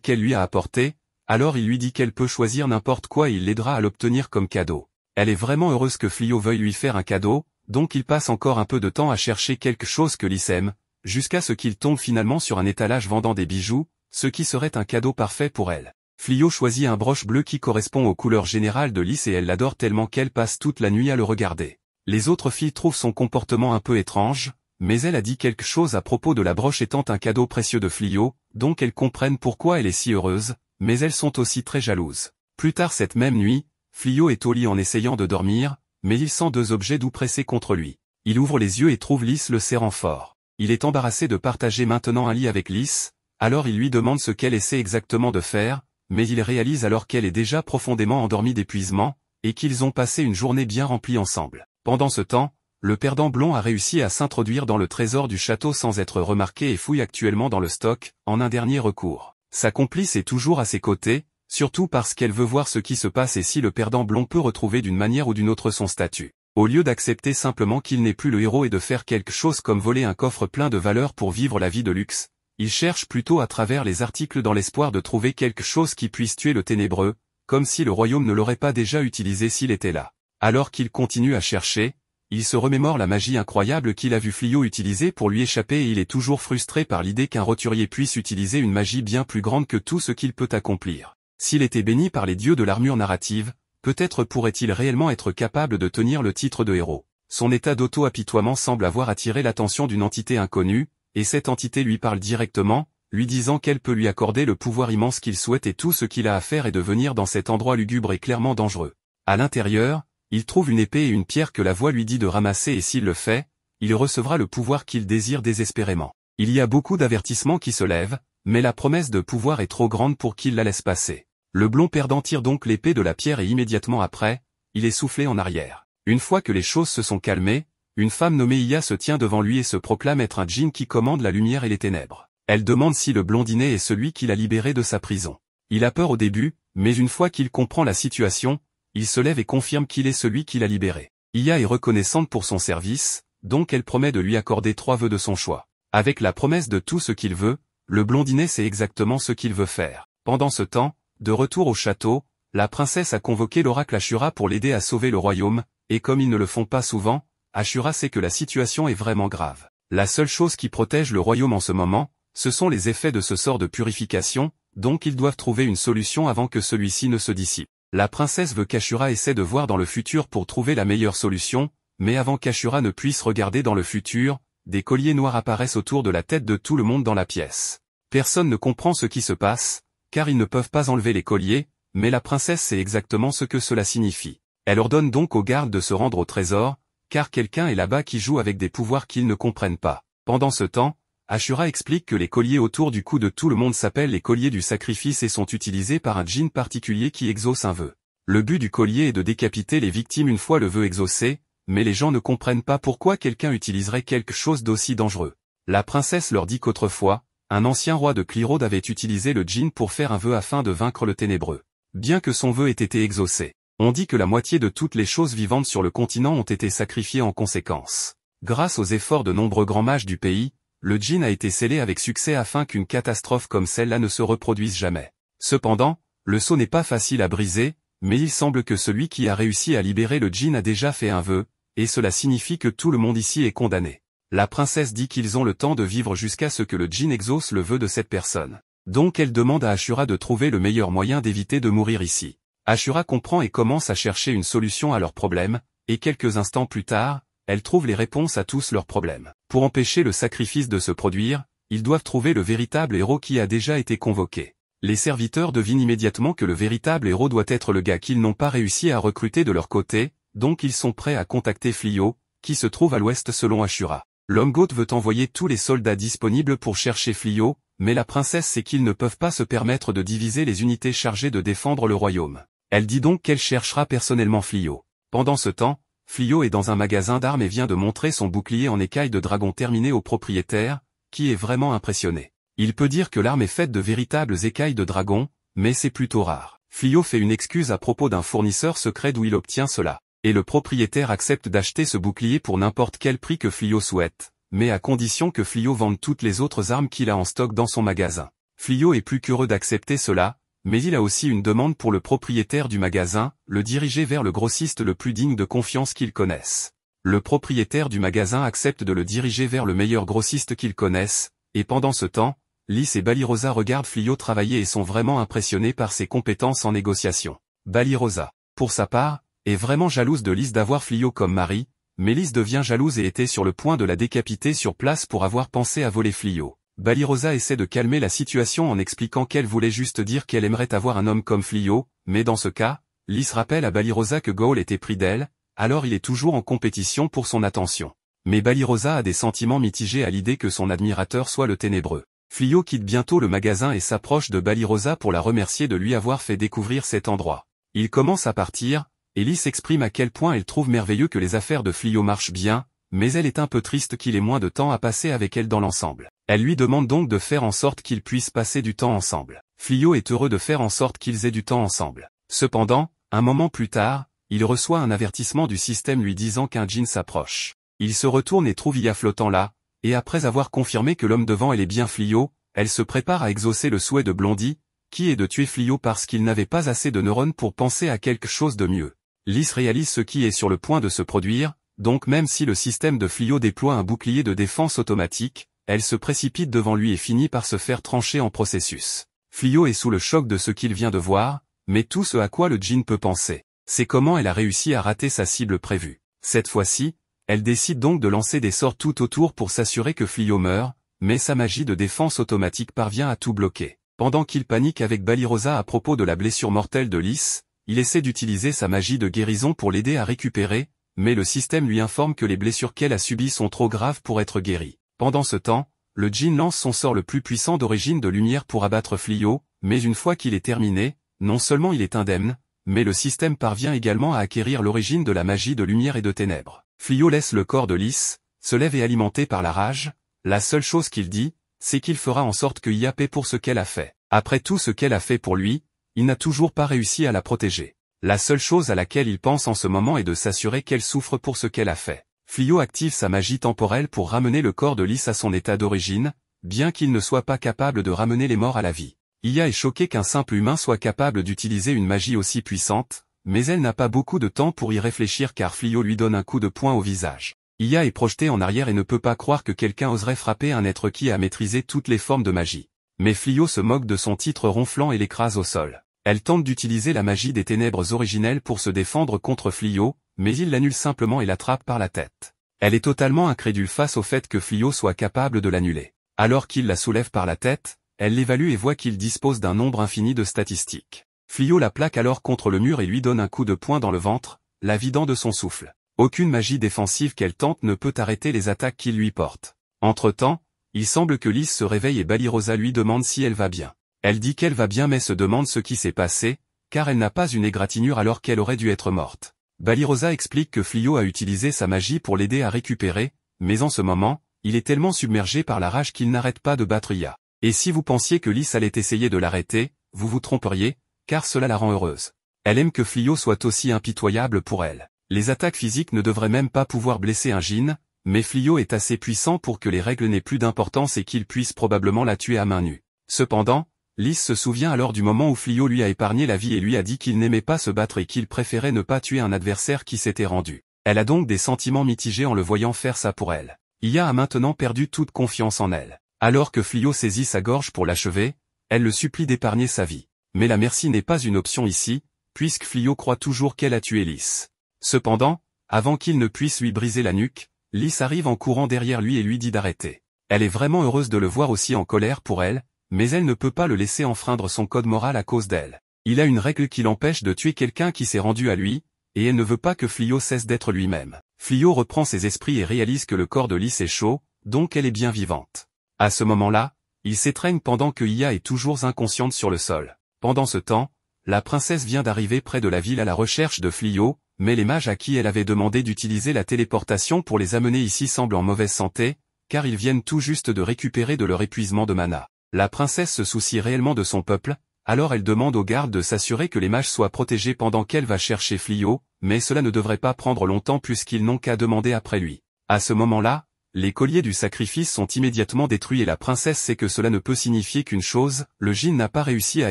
qu'elle lui a apportée, alors il lui dit qu'elle peut choisir n'importe quoi et il l'aidera à l'obtenir comme cadeau. Elle est vraiment heureuse que Flio veuille lui faire un cadeau, donc il passe encore un peu de temps à chercher quelque chose que Lys aime, jusqu'à ce qu'il tombe finalement sur un étalage vendant des bijoux, ce qui serait un cadeau parfait pour elle. Flio choisit un broche bleu qui correspond aux couleurs générales de Lys et elle l'adore tellement qu'elle passe toute la nuit à le regarder. Les autres filles trouvent son comportement un peu étrange, mais elle a dit quelque chose à propos de la broche étant un cadeau précieux de Flio, donc elles comprennent pourquoi elle est si heureuse, mais elles sont aussi très jalouses. Plus tard cette même nuit, Flio est au lit en essayant de dormir, mais il sent deux objets doux pressés contre lui. Il ouvre les yeux et trouve Lys le serrant fort. Il est embarrassé de partager maintenant un lit avec Lys, alors il lui demande ce qu'elle essaie exactement de faire, mais il réalise alors qu'elle est déjà profondément endormie d'épuisement, et qu'ils ont passé une journée bien remplie ensemble. Pendant ce temps, le perdant blond a réussi à s'introduire dans le trésor du château sans être remarqué et fouille actuellement dans le stock, en un dernier recours. Sa complice est toujours à ses côtés, surtout parce qu'elle veut voir ce qui se passe et si le perdant blond peut retrouver d'une manière ou d'une autre son statut. Au lieu d'accepter simplement qu'il n'est plus le héros et de faire quelque chose comme voler un coffre plein de valeur pour vivre la vie de luxe, il cherche plutôt à travers les articles dans l'espoir de trouver quelque chose qui puisse tuer le ténébreux, comme si le royaume ne l'aurait pas déjà utilisé s'il était là. Alors qu'il continue à chercher, il se remémore la magie incroyable qu'il a vu Flio utiliser pour lui échapper et il est toujours frustré par l'idée qu'un roturier puisse utiliser une magie bien plus grande que tout ce qu'il peut accomplir. S'il était béni par les dieux de l'armure narrative, peut-être pourrait-il réellement être capable de tenir le titre de héros. Son état d'auto-apitoiement semble avoir attiré l'attention d'une entité inconnue, et cette entité lui parle directement, lui disant qu'elle peut lui accorder le pouvoir immense qu'il souhaite et tout ce qu'il a à faire est de venir dans cet endroit lugubre et clairement dangereux. À l'intérieur, il trouve une épée et une pierre que la voix lui dit de ramasser et s'il le fait, il recevra le pouvoir qu'il désire désespérément. Il y a beaucoup d'avertissements qui se lèvent, mais la promesse de pouvoir est trop grande pour qu'il la laisse passer. Le blond perdant tire donc l'épée de la pierre et immédiatement après, il est soufflé en arrière. Une fois que les choses se sont calmées, une femme nommée Ia se tient devant lui et se proclame être un djinn qui commande la lumière et les ténèbres. Elle demande si le blondinet est celui qui l'a libéré de sa prison. Il a peur au début, mais une fois qu'il comprend la situation, il se lève et confirme qu'il est celui qui l'a libéré. Ia est reconnaissante pour son service, donc elle promet de lui accorder trois vœux de son choix. Avec la promesse de tout ce qu'il veut, le blondinet sait exactement ce qu'il veut faire. Pendant ce temps, de retour au château, la princesse a convoqué l'oracle Ashura pour l'aider à sauver le royaume, et comme ils ne le font pas souvent, Ashura sait que la situation est vraiment grave. La seule chose qui protège le royaume en ce moment, ce sont les effets de ce sort de purification, donc ils doivent trouver une solution avant que celui-ci ne se dissipe. La princesse veut qu'Ashura essaie de voir dans le futur pour trouver la meilleure solution, mais avant qu'Ashura ne puisse regarder dans le futur, des colliers noirs apparaissent autour de la tête de tout le monde dans la pièce. Personne ne comprend ce qui se passe, car ils ne peuvent pas enlever les colliers, mais la princesse sait exactement ce que cela signifie. Elle ordonne donc aux gardes de se rendre au trésor, car quelqu'un est là-bas qui joue avec des pouvoirs qu'ils ne comprennent pas. Pendant ce temps, Ashura explique que les colliers autour du cou de tout le monde s'appellent les colliers du sacrifice et sont utilisés par un djinn particulier qui exauce un vœu. Le but du collier est de décapiter les victimes une fois le vœu exaucé, mais les gens ne comprennent pas pourquoi quelqu'un utiliserait quelque chose d'aussi dangereux. La princesse leur dit qu'autrefois, un ancien roi de Clyrode avait utilisé le djinn pour faire un vœu afin de vaincre le ténébreux. Bien que son vœu ait été exaucé, on dit que la moitié de toutes les choses vivantes sur le continent ont été sacrifiées en conséquence. Grâce aux efforts de nombreux grands mages du pays, le djinn a été scellé avec succès afin qu'une catastrophe comme celle-là ne se reproduise jamais. Cependant, le sceau n'est pas facile à briser, mais il semble que celui qui a réussi à libérer le djinn a déjà fait un vœu, et cela signifie que tout le monde ici est condamné. La princesse dit qu'ils ont le temps de vivre jusqu'à ce que le djinn exauce le vœu de cette personne. Donc elle demande à Ashura de trouver le meilleur moyen d'éviter de mourir ici. Ashura comprend et commence à chercher une solution à leurs problèmes, et quelques instants plus tard, elle trouve les réponses à tous leurs problèmes. Pour empêcher le sacrifice de se produire, ils doivent trouver le véritable héros qui a déjà été convoqué. Les serviteurs devinent immédiatement que le véritable héros doit être le gars qu'ils n'ont pas réussi à recruter de leur côté, donc ils sont prêts à contacter Flio, qui se trouve à l'ouest selon Ashura. L'homme goat veut envoyer tous les soldats disponibles pour chercher Flio, mais la princesse sait qu'ils ne peuvent pas se permettre de diviser les unités chargées de défendre le royaume. Elle dit donc qu'elle cherchera personnellement Flio. Pendant ce temps, Flio est dans un magasin d'armes et vient de montrer son bouclier en écailles de dragon terminé au propriétaire, qui est vraiment impressionné. Il peut dire que l'arme est faite de véritables écailles de dragon, mais c'est plutôt rare. Flio fait une excuse à propos d'un fournisseur secret d'où il obtient cela. Et le propriétaire accepte d'acheter ce bouclier pour n'importe quel prix que Flio souhaite, mais à condition que Flio vende toutes les autres armes qu'il a en stock dans son magasin. Flio est plus qu'heureux d'accepter cela, mais il a aussi une demande pour le propriétaire du magasin, le diriger vers le grossiste le plus digne de confiance qu'il connaisse. Le propriétaire du magasin accepte de le diriger vers le meilleur grossiste qu'il connaisse, et pendant ce temps, Lys et Balirosa regardent Flio travailler et sont vraiment impressionnés par ses compétences en négociation. Balirosa, pour sa part, est vraiment jalouse de Lys d'avoir Flio comme mari, mais Lys devient jalouse et était sur le point de la décapiter sur place pour avoir pensé à voler Flio. Balirosa essaie de calmer la situation en expliquant qu'elle voulait juste dire qu'elle aimerait avoir un homme comme Flio, mais dans ce cas, Lys rappelle à Balirosa que Gaul était pris d'elle, alors il est toujours en compétition pour son attention. Mais Balirosa a des sentiments mitigés à l'idée que son admirateur soit le ténébreux. Flio quitte bientôt le magasin et s'approche de Balirosa pour la remercier de lui avoir fait découvrir cet endroit. Il commence à partir, et Lys exprime à quel point elle trouve merveilleux que les affaires de Flio marchent bien, mais elle est un peu triste qu'il ait moins de temps à passer avec elle dans l'ensemble. Elle lui demande donc de faire en sorte qu'ils puissent passer du temps ensemble. Flio est heureux de faire en sorte qu'ils aient du temps ensemble. Cependant, un moment plus tard, il reçoit un avertissement du système lui disant qu'un jean s'approche. Il se retourne et trouve Ia flottant là, et après avoir confirmé que l'homme devant elle est bien Flio, elle se prépare à exaucer le souhait de Blondie, qui est de tuer Flio parce qu'il n'avait pas assez de neurones pour penser à quelque chose de mieux. Lys réalise ce qui est sur le point de se produire, donc même si le système de Flio déploie un bouclier de défense automatique, elle se précipite devant lui et finit par se faire trancher en processus. Flio est sous le choc de ce qu'il vient de voir, mais tout ce à quoi le djinn peut penser, c'est comment elle a réussi à rater sa cible prévue. Cette fois-ci, elle décide donc de lancer des sorts tout autour pour s'assurer que Flio meurt, mais sa magie de défense automatique parvient à tout bloquer. Pendant qu'il panique avec Balirosa à propos de la blessure mortelle de Lys, il essaie d'utiliser sa magie de guérison pour l'aider à récupérer, mais le système lui informe que les blessures qu'elle a subies sont trop graves pour être guéries. Pendant ce temps, le djinn lance son sort le plus puissant d'origine de lumière pour abattre Flio, mais une fois qu'il est terminé, non seulement il est indemne, mais le système parvient également à acquérir l'origine de la magie de lumière et de ténèbres. Flio laisse le corps de Lys, se lève et alimenté par la rage, la seule chose qu'il dit, c'est qu'il fera en sorte que Yapé pour ce qu'elle a fait. Après tout ce qu'elle a fait pour lui, il n'a toujours pas réussi à la protéger. La seule chose à laquelle il pense en ce moment est de s'assurer qu'elle souffre pour ce qu'elle a fait. Flio active sa magie temporelle pour ramener le corps de Lys à son état d'origine, bien qu'il ne soit pas capable de ramener les morts à la vie. Ia est choquée qu'un simple humain soit capable d'utiliser une magie aussi puissante, mais elle n'a pas beaucoup de temps pour y réfléchir car Flio lui donne un coup de poing au visage. Ia est projetée en arrière et ne peut pas croire que quelqu'un oserait frapper un être qui a maîtrisé toutes les formes de magie. Mais Flio se moque de son titre ronflant et l'écrase au sol. Elle tente d'utiliser la magie des ténèbres originelles pour se défendre contre Flio, mais il l'annule simplement et l'attrape par la tête. Elle est totalement incrédule face au fait que Flio soit capable de l'annuler. Alors qu'il la soulève par la tête, elle l'évalue et voit qu'il dispose d'un nombre infini de statistiques. Flio la plaque alors contre le mur et lui donne un coup de poing dans le ventre, la vidant de son souffle. Aucune magie défensive qu'elle tente ne peut arrêter les attaques qu'il lui porte. Entre-temps, il semble que Lys se réveille et Balirosa lui demande si elle va bien. Elle dit qu'elle va bien mais se demande ce qui s'est passé, car elle n'a pas une égratignure alors qu'elle aurait dû être morte. Balirosa explique que Flio a utilisé sa magie pour l'aider à récupérer, mais en ce moment, il est tellement submergé par la rage qu'il n'arrête pas de battre Ia. Et si vous pensiez que Lys allait essayer de l'arrêter, vous vous tromperiez, car cela la rend heureuse. Elle aime que Flio soit aussi impitoyable pour elle. Les attaques physiques ne devraient même pas pouvoir blesser un Jin, mais Flio est assez puissant pour que les règles n'aient plus d'importance et qu'il puisse probablement la tuer à main nue. Cependant, Lys se souvient alors du moment où Flio lui a épargné la vie et lui a dit qu'il n'aimait pas se battre et qu'il préférait ne pas tuer un adversaire qui s'était rendu. Elle a donc des sentiments mitigés en le voyant faire ça pour elle. Ia a maintenant perdu toute confiance en elle. Alors que Flio saisit sa gorge pour l'achever, elle le supplie d'épargner sa vie. Mais la merci n'est pas une option ici, puisque Flio croit toujours qu'elle a tué Lys. Cependant, avant qu'il ne puisse lui briser la nuque, Lys arrive en courant derrière lui et lui dit d'arrêter. Elle est vraiment heureuse de le voir aussi en colère pour elle, mais elle ne peut pas le laisser enfreindre son code moral à cause d'elle. Il a une règle qui l'empêche de tuer quelqu'un qui s'est rendu à lui, et elle ne veut pas que Flio cesse d'être lui-même. Flio reprend ses esprits et réalise que le corps de Lys est chaud, donc elle est bien vivante. À ce moment-là, il s'étreignent pendant que Ia est toujours inconsciente sur le sol. Pendant ce temps, la princesse vient d'arriver près de la ville à la recherche de Flio, mais les mages à qui elle avait demandé d'utiliser la téléportation pour les amener ici semblent en mauvaise santé, car ils viennent tout juste de récupérer de leur épuisement de mana. La princesse se soucie réellement de son peuple, alors elle demande aux gardes de s'assurer que les mages soient protégés pendant qu'elle va chercher Flio, mais cela ne devrait pas prendre longtemps puisqu'ils n'ont qu'à demander après lui. À ce moment-là, les colliers du sacrifice sont immédiatement détruits et la princesse sait que cela ne peut signifier qu'une chose, le djinn n'a pas réussi à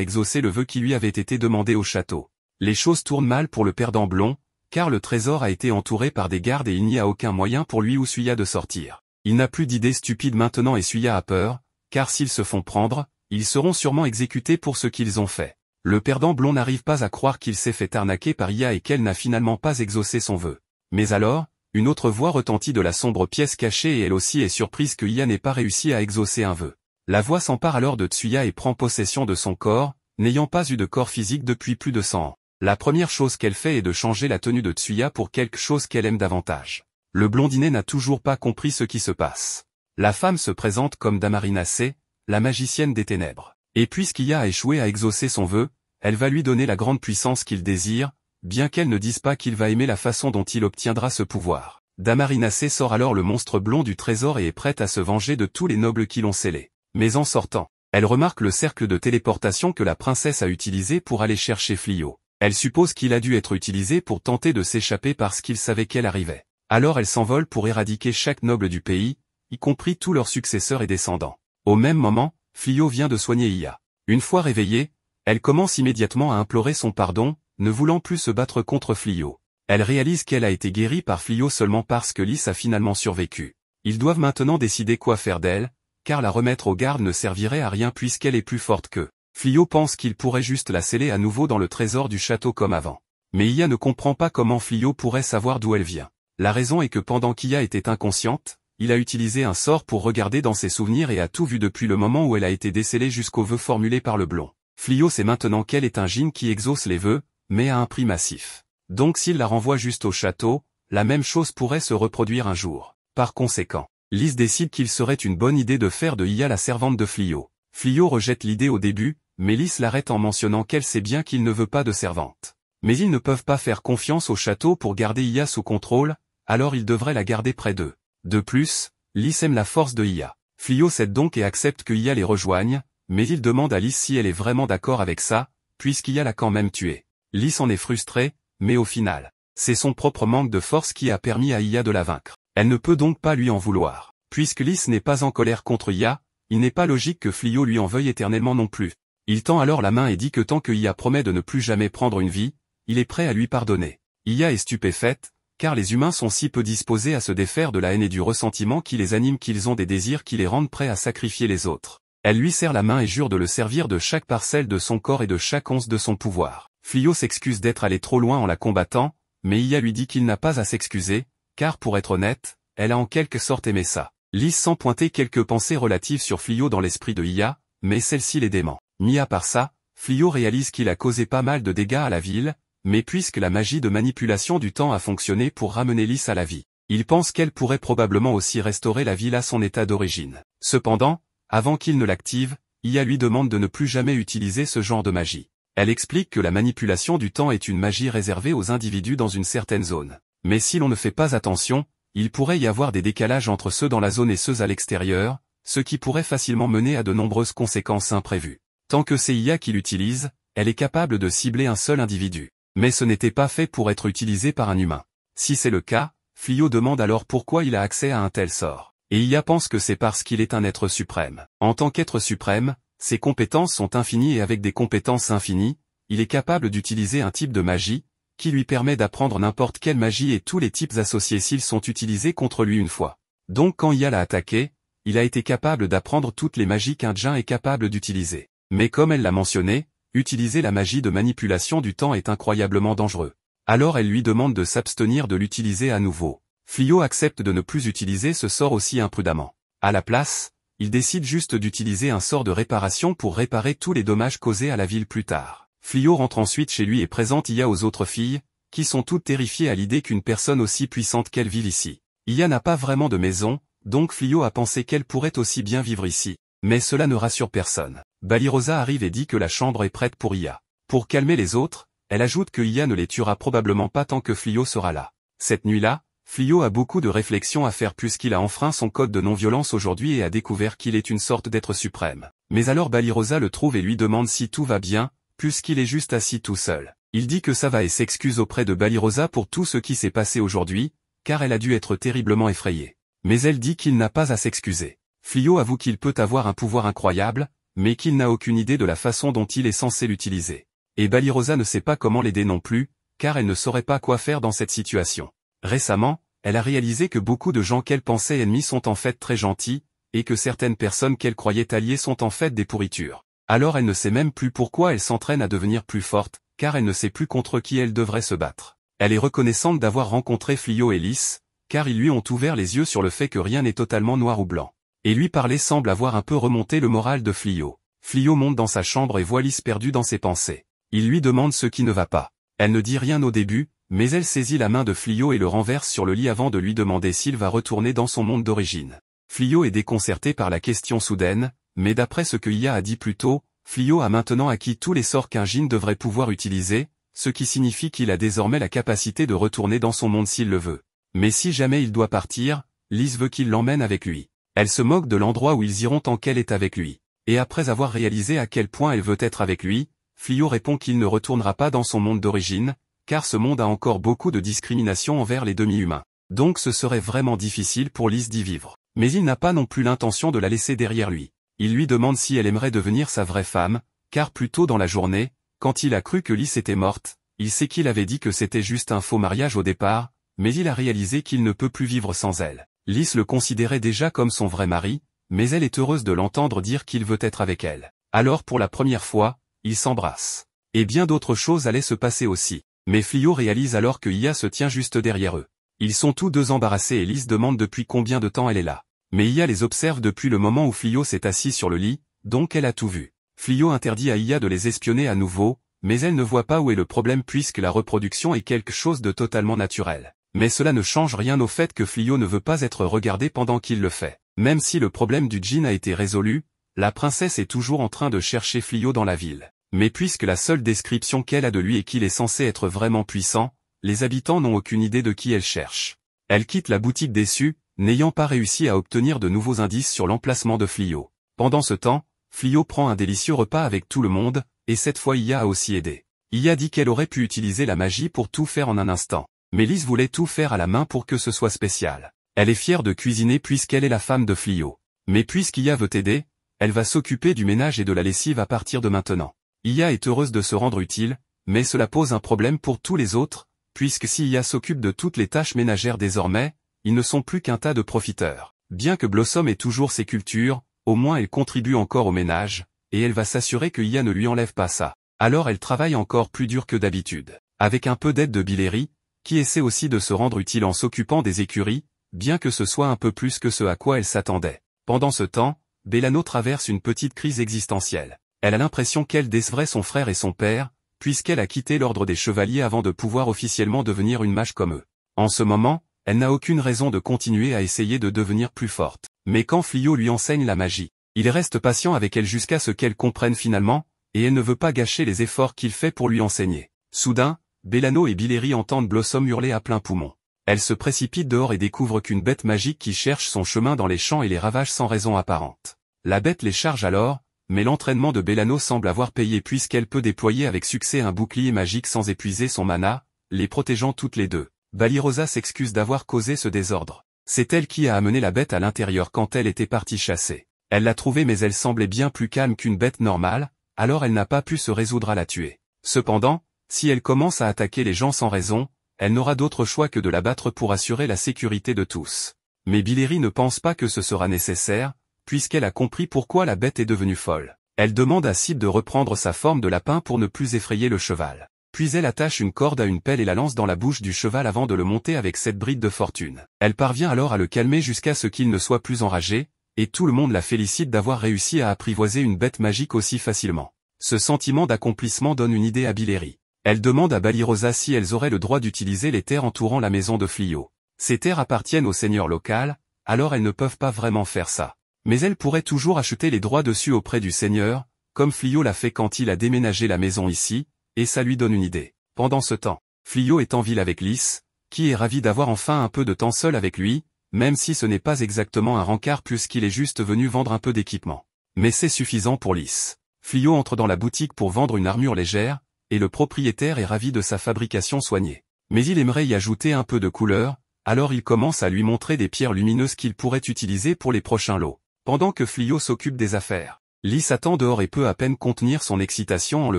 exaucer le vœu qui lui avait été demandé au château. Les choses tournent mal pour le père d'Amblon, car le trésor a été entouré par des gardes et il n'y a aucun moyen pour lui ou Suya de sortir. Il n'a plus d'idées stupides maintenant et Suya a peur, car s'ils se font prendre, ils seront sûrement exécutés pour ce qu'ils ont fait. Le perdant blond n'arrive pas à croire qu'il s'est fait arnaquer par IA et qu'elle n'a finalement pas exaucé son vœu. Mais alors, une autre voix retentit de la sombre pièce cachée et elle aussi est surprise que IA n'ait pas réussi à exaucer un vœu. La voix s'empare alors de Tsuya et prend possession de son corps, n'ayant pas eu de corps physique depuis plus de 100 ans. La première chose qu'elle fait est de changer la tenue de Tsuya pour quelque chose qu'elle aime davantage. Le blondinet n'a toujours pas compris ce qui se passe la femme se présente comme Damarinacée, la magicienne des ténèbres. Et puisqu'Ia a échoué à exaucer son vœu, elle va lui donner la grande puissance qu'il désire, bien qu'elle ne dise pas qu'il va aimer la façon dont il obtiendra ce pouvoir. Damarinacée sort alors le monstre blond du trésor et est prête à se venger de tous les nobles qui l'ont scellé. Mais en sortant, elle remarque le cercle de téléportation que la princesse a utilisé pour aller chercher Flio. Elle suppose qu'il a dû être utilisé pour tenter de s'échapper parce qu'il savait qu'elle arrivait. Alors elle s'envole pour éradiquer chaque noble du pays, y compris tous leurs successeurs et descendants. Au même moment, Flio vient de soigner Ia. Une fois réveillée, elle commence immédiatement à implorer son pardon, ne voulant plus se battre contre Flio. Elle réalise qu'elle a été guérie par Flio seulement parce que Lys a finalement survécu. Ils doivent maintenant décider quoi faire d'elle, car la remettre aux gardes ne servirait à rien puisqu'elle est plus forte qu'eux. Flio pense qu'il pourrait juste la sceller à nouveau dans le trésor du château comme avant. Mais Ia ne comprend pas comment Flio pourrait savoir d'où elle vient. La raison est que pendant qu'Ia était inconsciente, il a utilisé un sort pour regarder dans ses souvenirs et a tout vu depuis le moment où elle a été décelée jusqu'aux vœux formulés par le blond. Flio sait maintenant qu'elle est un djinn qui exauce les vœux, mais à un prix massif. Donc s'il la renvoie juste au château, la même chose pourrait se reproduire un jour. Par conséquent, Lys décide qu'il serait une bonne idée de faire de Ia la servante de Flio. Flio rejette l'idée au début, mais Lys l'arrête en mentionnant qu'elle sait bien qu'il ne veut pas de servante. Mais ils ne peuvent pas faire confiance au château pour garder Ia sous contrôle, alors ils devraient la garder près d'eux. De plus, Lys aime la force de Ia. Flio cède donc et accepte que Ia les rejoigne, mais il demande à Lys si elle est vraiment d'accord avec ça, puisqu'Ia l'a quand même tué. Lys en est frustrée, mais au final, c'est son propre manque de force qui a permis à Ia de la vaincre. Elle ne peut donc pas lui en vouloir. Puisque Lys n'est pas en colère contre Ia, il n'est pas logique que Flio lui en veuille éternellement non plus. Il tend alors la main et dit que tant que Ia promet de ne plus jamais prendre une vie, il est prêt à lui pardonner. Ia est stupéfaite, car les humains sont si peu disposés à se défaire de la haine et du ressentiment qui les anime qu'ils ont des désirs qui les rendent prêts à sacrifier les autres. Elle lui serre la main et jure de le servir de chaque parcelle de son corps et de chaque once de son pouvoir. Flio s'excuse d'être allé trop loin en la combattant, mais Ia lui dit qu'il n'a pas à s'excuser, car pour être honnête, elle a en quelque sorte aimé ça. Lise sans pointer quelques pensées relatives sur Flio dans l'esprit de Ia, mais celle-ci les dément. Mis par ça, Flio réalise qu'il a causé pas mal de dégâts à la ville, mais puisque la magie de manipulation du temps a fonctionné pour ramener Lys à la vie, il pense qu'elle pourrait probablement aussi restaurer la ville à son état d'origine. Cependant, avant qu'il ne l'active, Ia lui demande de ne plus jamais utiliser ce genre de magie. Elle explique que la manipulation du temps est une magie réservée aux individus dans une certaine zone. Mais si l'on ne fait pas attention, il pourrait y avoir des décalages entre ceux dans la zone et ceux à l'extérieur, ce qui pourrait facilement mener à de nombreuses conséquences imprévues. Tant que c'est IA qui l'utilise, elle est capable de cibler un seul individu mais ce n'était pas fait pour être utilisé par un humain. Si c'est le cas, Flio demande alors pourquoi il a accès à un tel sort. Et Ia pense que c'est parce qu'il est un être suprême. En tant qu'être suprême, ses compétences sont infinies et avec des compétences infinies, il est capable d'utiliser un type de magie, qui lui permet d'apprendre n'importe quelle magie et tous les types associés s'ils sont utilisés contre lui une fois. Donc quand Ia l'a attaqué, il a été capable d'apprendre toutes les magies qu'un Jin est capable d'utiliser. Mais comme elle l'a mentionné, utiliser la magie de manipulation du temps est incroyablement dangereux. Alors elle lui demande de s'abstenir de l'utiliser à nouveau. Flio accepte de ne plus utiliser ce sort aussi imprudemment. À la place, il décide juste d'utiliser un sort de réparation pour réparer tous les dommages causés à la ville plus tard. Flio rentre ensuite chez lui et présente Ia aux autres filles, qui sont toutes terrifiées à l'idée qu'une personne aussi puissante qu'elle vive ici. Ia n'a pas vraiment de maison, donc Flio a pensé qu'elle pourrait aussi bien vivre ici. Mais cela ne rassure personne. Balirosa arrive et dit que la chambre est prête pour Ia. Pour calmer les autres, elle ajoute que Ia ne les tuera probablement pas tant que Flio sera là. Cette nuit-là, Flio a beaucoup de réflexions à faire puisqu'il a enfreint son code de non-violence aujourd'hui et a découvert qu'il est une sorte d'être suprême. Mais alors Rosa le trouve et lui demande si tout va bien, puisqu'il est juste assis tout seul. Il dit que ça va et s'excuse auprès de Rosa pour tout ce qui s'est passé aujourd'hui, car elle a dû être terriblement effrayée. Mais elle dit qu'il n'a pas à s'excuser. Flio avoue qu'il peut avoir un pouvoir incroyable, mais qu'il n'a aucune idée de la façon dont il est censé l'utiliser. Et Balirosa ne sait pas comment l'aider non plus, car elle ne saurait pas quoi faire dans cette situation. Récemment, elle a réalisé que beaucoup de gens qu'elle pensait ennemis sont en fait très gentils, et que certaines personnes qu'elle croyait alliées sont en fait des pourritures. Alors elle ne sait même plus pourquoi elle s'entraîne à devenir plus forte, car elle ne sait plus contre qui elle devrait se battre. Elle est reconnaissante d'avoir rencontré Flio et Lys, car ils lui ont ouvert les yeux sur le fait que rien n'est totalement noir ou blanc. Et lui parler semble avoir un peu remonté le moral de Flio. Flio monte dans sa chambre et voit Lys perdue dans ses pensées. Il lui demande ce qui ne va pas. Elle ne dit rien au début, mais elle saisit la main de Flio et le renverse sur le lit avant de lui demander s'il va retourner dans son monde d'origine. Flio est déconcerté par la question soudaine, mais d'après ce que Ia a dit plus tôt, Flio a maintenant acquis tous les sorts qu'un Jin devrait pouvoir utiliser, ce qui signifie qu'il a désormais la capacité de retourner dans son monde s'il le veut. Mais si jamais il doit partir, Lys veut qu'il l'emmène avec lui. Elle se moque de l'endroit où ils iront tant qu'elle est avec lui. Et après avoir réalisé à quel point elle veut être avec lui, Flio répond qu'il ne retournera pas dans son monde d'origine, car ce monde a encore beaucoup de discrimination envers les demi-humains. Donc ce serait vraiment difficile pour Lys d'y vivre. Mais il n'a pas non plus l'intention de la laisser derrière lui. Il lui demande si elle aimerait devenir sa vraie femme, car plus tôt dans la journée, quand il a cru que Lys était morte, il sait qu'il avait dit que c'était juste un faux mariage au départ, mais il a réalisé qu'il ne peut plus vivre sans elle. Lys le considérait déjà comme son vrai mari, mais elle est heureuse de l'entendre dire qu'il veut être avec elle. Alors pour la première fois, ils s'embrassent. Et bien d'autres choses allaient se passer aussi. Mais Flio réalise alors que Ia se tient juste derrière eux. Ils sont tous deux embarrassés et Lys demande depuis combien de temps elle est là. Mais Ia les observe depuis le moment où Flio s'est assis sur le lit, donc elle a tout vu. Flio interdit à Ia de les espionner à nouveau, mais elle ne voit pas où est le problème puisque la reproduction est quelque chose de totalement naturel mais cela ne change rien au fait que Flio ne veut pas être regardé pendant qu'il le fait. Même si le problème du djinn a été résolu, la princesse est toujours en train de chercher Flio dans la ville. Mais puisque la seule description qu'elle a de lui est qu'il est censé être vraiment puissant, les habitants n'ont aucune idée de qui elle cherche. Elle quitte la boutique déçue, n'ayant pas réussi à obtenir de nouveaux indices sur l'emplacement de Flio. Pendant ce temps, Flio prend un délicieux repas avec tout le monde, et cette fois Ia a aussi aidé. Ia dit qu'elle aurait pu utiliser la magie pour tout faire en un instant. Mélisse voulait tout faire à la main pour que ce soit spécial. Elle est fière de cuisiner puisqu'elle est la femme de Flio. Mais puisqu'Ia veut t'aider, elle va s'occuper du ménage et de la lessive à partir de maintenant. Ia est heureuse de se rendre utile, mais cela pose un problème pour tous les autres, puisque si Ia s'occupe de toutes les tâches ménagères désormais, ils ne sont plus qu'un tas de profiteurs. Bien que Blossom ait toujours ses cultures, au moins elle contribue encore au ménage, et elle va s'assurer que Ia ne lui enlève pas ça. Alors elle travaille encore plus dur que d'habitude. Avec un peu d'aide de Biléry, qui essaie aussi de se rendre utile en s'occupant des écuries, bien que ce soit un peu plus que ce à quoi elle s'attendait. Pendant ce temps, Bellano traverse une petite crise existentielle. Elle a l'impression qu'elle décevrait son frère et son père, puisqu'elle a quitté l'ordre des chevaliers avant de pouvoir officiellement devenir une mage comme eux. En ce moment, elle n'a aucune raison de continuer à essayer de devenir plus forte. Mais quand Flio lui enseigne la magie, il reste patient avec elle jusqu'à ce qu'elle comprenne finalement, et elle ne veut pas gâcher les efforts qu'il fait pour lui enseigner. Soudain, Bellano et Bileri entendent Blossom hurler à plein poumon. Elle se précipite dehors et découvre qu'une bête magique qui cherche son chemin dans les champs et les ravage sans raison apparente. La bête les charge alors, mais l'entraînement de Bellano semble avoir payé puisqu'elle peut déployer avec succès un bouclier magique sans épuiser son mana, les protégeant toutes les deux. Balirosa s'excuse d'avoir causé ce désordre. C'est elle qui a amené la bête à l'intérieur quand elle était partie chasser. Elle l'a trouvée mais elle semblait bien plus calme qu'une bête normale, alors elle n'a pas pu se résoudre à la tuer. Cependant, si elle commence à attaquer les gens sans raison, elle n'aura d'autre choix que de la battre pour assurer la sécurité de tous. Mais Biléry ne pense pas que ce sera nécessaire, puisqu'elle a compris pourquoi la bête est devenue folle. Elle demande à Sid de reprendre sa forme de lapin pour ne plus effrayer le cheval. Puis elle attache une corde à une pelle et la lance dans la bouche du cheval avant de le monter avec cette bride de fortune. Elle parvient alors à le calmer jusqu'à ce qu'il ne soit plus enragé, et tout le monde la félicite d'avoir réussi à apprivoiser une bête magique aussi facilement. Ce sentiment d'accomplissement donne une idée à Biléry. Elle demande à Balirosa si elles auraient le droit d'utiliser les terres entourant la maison de Flio. Ces terres appartiennent au seigneur local, alors elles ne peuvent pas vraiment faire ça. Mais elles pourraient toujours acheter les droits dessus auprès du seigneur, comme Flio l'a fait quand il a déménagé la maison ici, et ça lui donne une idée. Pendant ce temps, Flio est en ville avec Lys, qui est ravi d'avoir enfin un peu de temps seul avec lui, même si ce n'est pas exactement un rencard puisqu'il est juste venu vendre un peu d'équipement. Mais c'est suffisant pour Lys. Flio entre dans la boutique pour vendre une armure légère, et le propriétaire est ravi de sa fabrication soignée. Mais il aimerait y ajouter un peu de couleur, alors il commence à lui montrer des pierres lumineuses qu'il pourrait utiliser pour les prochains lots. Pendant que Flio s'occupe des affaires, Lee s'attend dehors et peut à peine contenir son excitation en le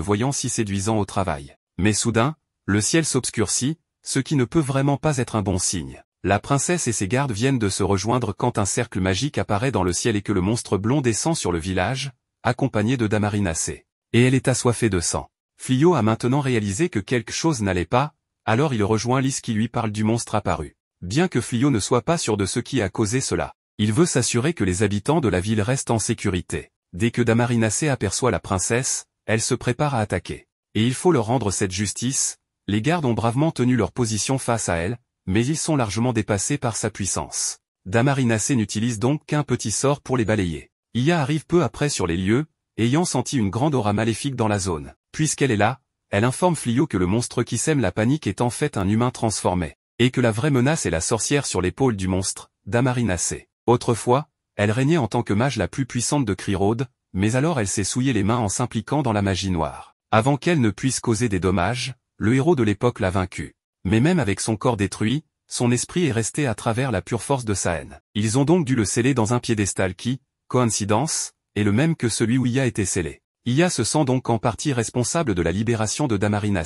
voyant si séduisant au travail. Mais soudain, le ciel s'obscurcit, ce qui ne peut vraiment pas être un bon signe. La princesse et ses gardes viennent de se rejoindre quand un cercle magique apparaît dans le ciel et que le monstre blond descend sur le village, accompagné de Damarinacé. Et elle est assoiffée de sang. Flio a maintenant réalisé que quelque chose n'allait pas, alors il rejoint Lys qui lui parle du monstre apparu. Bien que Flio ne soit pas sûr de ce qui a causé cela, il veut s'assurer que les habitants de la ville restent en sécurité. Dès que Damarinacé aperçoit la princesse, elle se prépare à attaquer. Et il faut leur rendre cette justice, les gardes ont bravement tenu leur position face à elle, mais ils sont largement dépassés par sa puissance. Damarinacé n'utilise donc qu'un petit sort pour les balayer. Ia arrive peu après sur les lieux, ayant senti une grande aura maléfique dans la zone. Puisqu'elle est là, elle informe Flio que le monstre qui sème la panique est en fait un humain transformé, et que la vraie menace est la sorcière sur l'épaule du monstre, Damarinacé. Autrefois, elle régnait en tant que mage la plus puissante de Cryrode, mais alors elle s'est souillée les mains en s'impliquant dans la magie noire. Avant qu'elle ne puisse causer des dommages, le héros de l'époque l'a vaincu. Mais même avec son corps détruit, son esprit est resté à travers la pure force de sa haine. Ils ont donc dû le sceller dans un piédestal qui, coïncidence, est le même que celui où il a été scellé. Ia se sent donc en partie responsable de la libération de Damarina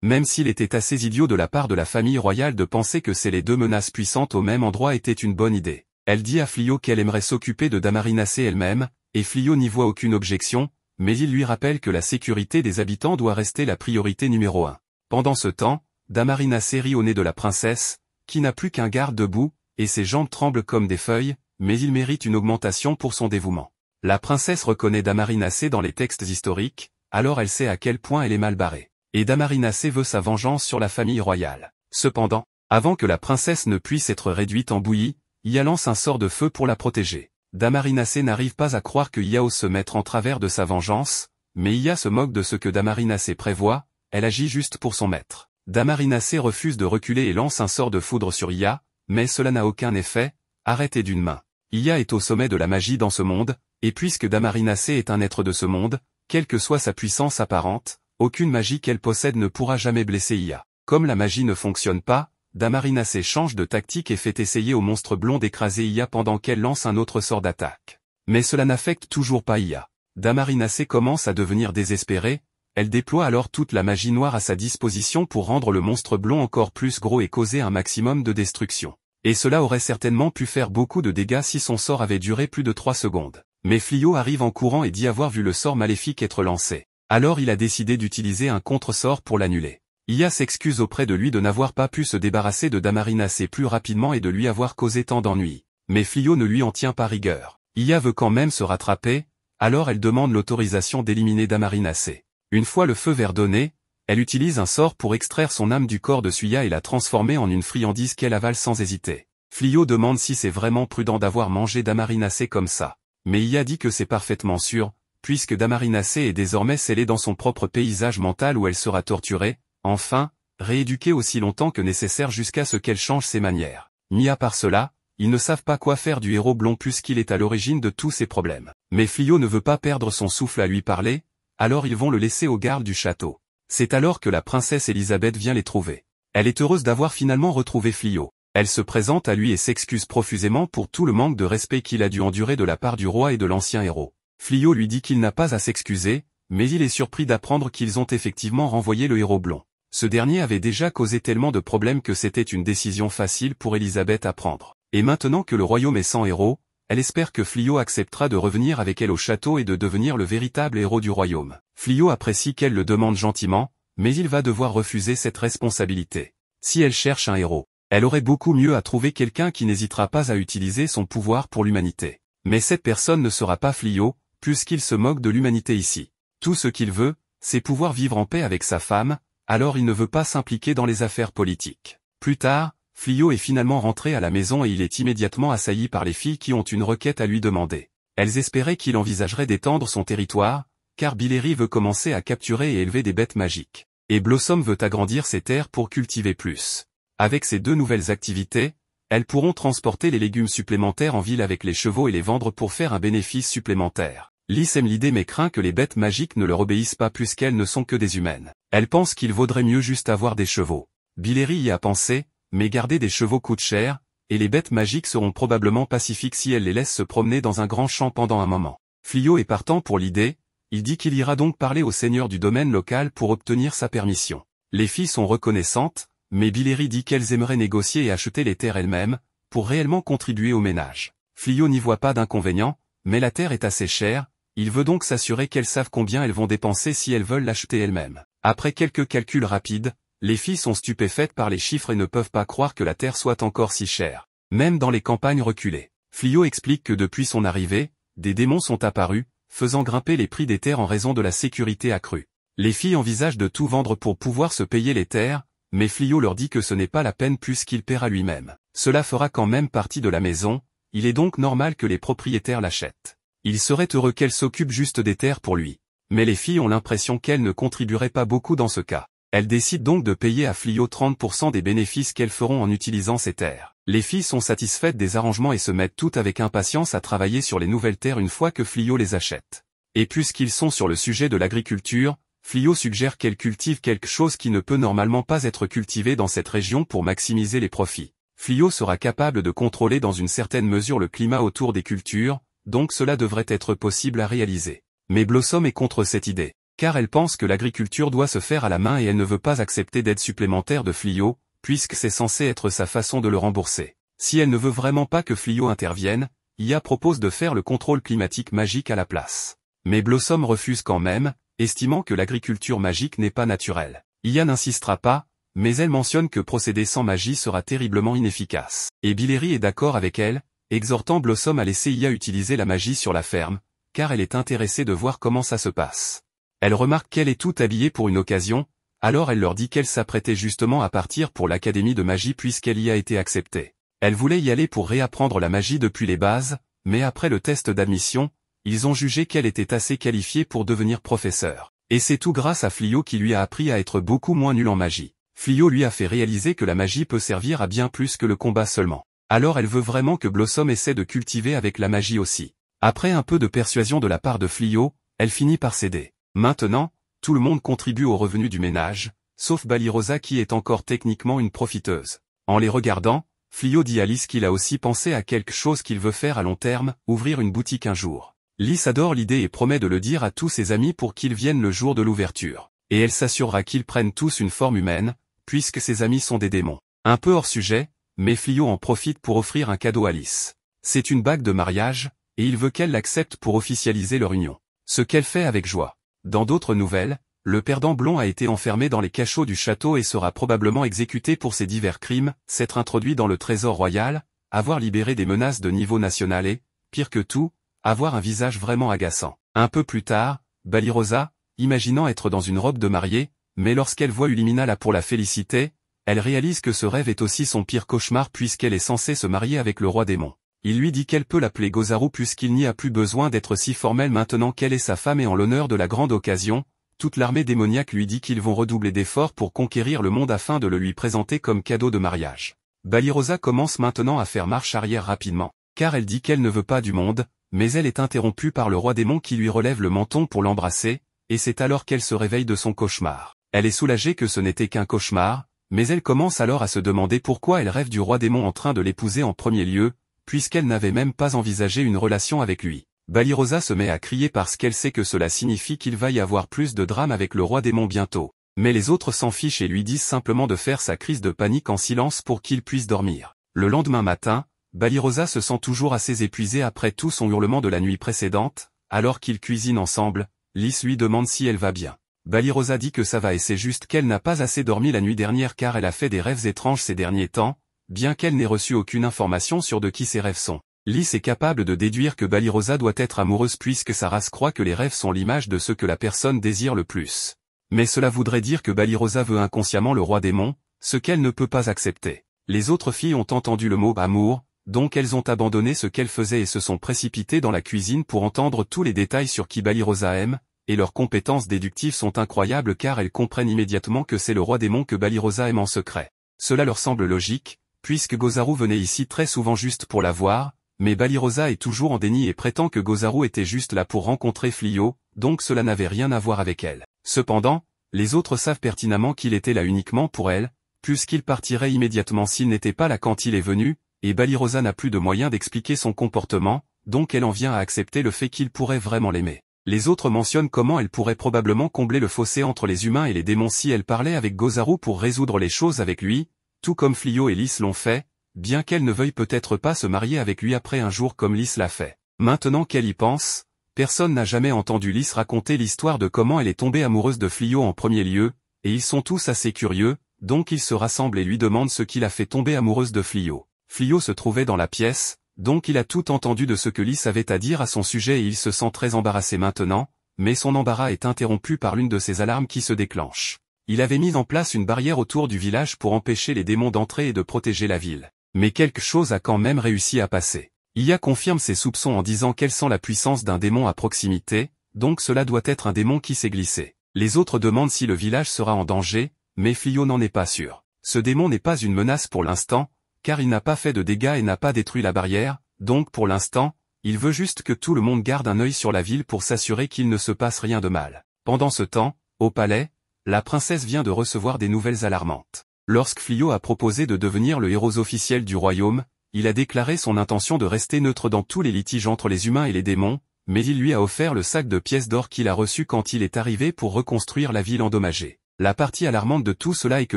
Même s'il était assez idiot de la part de la famille royale de penser que c'est les deux menaces puissantes au même endroit était une bonne idée. Elle dit à Flio qu'elle aimerait s'occuper de Damarinacé elle-même, et Flio n'y voit aucune objection, mais il lui rappelle que la sécurité des habitants doit rester la priorité numéro un. Pendant ce temps, Damarinacé rit au nez de la princesse, qui n'a plus qu'un garde debout, et ses jambes tremblent comme des feuilles, mais il mérite une augmentation pour son dévouement. La princesse reconnaît Damarinacé dans les textes historiques, alors elle sait à quel point elle est mal barrée. Et Damarinacé veut sa vengeance sur la famille royale. Cependant, avant que la princesse ne puisse être réduite en bouillie, Ia lance un sort de feu pour la protéger. Damarinacé n'arrive pas à croire que Ia se mettre en travers de sa vengeance, mais Ia se moque de ce que Damarinacé prévoit, elle agit juste pour son maître. Damarinacé refuse de reculer et lance un sort de foudre sur Ia, mais cela n'a aucun effet, Arrêtez d'une main. Ia est au sommet de la magie dans ce monde, et puisque Damarinacé est un être de ce monde, quelle que soit sa puissance apparente, aucune magie qu'elle possède ne pourra jamais blesser Ia. Comme la magie ne fonctionne pas, Damarinacé change de tactique et fait essayer au monstre blond d'écraser Ia pendant qu'elle lance un autre sort d'attaque. Mais cela n'affecte toujours pas Ia. Damarinacé commence à devenir désespérée, elle déploie alors toute la magie noire à sa disposition pour rendre le monstre blond encore plus gros et causer un maximum de destruction et cela aurait certainement pu faire beaucoup de dégâts si son sort avait duré plus de 3 secondes. Mais Flio arrive en courant et dit avoir vu le sort maléfique être lancé. Alors il a décidé d'utiliser un contre-sort pour l'annuler. Ia s'excuse auprès de lui de n'avoir pas pu se débarrasser de Damarinacé plus rapidement et de lui avoir causé tant d'ennuis. Mais Flio ne lui en tient pas rigueur. Ia veut quand même se rattraper, alors elle demande l'autorisation d'éliminer Damarinacé. Une fois le feu vert donné, elle utilise un sort pour extraire son âme du corps de Suya et la transformer en une friandise qu'elle avale sans hésiter. Flio demande si c'est vraiment prudent d'avoir mangé Damarinacé comme ça. Mais Ia dit que c'est parfaitement sûr, puisque Damarinacé est désormais scellée dans son propre paysage mental où elle sera torturée, enfin, rééduquée aussi longtemps que nécessaire jusqu'à ce qu'elle change ses manières. Mis à part cela, ils ne savent pas quoi faire du héros blond puisqu'il est à l'origine de tous ces problèmes. Mais Flio ne veut pas perdre son souffle à lui parler, alors ils vont le laisser aux garde du château. C'est alors que la princesse Elisabeth vient les trouver. Elle est heureuse d'avoir finalement retrouvé Flio. Elle se présente à lui et s'excuse profusément pour tout le manque de respect qu'il a dû endurer de la part du roi et de l'ancien héros. Flio lui dit qu'il n'a pas à s'excuser, mais il est surpris d'apprendre qu'ils ont effectivement renvoyé le héros blond. Ce dernier avait déjà causé tellement de problèmes que c'était une décision facile pour Elisabeth à prendre. Et maintenant que le royaume est sans héros, elle espère que Flio acceptera de revenir avec elle au château et de devenir le véritable héros du royaume. Flio apprécie qu'elle le demande gentiment, mais il va devoir refuser cette responsabilité. Si elle cherche un héros, elle aurait beaucoup mieux à trouver quelqu'un qui n'hésitera pas à utiliser son pouvoir pour l'humanité. Mais cette personne ne sera pas Flio, puisqu'il se moque de l'humanité ici. Tout ce qu'il veut, c'est pouvoir vivre en paix avec sa femme, alors il ne veut pas s'impliquer dans les affaires politiques. Plus tard, Flio est finalement rentré à la maison et il est immédiatement assailli par les filles qui ont une requête à lui demander. Elles espéraient qu'il envisagerait d'étendre son territoire, car Billery veut commencer à capturer et élever des bêtes magiques. Et Blossom veut agrandir ses terres pour cultiver plus. Avec ces deux nouvelles activités, elles pourront transporter les légumes supplémentaires en ville avec les chevaux et les vendre pour faire un bénéfice supplémentaire. Lys aime l'idée mais craint que les bêtes magiques ne leur obéissent pas plus qu'elles ne sont que des humaines. Elle pense qu'il vaudrait mieux juste avoir des chevaux. Billery y a pensé, mais garder des chevaux coûte cher, et les bêtes magiques seront probablement pacifiques si elles les laissent se promener dans un grand champ pendant un moment. Flio est partant pour l'idée, il dit qu'il ira donc parler au seigneur du domaine local pour obtenir sa permission. Les filles sont reconnaissantes, mais Billery dit qu'elles aimeraient négocier et acheter les terres elles-mêmes, pour réellement contribuer au ménage. Flio n'y voit pas d'inconvénient, mais la terre est assez chère, il veut donc s'assurer qu'elles savent combien elles vont dépenser si elles veulent l'acheter elles-mêmes. Après quelques calculs rapides, les filles sont stupéfaites par les chiffres et ne peuvent pas croire que la terre soit encore si chère. Même dans les campagnes reculées. Flio explique que depuis son arrivée, des démons sont apparus, faisant grimper les prix des terres en raison de la sécurité accrue. Les filles envisagent de tout vendre pour pouvoir se payer les terres, mais Flio leur dit que ce n'est pas la peine puisqu'il paiera lui-même. Cela fera quand même partie de la maison, il est donc normal que les propriétaires l'achètent. Il serait heureux qu'elle s'occupe juste des terres pour lui. Mais les filles ont l'impression qu'elle ne contribuerait pas beaucoup dans ce cas. Elle décide donc de payer à Flio 30% des bénéfices qu'elles feront en utilisant ces terres. Les filles sont satisfaites des arrangements et se mettent toutes avec impatience à travailler sur les nouvelles terres une fois que Flio les achète. Et puisqu'ils sont sur le sujet de l'agriculture, Flio suggère qu'elle cultive quelque chose qui ne peut normalement pas être cultivé dans cette région pour maximiser les profits. Flio sera capable de contrôler dans une certaine mesure le climat autour des cultures, donc cela devrait être possible à réaliser. Mais Blossom est contre cette idée car elle pense que l'agriculture doit se faire à la main et elle ne veut pas accepter d'aide supplémentaire de Flio, puisque c'est censé être sa façon de le rembourser. Si elle ne veut vraiment pas que Flio intervienne, IA propose de faire le contrôle climatique magique à la place. Mais Blossom refuse quand même, estimant que l'agriculture magique n'est pas naturelle. IA n'insistera pas, mais elle mentionne que procéder sans magie sera terriblement inefficace. Et Bileri est d'accord avec elle, exhortant Blossom à laisser IA utiliser la magie sur la ferme, car elle est intéressée de voir comment ça se passe. Elle remarque qu'elle est toute habillée pour une occasion, alors elle leur dit qu'elle s'apprêtait justement à partir pour l'académie de magie puisqu'elle y a été acceptée. Elle voulait y aller pour réapprendre la magie depuis les bases, mais après le test d'admission, ils ont jugé qu'elle était assez qualifiée pour devenir professeur. Et c'est tout grâce à Flio qui lui a appris à être beaucoup moins nul en magie. Flio lui a fait réaliser que la magie peut servir à bien plus que le combat seulement. Alors elle veut vraiment que Blossom essaie de cultiver avec la magie aussi. Après un peu de persuasion de la part de Flio, elle finit par céder. Maintenant, tout le monde contribue aux revenus du ménage, sauf Balirosa qui est encore techniquement une profiteuse. En les regardant, Flio dit à Alice qu'il a aussi pensé à quelque chose qu'il veut faire à long terme, ouvrir une boutique un jour. Lys adore l'idée et promet de le dire à tous ses amis pour qu'ils viennent le jour de l'ouverture. Et elle s'assurera qu'ils prennent tous une forme humaine, puisque ses amis sont des démons. Un peu hors sujet, mais Flio en profite pour offrir un cadeau à Lys. C'est une bague de mariage, et il veut qu'elle l'accepte pour officialiser leur union. Ce qu'elle fait avec joie. Dans d'autres nouvelles, le perdant blond a été enfermé dans les cachots du château et sera probablement exécuté pour ses divers crimes, s'être introduit dans le trésor royal, avoir libéré des menaces de niveau national et, pire que tout, avoir un visage vraiment agaçant. Un peu plus tard, Balirosa, imaginant être dans une robe de mariée, mais lorsqu'elle voit Ulimina là pour la féliciter, elle réalise que ce rêve est aussi son pire cauchemar puisqu'elle est censée se marier avec le roi démon. Il lui dit qu'elle peut l'appeler Gozaru puisqu'il n'y a plus besoin d'être si formel maintenant qu'elle est sa femme et en l'honneur de la grande occasion, toute l'armée démoniaque lui dit qu'ils vont redoubler d'efforts pour conquérir le monde afin de le lui présenter comme cadeau de mariage. Balirosa commence maintenant à faire marche arrière rapidement, car elle dit qu'elle ne veut pas du monde, mais elle est interrompue par le roi démon qui lui relève le menton pour l'embrasser, et c'est alors qu'elle se réveille de son cauchemar. Elle est soulagée que ce n'était qu'un cauchemar, mais elle commence alors à se demander pourquoi elle rêve du roi démon en train de l'épouser en premier lieu, puisqu'elle n'avait même pas envisagé une relation avec lui. Balirosa se met à crier parce qu'elle sait que cela signifie qu'il va y avoir plus de drame avec le roi démon bientôt. Mais les autres s'en fichent et lui disent simplement de faire sa crise de panique en silence pour qu'il puisse dormir. Le lendemain matin, Balirosa se sent toujours assez épuisée après tout son hurlement de la nuit précédente, alors qu'ils cuisinent ensemble, Lys lui demande si elle va bien. Balirosa dit que ça va et c'est juste qu'elle n'a pas assez dormi la nuit dernière car elle a fait des rêves étranges ces derniers temps, bien qu'elle n'ait reçu aucune information sur de qui ses rêves sont. Lys est capable de déduire que Balirosa doit être amoureuse puisque sa race croit que les rêves sont l'image de ce que la personne désire le plus. Mais cela voudrait dire que Balirosa veut inconsciemment le roi démon, ce qu'elle ne peut pas accepter. Les autres filles ont entendu le mot amour, donc elles ont abandonné ce qu'elles faisaient et se sont précipitées dans la cuisine pour entendre tous les détails sur qui Balirosa aime, et leurs compétences déductives sont incroyables car elles comprennent immédiatement que c'est le roi démon que Balirosa aime en secret. Cela leur semble logique, puisque Gozaru venait ici très souvent juste pour la voir, mais Balirosa est toujours en déni et prétend que Gozaru était juste là pour rencontrer Flio, donc cela n'avait rien à voir avec elle. Cependant, les autres savent pertinemment qu'il était là uniquement pour elle, puisqu'il partirait immédiatement s'il n'était pas là quand il est venu, et Balirosa n'a plus de moyens d'expliquer son comportement, donc elle en vient à accepter le fait qu'il pourrait vraiment l'aimer. Les autres mentionnent comment elle pourrait probablement combler le fossé entre les humains et les démons si elle parlait avec Gozaru pour résoudre les choses avec lui, tout comme Flio et Lys l'ont fait, bien qu'elle ne veuille peut-être pas se marier avec lui après un jour comme Lys l'a fait. Maintenant qu'elle y pense, personne n'a jamais entendu Lys raconter l'histoire de comment elle est tombée amoureuse de Flio en premier lieu, et ils sont tous assez curieux, donc ils se rassemblent et lui demandent ce qui l'a fait tomber amoureuse de Flio. Flio se trouvait dans la pièce, donc il a tout entendu de ce que Lys avait à dire à son sujet et il se sent très embarrassé maintenant, mais son embarras est interrompu par l'une de ses alarmes qui se déclenche il avait mis en place une barrière autour du village pour empêcher les démons d'entrer et de protéger la ville. Mais quelque chose a quand même réussi à passer. Ia confirme ses soupçons en disant qu'elle sent la puissance d'un démon à proximité, donc cela doit être un démon qui s'est glissé. Les autres demandent si le village sera en danger, mais Flio n'en est pas sûr. Ce démon n'est pas une menace pour l'instant, car il n'a pas fait de dégâts et n'a pas détruit la barrière, donc pour l'instant, il veut juste que tout le monde garde un œil sur la ville pour s'assurer qu'il ne se passe rien de mal. Pendant ce temps, au palais, la princesse vient de recevoir des nouvelles alarmantes. Lorsque Flio a proposé de devenir le héros officiel du royaume, il a déclaré son intention de rester neutre dans tous les litiges entre les humains et les démons, mais il lui a offert le sac de pièces d'or qu'il a reçu quand il est arrivé pour reconstruire la ville endommagée. La partie alarmante de tout cela est que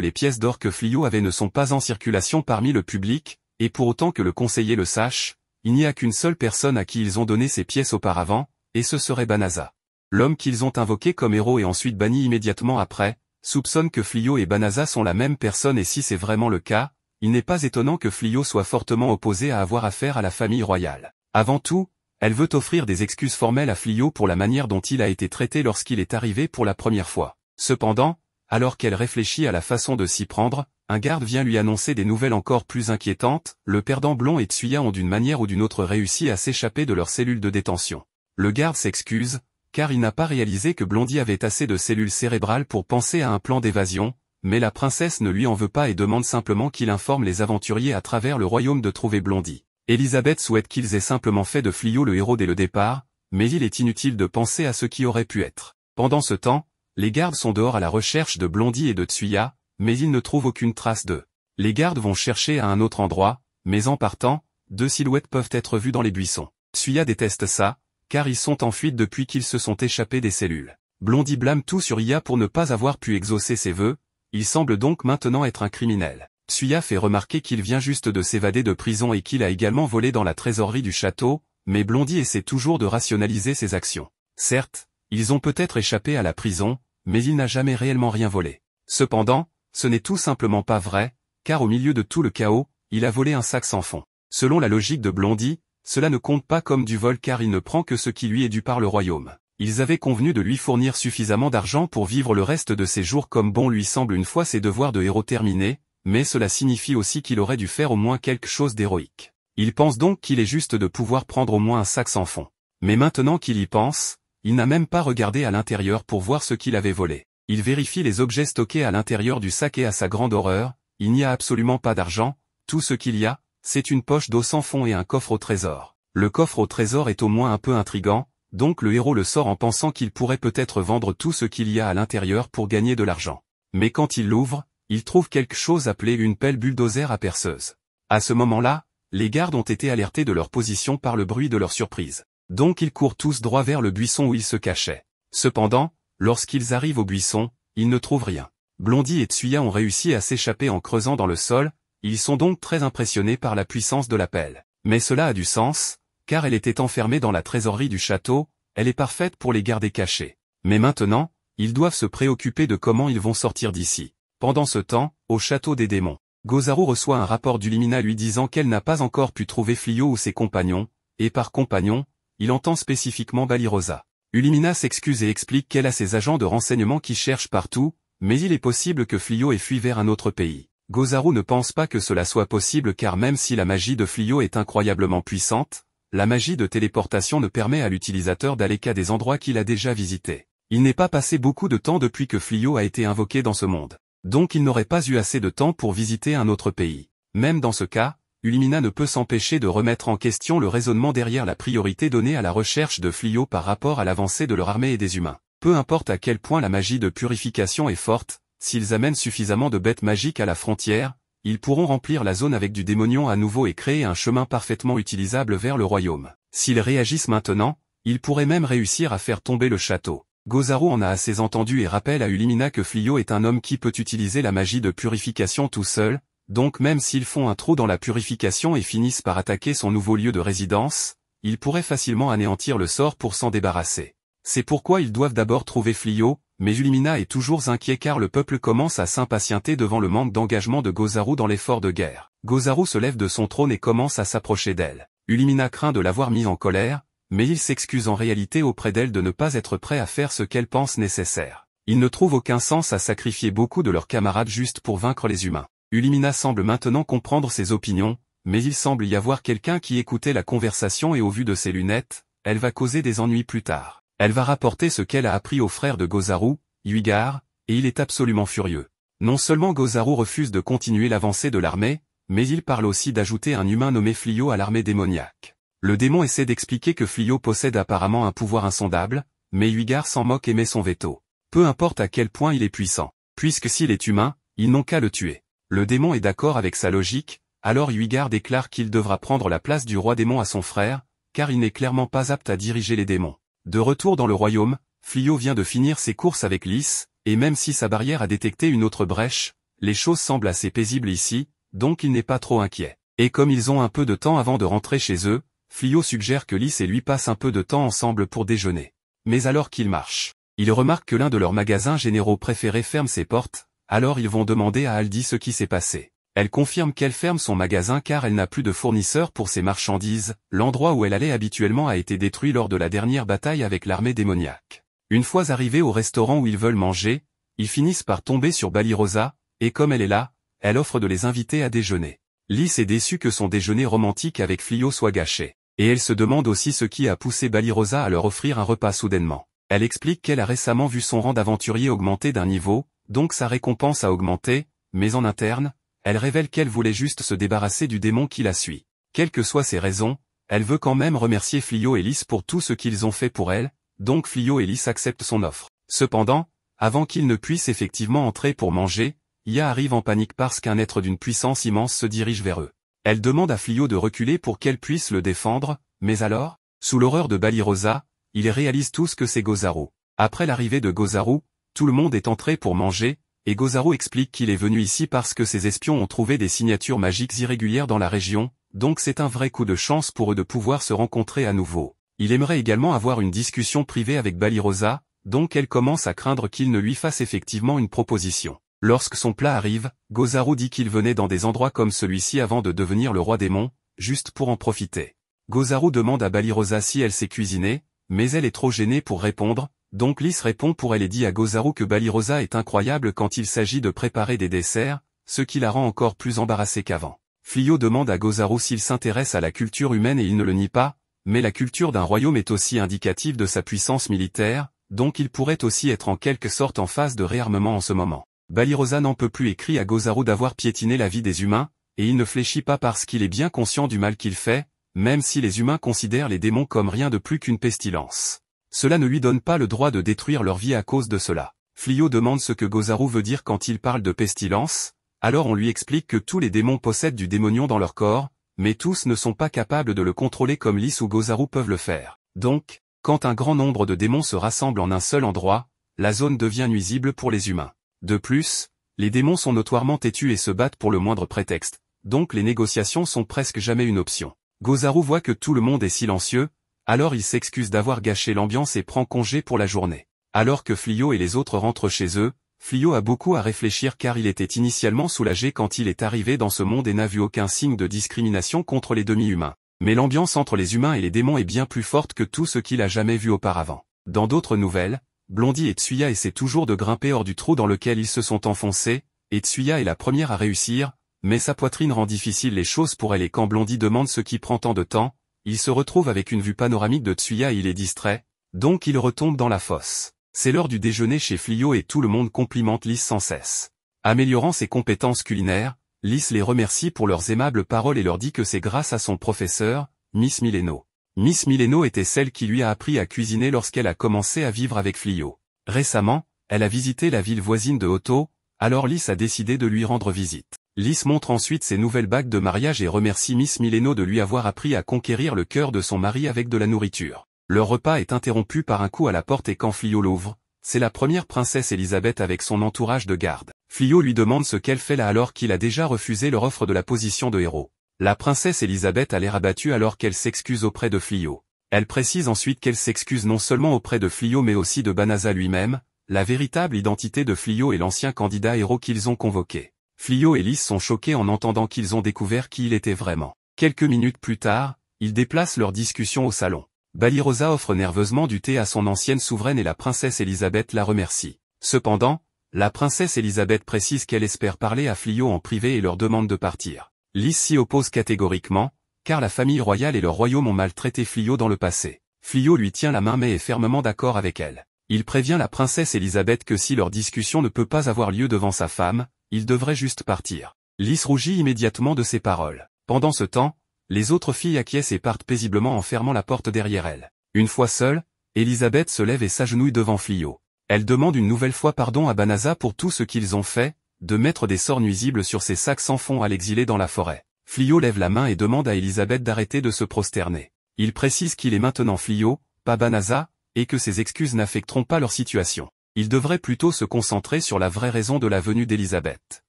les pièces d'or que Flio avait ne sont pas en circulation parmi le public, et pour autant que le conseiller le sache, il n'y a qu'une seule personne à qui ils ont donné ces pièces auparavant, et ce serait Banaza. L'homme qu'ils ont invoqué comme héros et ensuite banni immédiatement après, soupçonne que Flio et Banaza sont la même personne et si c'est vraiment le cas, il n'est pas étonnant que Flio soit fortement opposé à avoir affaire à la famille royale. Avant tout, elle veut offrir des excuses formelles à Flio pour la manière dont il a été traité lorsqu'il est arrivé pour la première fois. Cependant, alors qu'elle réfléchit à la façon de s'y prendre, un garde vient lui annoncer des nouvelles encore plus inquiétantes, le perdant blond et Tsuya ont d'une manière ou d'une autre réussi à s'échapper de leur cellule de détention. Le garde s'excuse, car il n'a pas réalisé que Blondie avait assez de cellules cérébrales pour penser à un plan d'évasion, mais la princesse ne lui en veut pas et demande simplement qu'il informe les aventuriers à travers le royaume de trouver Blondie. Elisabeth souhaite qu'ils aient simplement fait de Flio le héros dès le départ, mais il est inutile de penser à ce qui aurait pu être. Pendant ce temps, les gardes sont dehors à la recherche de Blondie et de Tsuya, mais ils ne trouvent aucune trace d'eux. Les gardes vont chercher à un autre endroit, mais en partant, deux silhouettes peuvent être vues dans les buissons. Tsuya déteste ça, car ils sont en fuite depuis qu'ils se sont échappés des cellules. Blondie blâme tout sur Ia pour ne pas avoir pu exaucer ses vœux, il semble donc maintenant être un criminel. Tsuya fait remarquer qu'il vient juste de s'évader de prison et qu'il a également volé dans la trésorerie du château, mais Blondie essaie toujours de rationaliser ses actions. Certes, ils ont peut-être échappé à la prison, mais il n'a jamais réellement rien volé. Cependant, ce n'est tout simplement pas vrai, car au milieu de tout le chaos, il a volé un sac sans fond. Selon la logique de Blondie, cela ne compte pas comme du vol car il ne prend que ce qui lui est dû par le royaume. Ils avaient convenu de lui fournir suffisamment d'argent pour vivre le reste de ses jours comme bon lui semble une fois ses devoirs de héros terminés, mais cela signifie aussi qu'il aurait dû faire au moins quelque chose d'héroïque. Il pense donc qu'il est juste de pouvoir prendre au moins un sac sans fond. Mais maintenant qu'il y pense, il n'a même pas regardé à l'intérieur pour voir ce qu'il avait volé. Il vérifie les objets stockés à l'intérieur du sac et à sa grande horreur, il n'y a absolument pas d'argent, tout ce qu'il y a, c'est une poche d'eau sans fond et un coffre au trésor. Le coffre au trésor est au moins un peu intrigant, donc le héros le sort en pensant qu'il pourrait peut-être vendre tout ce qu'il y a à l'intérieur pour gagner de l'argent. Mais quand il l'ouvre, il trouve quelque chose appelé une pelle bulldozer à perceuse. À ce moment-là, les gardes ont été alertés de leur position par le bruit de leur surprise. Donc ils courent tous droit vers le buisson où ils se cachaient. Cependant, lorsqu'ils arrivent au buisson, ils ne trouvent rien. Blondie et Tsuya ont réussi à s'échapper en creusant dans le sol, ils sont donc très impressionnés par la puissance de l'appel. Mais cela a du sens, car elle était enfermée dans la trésorerie du château, elle est parfaite pour les garder cachés. Mais maintenant, ils doivent se préoccuper de comment ils vont sortir d'ici. Pendant ce temps, au château des démons, Gozaru reçoit un rapport d'Ulimina lui disant qu'elle n'a pas encore pu trouver Flio ou ses compagnons, et par compagnons, il entend spécifiquement Balirosa. Ulimina s'excuse et explique qu'elle a ses agents de renseignement qui cherchent partout, mais il est possible que Flio ait fui vers un autre pays. Gozaru ne pense pas que cela soit possible car même si la magie de Flio est incroyablement puissante, la magie de téléportation ne permet à l'utilisateur d'aller qu'à des endroits qu'il a déjà visités. Il n'est pas passé beaucoup de temps depuis que Flio a été invoqué dans ce monde. Donc il n'aurait pas eu assez de temps pour visiter un autre pays. Même dans ce cas, Ulimina ne peut s'empêcher de remettre en question le raisonnement derrière la priorité donnée à la recherche de Flio par rapport à l'avancée de leur armée et des humains. Peu importe à quel point la magie de purification est forte, S'ils amènent suffisamment de bêtes magiques à la frontière, ils pourront remplir la zone avec du démonion à nouveau et créer un chemin parfaitement utilisable vers le royaume. S'ils réagissent maintenant, ils pourraient même réussir à faire tomber le château. Gozaru en a assez entendu et rappelle à Ulimina que Flio est un homme qui peut utiliser la magie de purification tout seul, donc même s'ils font un trou dans la purification et finissent par attaquer son nouveau lieu de résidence, ils pourraient facilement anéantir le sort pour s'en débarrasser. C'est pourquoi ils doivent d'abord trouver Flio, mais Ulimina est toujours inquiet car le peuple commence à s'impatienter devant le manque d'engagement de Gozaru dans l'effort de guerre. Gozaru se lève de son trône et commence à s'approcher d'elle. Ulimina craint de l'avoir mis en colère, mais il s'excuse en réalité auprès d'elle de ne pas être prêt à faire ce qu'elle pense nécessaire. Il ne trouve aucun sens à sacrifier beaucoup de leurs camarades juste pour vaincre les humains. Ulimina semble maintenant comprendre ses opinions, mais il semble y avoir quelqu'un qui écoutait la conversation et au vu de ses lunettes, elle va causer des ennuis plus tard. Elle va rapporter ce qu'elle a appris au frère de Gozaru, Yuigar, et il est absolument furieux. Non seulement Gozaru refuse de continuer l'avancée de l'armée, mais il parle aussi d'ajouter un humain nommé Flio à l'armée démoniaque. Le démon essaie d'expliquer que Flio possède apparemment un pouvoir insondable, mais Huigar s'en moque et met son veto. Peu importe à quel point il est puissant, puisque s'il est humain, ils n'ont qu'à le tuer. Le démon est d'accord avec sa logique, alors Huigar déclare qu'il devra prendre la place du roi démon à son frère, car il n'est clairement pas apte à diriger les démons. De retour dans le royaume, Flio vient de finir ses courses avec Lys, et même si sa barrière a détecté une autre brèche, les choses semblent assez paisibles ici, donc il n'est pas trop inquiet. Et comme ils ont un peu de temps avant de rentrer chez eux, Flio suggère que Lys et lui passent un peu de temps ensemble pour déjeuner. Mais alors qu'ils marchent, ils remarquent que l'un de leurs magasins généraux préférés ferme ses portes, alors ils vont demander à Aldi ce qui s'est passé. Elle confirme qu'elle ferme son magasin car elle n'a plus de fournisseur pour ses marchandises, l'endroit où elle allait habituellement a été détruit lors de la dernière bataille avec l'armée démoniaque. Une fois arrivés au restaurant où ils veulent manger, ils finissent par tomber sur Bali Rosa, et comme elle est là, elle offre de les inviter à déjeuner. Lys est déçue que son déjeuner romantique avec Flio soit gâché. Et elle se demande aussi ce qui a poussé Bali Rosa à leur offrir un repas soudainement. Elle explique qu'elle a récemment vu son rang d'aventurier augmenter d'un niveau, donc sa récompense a augmenté, mais en interne, elle révèle qu'elle voulait juste se débarrasser du démon qui la suit. Quelles que soient ses raisons, elle veut quand même remercier Flio et Lys pour tout ce qu'ils ont fait pour elle, donc Flio et Lys acceptent son offre. Cependant, avant qu'ils ne puissent effectivement entrer pour manger, Ya arrive en panique parce qu'un être d'une puissance immense se dirige vers eux. Elle demande à Flio de reculer pour qu'elle puisse le défendre, mais alors, sous l'horreur de Balirosa, ils réalisent tous que c'est Gozaru. Après l'arrivée de Gozaru, tout le monde est entré pour manger, et Gozaru explique qu'il est venu ici parce que ses espions ont trouvé des signatures magiques irrégulières dans la région, donc c'est un vrai coup de chance pour eux de pouvoir se rencontrer à nouveau. Il aimerait également avoir une discussion privée avec Balirosa, donc elle commence à craindre qu'il ne lui fasse effectivement une proposition. Lorsque son plat arrive, Gozaru dit qu'il venait dans des endroits comme celui-ci avant de devenir le roi des monts, juste pour en profiter. Gozaru demande à Balirosa si elle sait cuisiner, mais elle est trop gênée pour répondre, donc Lys répond pour elle et dit à Gozaru que Balirosa est incroyable quand il s'agit de préparer des desserts, ce qui la rend encore plus embarrassée qu'avant. Flio demande à Gozaru s'il s'intéresse à la culture humaine et il ne le nie pas, mais la culture d'un royaume est aussi indicative de sa puissance militaire, donc il pourrait aussi être en quelque sorte en phase de réarmement en ce moment. Balirosa n'en peut plus et à Gozaru d'avoir piétiné la vie des humains, et il ne fléchit pas parce qu'il est bien conscient du mal qu'il fait, même si les humains considèrent les démons comme rien de plus qu'une pestilence. Cela ne lui donne pas le droit de détruire leur vie à cause de cela. Flio demande ce que Gozaru veut dire quand il parle de pestilence, alors on lui explique que tous les démons possèdent du démonion dans leur corps, mais tous ne sont pas capables de le contrôler comme Lys ou Gozaru peuvent le faire. Donc, quand un grand nombre de démons se rassemblent en un seul endroit, la zone devient nuisible pour les humains. De plus, les démons sont notoirement têtus et se battent pour le moindre prétexte, donc les négociations sont presque jamais une option. Gozaru voit que tout le monde est silencieux, alors il s'excuse d'avoir gâché l'ambiance et prend congé pour la journée. Alors que Flio et les autres rentrent chez eux, Flio a beaucoup à réfléchir car il était initialement soulagé quand il est arrivé dans ce monde et n'a vu aucun signe de discrimination contre les demi-humains. Mais l'ambiance entre les humains et les démons est bien plus forte que tout ce qu'il a jamais vu auparavant. Dans d'autres nouvelles, Blondie et Tsuya essaient toujours de grimper hors du trou dans lequel ils se sont enfoncés, et Tsuya est la première à réussir, mais sa poitrine rend difficile les choses pour elle et quand Blondie demande ce qui prend tant de temps, il se retrouve avec une vue panoramique de Tsuya et il est distrait, donc il retombe dans la fosse. C'est l'heure du déjeuner chez Flio et tout le monde complimente Lys sans cesse. Améliorant ses compétences culinaires, Lys les remercie pour leurs aimables paroles et leur dit que c'est grâce à son professeur, Miss Mileno. Miss Mileno était celle qui lui a appris à cuisiner lorsqu'elle a commencé à vivre avec Flio. Récemment, elle a visité la ville voisine de Otto, alors Lys a décidé de lui rendre visite. Lys montre ensuite ses nouvelles bagues de mariage et remercie Miss Mileno de lui avoir appris à conquérir le cœur de son mari avec de la nourriture. Leur repas est interrompu par un coup à la porte et quand Flio l'ouvre, c'est la première princesse Elisabeth avec son entourage de garde. Flio lui demande ce qu'elle fait là alors qu'il a déjà refusé leur offre de la position de héros. La princesse Elisabeth a l'air abattue alors qu'elle s'excuse auprès de Flio. Elle précise ensuite qu'elle s'excuse non seulement auprès de Flio mais aussi de Banaza lui-même, la véritable identité de Flio et l'ancien candidat héros qu'ils ont convoqué. Flio et Lys sont choqués en entendant qu'ils ont découvert qui il était vraiment. Quelques minutes plus tard, ils déplacent leur discussion au salon. Balirosa offre nerveusement du thé à son ancienne souveraine et la princesse Elisabeth la remercie. Cependant, la princesse Elisabeth précise qu'elle espère parler à Flio en privé et leur demande de partir. Lys s'y oppose catégoriquement, car la famille royale et le royaume ont maltraité Flio dans le passé. Flio lui tient la main mais est fermement d'accord avec elle. Il prévient la princesse Elisabeth que si leur discussion ne peut pas avoir lieu devant sa femme, il devrait juste partir. Lys rougit immédiatement de ses paroles. Pendant ce temps, les autres filles acquiescent et partent paisiblement en fermant la porte derrière elles. Une fois seule, Elisabeth se lève et s'agenouille devant Flio. Elle demande une nouvelle fois pardon à Banaza pour tout ce qu'ils ont fait, de mettre des sorts nuisibles sur ses sacs sans fond à l'exiler dans la forêt. Flio lève la main et demande à Elisabeth d'arrêter de se prosterner. Il précise qu'il est maintenant Flio, pas Banaza, et que ses excuses n'affecteront pas leur situation il devrait plutôt se concentrer sur la vraie raison de la venue d'Elisabeth.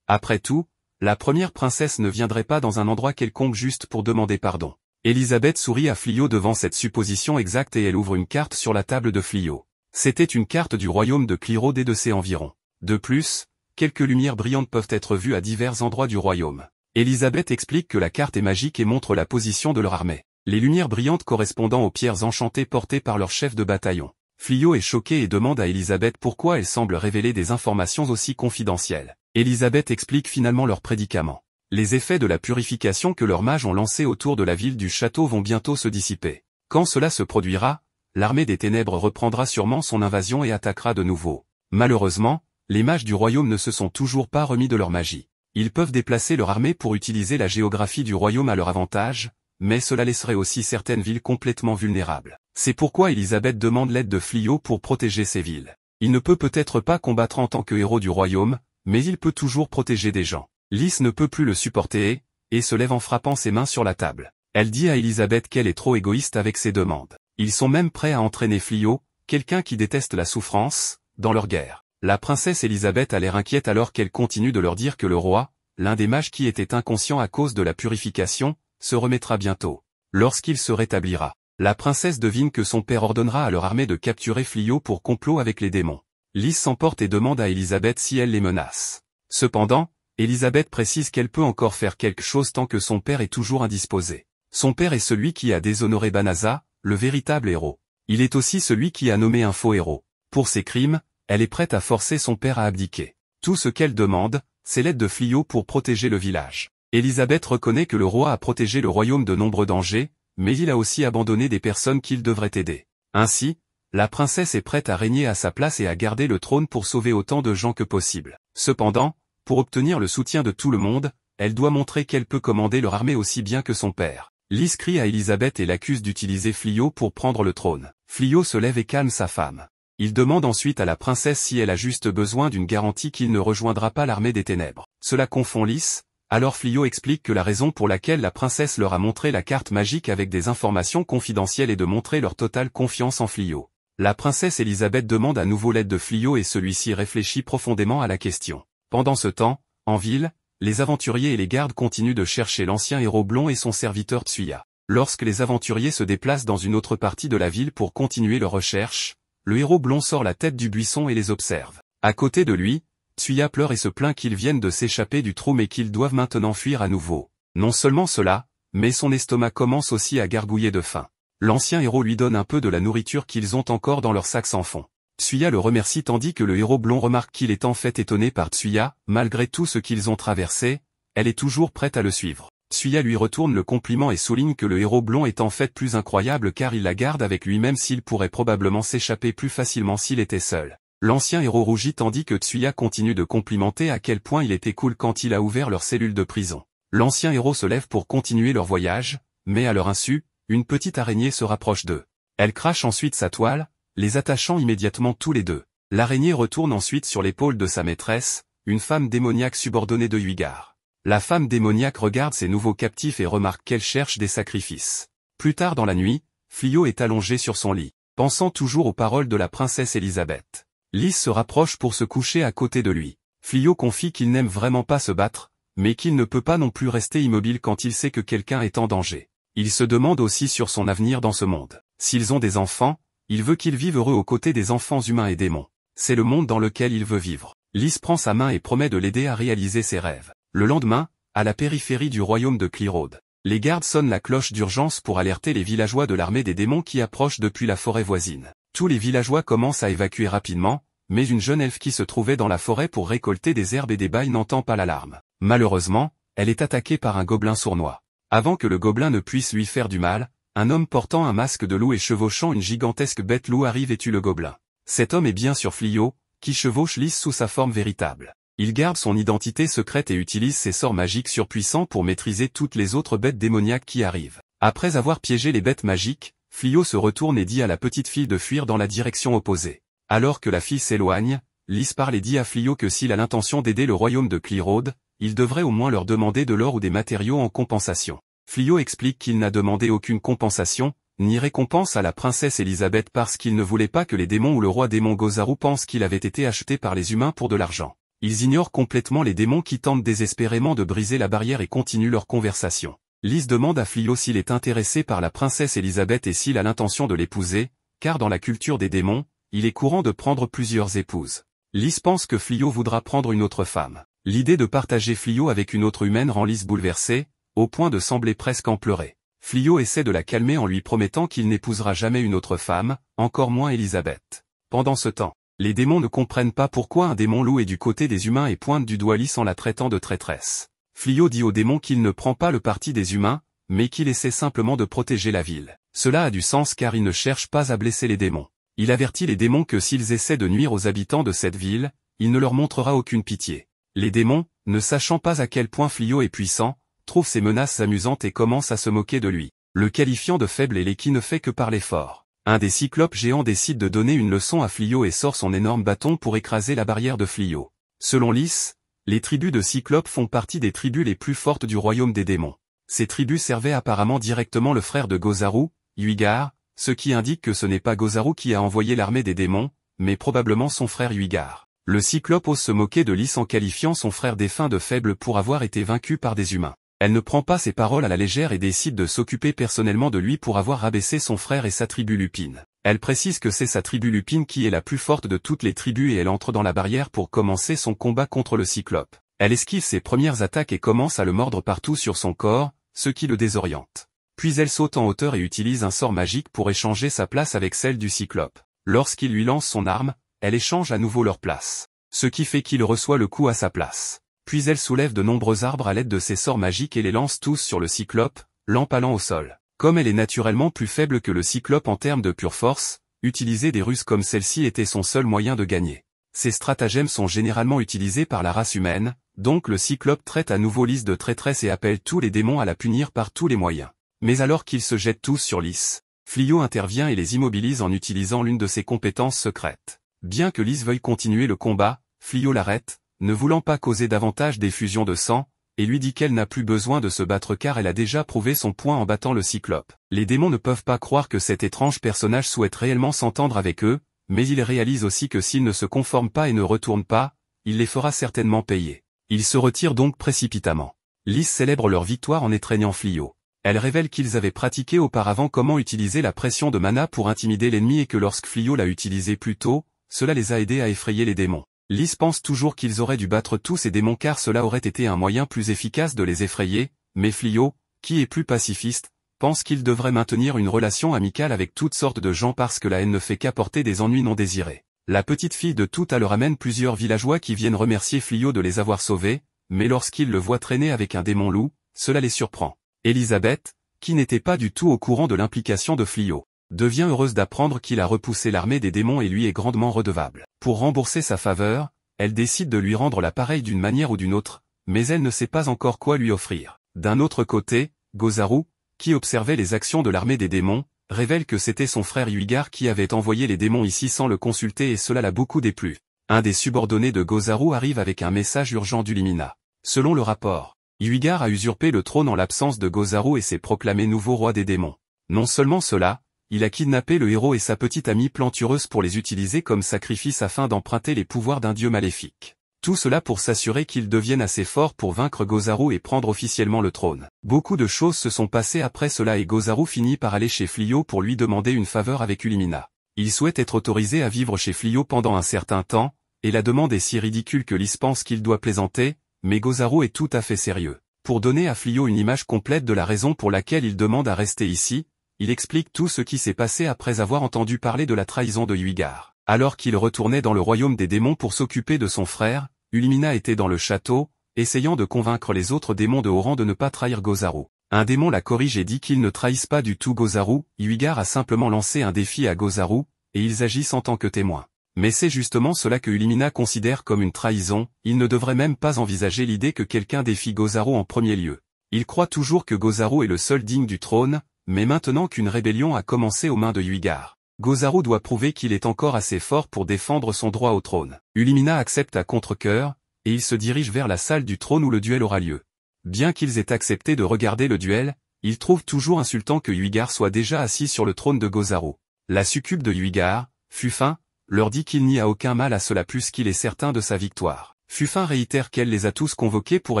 Après tout, la première princesse ne viendrait pas dans un endroit quelconque juste pour demander pardon. Elisabeth sourit à Flio devant cette supposition exacte et elle ouvre une carte sur la table de Flio. C'était une carte du royaume de Cliro et de ses environs. De plus, quelques lumières brillantes peuvent être vues à divers endroits du royaume. Elisabeth explique que la carte est magique et montre la position de leur armée. Les lumières brillantes correspondant aux pierres enchantées portées par leur chef de bataillon. Flio est choqué et demande à Elisabeth pourquoi elle semble révéler des informations aussi confidentielles. Elisabeth explique finalement leur prédicament. Les effets de la purification que leurs mages ont lancés autour de la ville du château vont bientôt se dissiper. Quand cela se produira, l'armée des ténèbres reprendra sûrement son invasion et attaquera de nouveau. Malheureusement, les mages du royaume ne se sont toujours pas remis de leur magie. Ils peuvent déplacer leur armée pour utiliser la géographie du royaume à leur avantage, mais cela laisserait aussi certaines villes complètement vulnérables. C'est pourquoi Elisabeth demande l'aide de Flio pour protéger ses villes. Il ne peut peut-être pas combattre en tant que héros du royaume, mais il peut toujours protéger des gens. Lys ne peut plus le supporter, et se lève en frappant ses mains sur la table. Elle dit à Elisabeth qu'elle est trop égoïste avec ses demandes. Ils sont même prêts à entraîner Flio, quelqu'un qui déteste la souffrance, dans leur guerre. La princesse Elisabeth a l'air inquiète alors qu'elle continue de leur dire que le roi, l'un des mages qui était inconscient à cause de la purification, se remettra bientôt, lorsqu'il se rétablira. La princesse devine que son père ordonnera à leur armée de capturer Flio pour complot avec les démons. Lys s'emporte et demande à Elisabeth si elle les menace. Cependant, Elisabeth précise qu'elle peut encore faire quelque chose tant que son père est toujours indisposé. Son père est celui qui a déshonoré Banaza, le véritable héros. Il est aussi celui qui a nommé un faux héros. Pour ses crimes, elle est prête à forcer son père à abdiquer. Tout ce qu'elle demande, c'est l'aide de Flio pour protéger le village. Elisabeth reconnaît que le roi a protégé le royaume de nombreux dangers, mais il a aussi abandonné des personnes qu'il devrait aider. Ainsi, la princesse est prête à régner à sa place et à garder le trône pour sauver autant de gens que possible. Cependant, pour obtenir le soutien de tout le monde, elle doit montrer qu'elle peut commander leur armée aussi bien que son père. Lys crie à Elisabeth et l'accuse d'utiliser Flio pour prendre le trône. Flio se lève et calme sa femme. Il demande ensuite à la princesse si elle a juste besoin d'une garantie qu'il ne rejoindra pas l'armée des ténèbres. Cela confond Lys, alors Flio explique que la raison pour laquelle la princesse leur a montré la carte magique avec des informations confidentielles est de montrer leur totale confiance en Flio. La princesse Elisabeth demande à nouveau l'aide de Flio et celui-ci réfléchit profondément à la question. Pendant ce temps, en ville, les aventuriers et les gardes continuent de chercher l'ancien héros blond et son serviteur Tsuya. Lorsque les aventuriers se déplacent dans une autre partie de la ville pour continuer leur recherche, le héros blond sort la tête du buisson et les observe. À côté de lui, Tsuya pleure et se plaint qu'ils viennent de s'échapper du trou mais qu'ils doivent maintenant fuir à nouveau. Non seulement cela, mais son estomac commence aussi à gargouiller de faim. L'ancien héros lui donne un peu de la nourriture qu'ils ont encore dans leur sac sans fond. Tsuya le remercie tandis que le héros blond remarque qu'il est en fait étonné par Tsuya, malgré tout ce qu'ils ont traversé, elle est toujours prête à le suivre. Tsuya lui retourne le compliment et souligne que le héros blond est en fait plus incroyable car il la garde avec lui même s'il pourrait probablement s'échapper plus facilement s'il était seul. L'ancien héros rougit tandis que Tsuya continue de complimenter à quel point il était cool quand il a ouvert leur cellule de prison. L'ancien héros se lève pour continuer leur voyage, mais à leur insu, une petite araignée se rapproche d'eux. Elle crache ensuite sa toile, les attachant immédiatement tous les deux. L'araignée retourne ensuite sur l'épaule de sa maîtresse, une femme démoniaque subordonnée de Huigar. La femme démoniaque regarde ses nouveaux captifs et remarque qu'elle cherche des sacrifices. Plus tard dans la nuit, Flio est allongé sur son lit, pensant toujours aux paroles de la princesse Elisabeth. Lys se rapproche pour se coucher à côté de lui. Flio confie qu'il n'aime vraiment pas se battre, mais qu'il ne peut pas non plus rester immobile quand il sait que quelqu'un est en danger. Il se demande aussi sur son avenir dans ce monde. S'ils ont des enfants, il veut qu'ils vivent heureux aux côtés des enfants humains et démons. C'est le monde dans lequel il veut vivre. Lys prend sa main et promet de l'aider à réaliser ses rêves. Le lendemain, à la périphérie du royaume de Clyrode, les gardes sonnent la cloche d'urgence pour alerter les villageois de l'armée des démons qui approchent depuis la forêt voisine. Tous les villageois commencent à évacuer rapidement, mais une jeune elfe qui se trouvait dans la forêt pour récolter des herbes et des bails n'entend pas l'alarme. Malheureusement, elle est attaquée par un gobelin sournois. Avant que le gobelin ne puisse lui faire du mal, un homme portant un masque de loup et chevauchant une gigantesque bête loup arrive et tue le gobelin. Cet homme est bien sûr Flio, qui chevauche lisse sous sa forme véritable. Il garde son identité secrète et utilise ses sorts magiques surpuissants pour maîtriser toutes les autres bêtes démoniaques qui arrivent. Après avoir piégé les bêtes magiques, Flio se retourne et dit à la petite fille de fuir dans la direction opposée. Alors que la fille s'éloigne, Lys parle et dit à Flio que s'il a l'intention d'aider le royaume de Clearode, il devrait au moins leur demander de l'or ou des matériaux en compensation. Flio explique qu'il n'a demandé aucune compensation, ni récompense à la princesse Elisabeth parce qu'il ne voulait pas que les démons ou le roi démon Gozaru pensent qu'il avait été acheté par les humains pour de l'argent. Ils ignorent complètement les démons qui tentent désespérément de briser la barrière et continuent leur conversation. Lise demande à Flio s'il est intéressé par la princesse Elisabeth et s'il a l'intention de l'épouser, car dans la culture des démons, il est courant de prendre plusieurs épouses. Lise pense que Flio voudra prendre une autre femme. L'idée de partager Flio avec une autre humaine rend Lise bouleversée, au point de sembler presque en pleurer. Flio essaie de la calmer en lui promettant qu'il n'épousera jamais une autre femme, encore moins Elisabeth. Pendant ce temps, les démons ne comprennent pas pourquoi un démon loup est du côté des humains et pointe du doigt Lys en la traitant de traîtresse. Flio dit aux démons qu'il ne prend pas le parti des humains, mais qu'il essaie simplement de protéger la ville. Cela a du sens car il ne cherche pas à blesser les démons. Il avertit les démons que s'ils essaient de nuire aux habitants de cette ville, il ne leur montrera aucune pitié. Les démons, ne sachant pas à quel point Flio est puissant, trouvent ses menaces amusantes et commencent à se moquer de lui, le qualifiant de faible et qui ne fait que parler fort. Un des cyclopes géants décide de donner une leçon à Flio et sort son énorme bâton pour écraser la barrière de Flio. Selon Lys, les tribus de Cyclope font partie des tribus les plus fortes du royaume des démons. Ces tribus servaient apparemment directement le frère de Gozaru, Yuigar, ce qui indique que ce n'est pas Gozaru qui a envoyé l'armée des démons, mais probablement son frère Yuigar. Le Cyclope ose se moquer de Lys en qualifiant son frère défunt de faible pour avoir été vaincu par des humains. Elle ne prend pas ses paroles à la légère et décide de s'occuper personnellement de lui pour avoir abaissé son frère et sa tribu lupine. Elle précise que c'est sa tribu lupine qui est la plus forte de toutes les tribus et elle entre dans la barrière pour commencer son combat contre le cyclope. Elle esquive ses premières attaques et commence à le mordre partout sur son corps, ce qui le désoriente. Puis elle saute en hauteur et utilise un sort magique pour échanger sa place avec celle du cyclope. Lorsqu'il lui lance son arme, elle échange à nouveau leur place. Ce qui fait qu'il reçoit le coup à sa place. Puis elle soulève de nombreux arbres à l'aide de ses sorts magiques et les lance tous sur le cyclope, l'empalant au sol. Comme elle est naturellement plus faible que le cyclope en termes de pure force, utiliser des russes comme celle-ci était son seul moyen de gagner. Ces stratagèmes sont généralement utilisés par la race humaine, donc le cyclope traite à nouveau Lys de traîtresse et appelle tous les démons à la punir par tous les moyens. Mais alors qu'ils se jettent tous sur Lys, Flio intervient et les immobilise en utilisant l'une de ses compétences secrètes. Bien que Lys veuille continuer le combat, Flio l'arrête, ne voulant pas causer davantage d'effusion de sang, et lui dit qu'elle n'a plus besoin de se battre car elle a déjà prouvé son point en battant le cyclope. Les démons ne peuvent pas croire que cet étrange personnage souhaite réellement s'entendre avec eux, mais ils réalisent aussi que s'ils ne se conforment pas et ne retournent pas, il les fera certainement payer. Ils se retirent donc précipitamment. Lys célèbre leur victoire en étreignant Flio. Elle révèle qu'ils avaient pratiqué auparavant comment utiliser la pression de mana pour intimider l'ennemi et que lorsque Flio l'a utilisé plus tôt, cela les a aidés à effrayer les démons. Lys pense toujours qu'ils auraient dû battre tous ces démons car cela aurait été un moyen plus efficace de les effrayer, mais Flio, qui est plus pacifiste, pense qu'il devrait maintenir une relation amicale avec toutes sortes de gens parce que la haine ne fait qu'apporter des ennuis non désirés. La petite fille de à leur amène plusieurs villageois qui viennent remercier Flio de les avoir sauvés, mais lorsqu'ils le voient traîner avec un démon loup, cela les surprend. Elisabeth, qui n'était pas du tout au courant de l'implication de Flio, devient heureuse d'apprendre qu'il a repoussé l'armée des démons et lui est grandement redevable. Pour rembourser sa faveur, elle décide de lui rendre l'appareil d'une manière ou d'une autre, mais elle ne sait pas encore quoi lui offrir. D'un autre côté, Gozaru, qui observait les actions de l'armée des démons, révèle que c'était son frère Yuigar qui avait envoyé les démons ici sans le consulter et cela l'a beaucoup déplu. Un des subordonnés de Gozaru arrive avec un message urgent du Limina. Selon le rapport, Yuigar a usurpé le trône en l'absence de Gozaru et s'est proclamé nouveau roi des démons. Non seulement cela, il a kidnappé le héros et sa petite amie plantureuse pour les utiliser comme sacrifice afin d'emprunter les pouvoirs d'un dieu maléfique. Tout cela pour s'assurer qu'ils devienne assez fort pour vaincre Gozaru et prendre officiellement le trône. Beaucoup de choses se sont passées après cela et Gozaru finit par aller chez Flio pour lui demander une faveur avec Ulimina. Il souhaite être autorisé à vivre chez Flio pendant un certain temps, et la demande est si ridicule que Lys pense qu'il doit plaisanter, mais Gozaru est tout à fait sérieux. Pour donner à Flio une image complète de la raison pour laquelle il demande à rester ici, il explique tout ce qui s'est passé après avoir entendu parler de la trahison de Huigar. Alors qu'il retournait dans le royaume des démons pour s'occuper de son frère, Ulmina était dans le château, essayant de convaincre les autres démons de Oran de ne pas trahir Gozaru. Un démon la corrige et dit qu'ils ne trahissent pas du tout Gozaru, Huigar a simplement lancé un défi à Gozaru, et ils agissent en tant que témoins. Mais c'est justement cela que Ulmina considère comme une trahison, il ne devrait même pas envisager l'idée que quelqu'un défie Gozaru en premier lieu. Il croit toujours que Gozaru est le seul digne du trône, mais maintenant qu'une rébellion a commencé aux mains de Yuigar, Gozaru doit prouver qu'il est encore assez fort pour défendre son droit au trône. Ulimina accepte à contre-cœur, et ils se dirigent vers la salle du trône où le duel aura lieu. Bien qu'ils aient accepté de regarder le duel, ils trouvent toujours insultant que Yuigar soit déjà assis sur le trône de Gozaru. La succube de Yuigar, Fufin, leur dit qu'il n'y a aucun mal à cela plus qu'il est certain de sa victoire. Fufin réitère qu'elle les a tous convoqués pour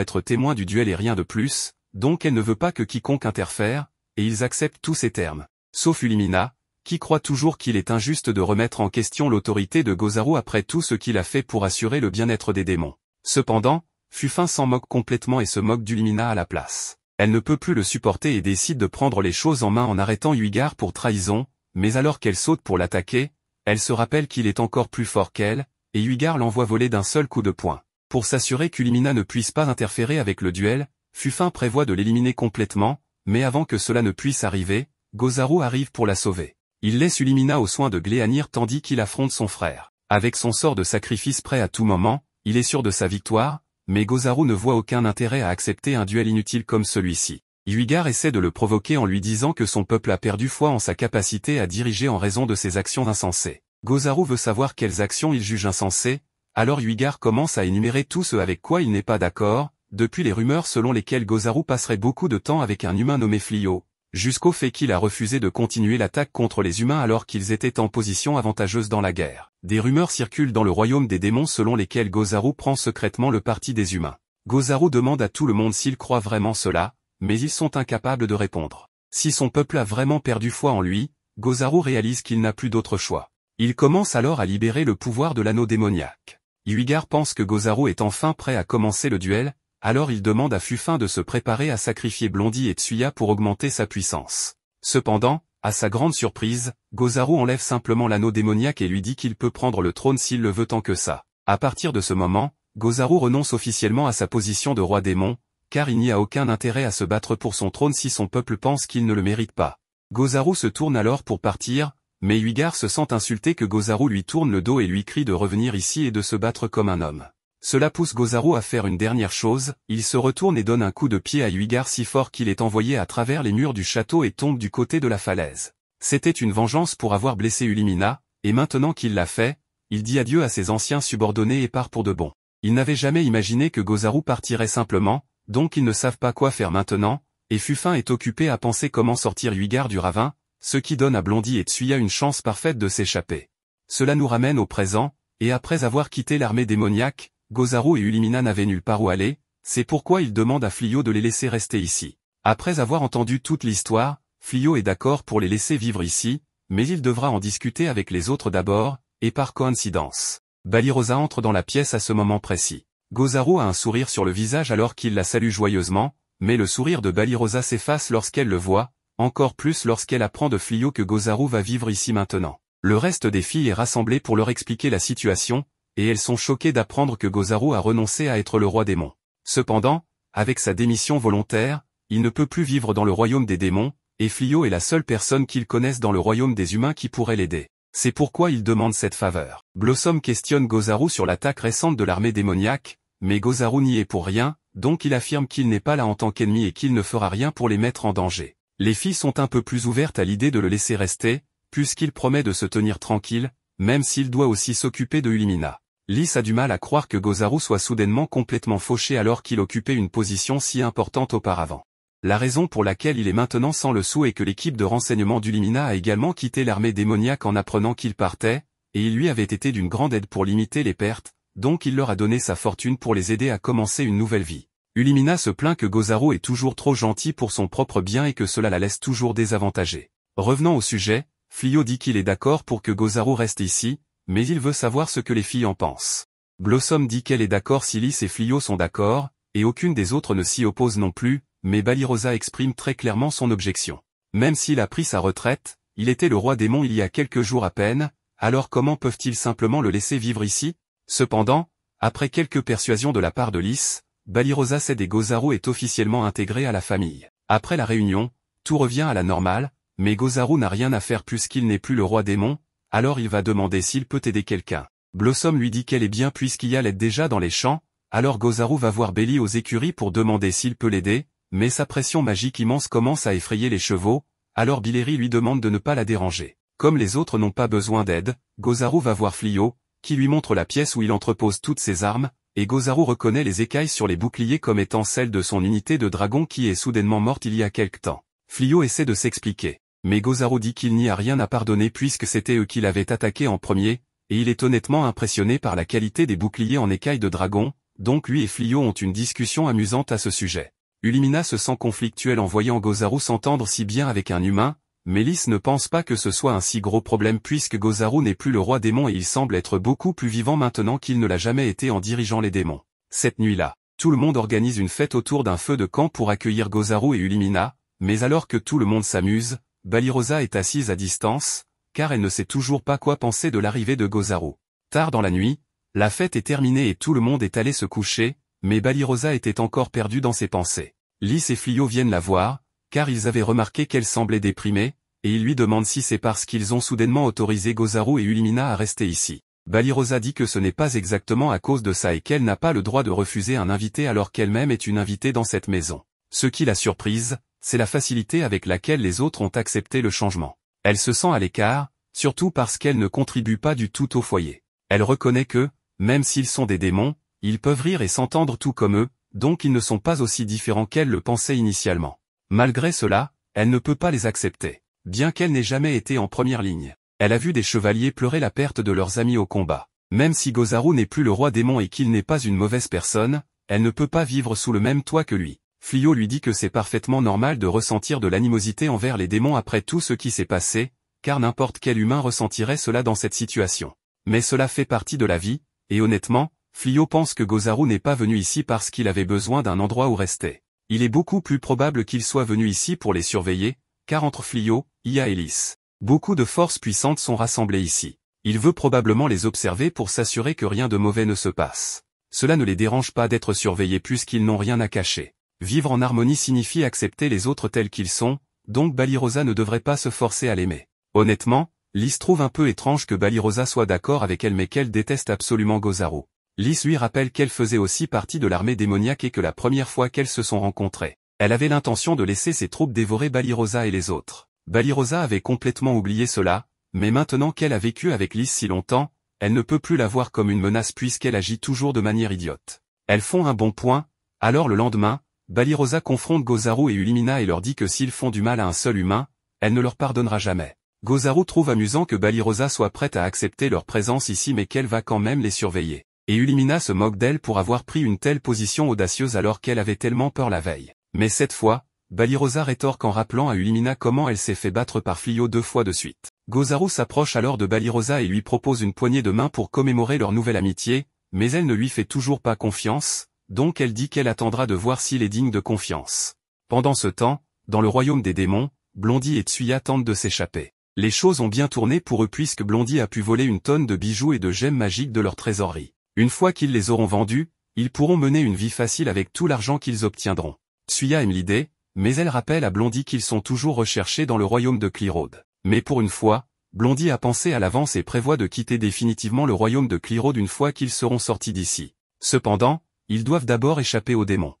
être témoins du duel et rien de plus, donc elle ne veut pas que quiconque interfère, et ils acceptent tous ces termes. Sauf Ulimina, qui croit toujours qu'il est injuste de remettre en question l'autorité de Gozaru après tout ce qu'il a fait pour assurer le bien-être des démons. Cependant, Fufin s'en moque complètement et se moque d'Ulimina à la place. Elle ne peut plus le supporter et décide de prendre les choses en main en arrêtant Uigar pour trahison, mais alors qu'elle saute pour l'attaquer, elle se rappelle qu'il est encore plus fort qu'elle, et Uigar l'envoie voler d'un seul coup de poing. Pour s'assurer qu'Ulimina ne puisse pas interférer avec le duel, Fufin prévoit de l'éliminer complètement, mais avant que cela ne puisse arriver, Gozaru arrive pour la sauver. Il laisse Ulimina aux soins de Gléanir tandis qu'il affronte son frère. Avec son sort de sacrifice prêt à tout moment, il est sûr de sa victoire, mais Gozaru ne voit aucun intérêt à accepter un duel inutile comme celui-ci. Yuigar essaie de le provoquer en lui disant que son peuple a perdu foi en sa capacité à diriger en raison de ses actions insensées. Gozaru veut savoir quelles actions il juge insensées, alors Yuigar commence à énumérer tout ce avec quoi il n'est pas d'accord, depuis les rumeurs selon lesquelles Gozaru passerait beaucoup de temps avec un humain nommé Flio, jusqu'au fait qu'il a refusé de continuer l'attaque contre les humains alors qu'ils étaient en position avantageuse dans la guerre. Des rumeurs circulent dans le royaume des démons selon lesquelles Gozaru prend secrètement le parti des humains. Gozaru demande à tout le monde s'il croit vraiment cela, mais ils sont incapables de répondre. Si son peuple a vraiment perdu foi en lui, Gozaru réalise qu'il n'a plus d'autre choix. Il commence alors à libérer le pouvoir de l'anneau démoniaque. Yuigar pense que Gozaru est enfin prêt à commencer le duel, alors il demande à Fufin de se préparer à sacrifier Blondie et Tsuya pour augmenter sa puissance. Cependant, à sa grande surprise, Gozaru enlève simplement l'anneau démoniaque et lui dit qu'il peut prendre le trône s'il le veut tant que ça. À partir de ce moment, Gozaru renonce officiellement à sa position de roi démon, car il n'y a aucun intérêt à se battre pour son trône si son peuple pense qu'il ne le mérite pas. Gozaru se tourne alors pour partir, mais Huigar se sent insulté que Gozaru lui tourne le dos et lui crie de revenir ici et de se battre comme un homme. Cela pousse Gozaru à faire une dernière chose, il se retourne et donne un coup de pied à Huigar si fort qu'il est envoyé à travers les murs du château et tombe du côté de la falaise. C'était une vengeance pour avoir blessé Ulimina, et maintenant qu'il l'a fait, il dit adieu à ses anciens subordonnés et part pour de bon. Il n'avait jamais imaginé que Gozaru partirait simplement, donc ils ne savent pas quoi faire maintenant, et Fufin est occupé à penser comment sortir Huigar du ravin, ce qui donne à Blondie et Tsuya une chance parfaite de s'échapper. Cela nous ramène au présent, et après avoir quitté l'armée démoniaque, Gozaru et Ulimina n'avaient nulle part où aller, c'est pourquoi ils demandent à Flio de les laisser rester ici. Après avoir entendu toute l'histoire, Flio est d'accord pour les laisser vivre ici, mais il devra en discuter avec les autres d'abord, et par coïncidence. Balirosa entre dans la pièce à ce moment précis. Gozaru a un sourire sur le visage alors qu'il la salue joyeusement, mais le sourire de Balirosa s'efface lorsqu'elle le voit, encore plus lorsqu'elle apprend de Flio que Gozaru va vivre ici maintenant. Le reste des filles est rassemblé pour leur expliquer la situation, et elles sont choquées d'apprendre que Gozaru a renoncé à être le roi démon. Cependant, avec sa démission volontaire, il ne peut plus vivre dans le royaume des démons, et Flio est la seule personne qu'ils connaissent dans le royaume des humains qui pourrait l'aider. C'est pourquoi il demande cette faveur. Blossom questionne Gozaru sur l'attaque récente de l'armée démoniaque, mais Gozaru n'y est pour rien, donc il affirme qu'il n'est pas là en tant qu'ennemi et qu'il ne fera rien pour les mettre en danger. Les filles sont un peu plus ouvertes à l'idée de le laisser rester, puisqu'il promet de se tenir tranquille, même s'il doit aussi s'occuper de Ulmina. Lys a du mal à croire que Gozaru soit soudainement complètement fauché alors qu'il occupait une position si importante auparavant. La raison pour laquelle il est maintenant sans le sou est que l'équipe de renseignement d'Ulimina a également quitté l'armée démoniaque en apprenant qu'il partait, et il lui avait été d'une grande aide pour limiter les pertes, donc il leur a donné sa fortune pour les aider à commencer une nouvelle vie. Ulimina se plaint que Gozaru est toujours trop gentil pour son propre bien et que cela la laisse toujours désavantagée. Revenant au sujet, Flio dit qu'il est d'accord pour que Gozaru reste ici, mais il veut savoir ce que les filles en pensent. Blossom dit qu'elle est d'accord si Lys et Flio sont d'accord, et aucune des autres ne s'y oppose non plus, mais Balirosa exprime très clairement son objection. Même s'il a pris sa retraite, il était le roi démon il y a quelques jours à peine, alors comment peuvent-ils simplement le laisser vivre ici Cependant, après quelques persuasions de la part de Lys, Balirosa cède et Gozaru est officiellement intégré à la famille. Après la réunion, tout revient à la normale, mais Gozaru n'a rien à faire puisqu'il n'est plus le roi démon, alors il va demander s'il peut aider quelqu'un. Blossom lui dit qu'elle est bien puisqu'il y a l'aide déjà dans les champs, alors Gozaru va voir Belly aux écuries pour demander s'il peut l'aider, mais sa pression magique immense commence à effrayer les chevaux, alors Bileri lui demande de ne pas la déranger. Comme les autres n'ont pas besoin d'aide, Gozaru va voir Flio, qui lui montre la pièce où il entrepose toutes ses armes, et Gozaru reconnaît les écailles sur les boucliers comme étant celles de son unité de dragon qui est soudainement morte il y a quelque temps. Flio essaie de s'expliquer mais Gozaru dit qu'il n'y a rien à pardonner puisque c'était eux qui l'avaient attaqué en premier, et il est honnêtement impressionné par la qualité des boucliers en écailles de dragon, donc lui et Flio ont une discussion amusante à ce sujet. Ulimina se sent conflictuelle en voyant Gozaru s'entendre si bien avec un humain, Lys ne pense pas que ce soit un si gros problème puisque Gozaru n'est plus le roi démon et il semble être beaucoup plus vivant maintenant qu'il ne l'a jamais été en dirigeant les démons. Cette nuit-là, tout le monde organise une fête autour d'un feu de camp pour accueillir Gozaru et Ulimina, mais alors que tout le monde s'amuse, Balirosa est assise à distance, car elle ne sait toujours pas quoi penser de l'arrivée de Gozaro. Tard dans la nuit, la fête est terminée et tout le monde est allé se coucher, mais Balirosa était encore perdue dans ses pensées. Lys et Flio viennent la voir, car ils avaient remarqué qu'elle semblait déprimée, et ils lui demandent si c'est parce qu'ils ont soudainement autorisé Gozaru et Ulimina à rester ici. Balirosa dit que ce n'est pas exactement à cause de ça et qu'elle n'a pas le droit de refuser un invité alors qu'elle-même est une invitée dans cette maison. Ce qui la surprise, c'est la facilité avec laquelle les autres ont accepté le changement. Elle se sent à l'écart, surtout parce qu'elle ne contribue pas du tout au foyer. Elle reconnaît que, même s'ils sont des démons, ils peuvent rire et s'entendre tout comme eux, donc ils ne sont pas aussi différents qu'elle le pensait initialement. Malgré cela, elle ne peut pas les accepter. Bien qu'elle n'ait jamais été en première ligne, elle a vu des chevaliers pleurer la perte de leurs amis au combat. Même si Gozaru n'est plus le roi démon et qu'il n'est pas une mauvaise personne, elle ne peut pas vivre sous le même toit que lui. Flio lui dit que c'est parfaitement normal de ressentir de l'animosité envers les démons après tout ce qui s'est passé, car n'importe quel humain ressentirait cela dans cette situation. Mais cela fait partie de la vie, et honnêtement, Flio pense que Gozaru n'est pas venu ici parce qu'il avait besoin d'un endroit où rester. Il est beaucoup plus probable qu'il soit venu ici pour les surveiller, car entre Flio, Ia et Lys, beaucoup de forces puissantes sont rassemblées ici. Il veut probablement les observer pour s'assurer que rien de mauvais ne se passe. Cela ne les dérange pas d'être surveillés puisqu'ils n'ont rien à cacher. Vivre en harmonie signifie accepter les autres tels qu'ils sont, donc Balirosa ne devrait pas se forcer à l'aimer. Honnêtement, Lys trouve un peu étrange que Balirosa soit d'accord avec elle mais qu'elle déteste absolument Gozaro. Lys lui rappelle qu'elle faisait aussi partie de l'armée démoniaque et que la première fois qu'elles se sont rencontrées, elle avait l'intention de laisser ses troupes dévorer Balirosa et les autres. Balirosa avait complètement oublié cela, mais maintenant qu'elle a vécu avec Lys si longtemps, elle ne peut plus la voir comme une menace puisqu'elle agit toujours de manière idiote. Elles font un bon point, alors le lendemain, Balirosa confronte Gozaru et Ulimina et leur dit que s'ils font du mal à un seul humain, elle ne leur pardonnera jamais. Gozaru trouve amusant que Balirosa soit prête à accepter leur présence ici mais qu'elle va quand même les surveiller. Et Ulimina se moque d'elle pour avoir pris une telle position audacieuse alors qu'elle avait tellement peur la veille. Mais cette fois, Balirosa rétorque en rappelant à Ulimina comment elle s'est fait battre par Flio deux fois de suite. Gozaru s'approche alors de Balirosa et lui propose une poignée de main pour commémorer leur nouvelle amitié, mais elle ne lui fait toujours pas confiance, donc elle dit qu'elle attendra de voir s'il est digne de confiance. Pendant ce temps, dans le royaume des démons, Blondie et Tsuya tentent de s'échapper. Les choses ont bien tourné pour eux puisque Blondie a pu voler une tonne de bijoux et de gemmes magiques de leur trésorerie. Une fois qu'ils les auront vendus, ils pourront mener une vie facile avec tout l'argent qu'ils obtiendront. Tsuya aime l'idée, mais elle rappelle à Blondie qu'ils sont toujours recherchés dans le royaume de Klirode. Mais pour une fois, Blondie a pensé à l'avance et prévoit de quitter définitivement le royaume de Klirode une fois qu'ils seront sortis d'ici. Cependant, ils doivent d'abord échapper aux démons.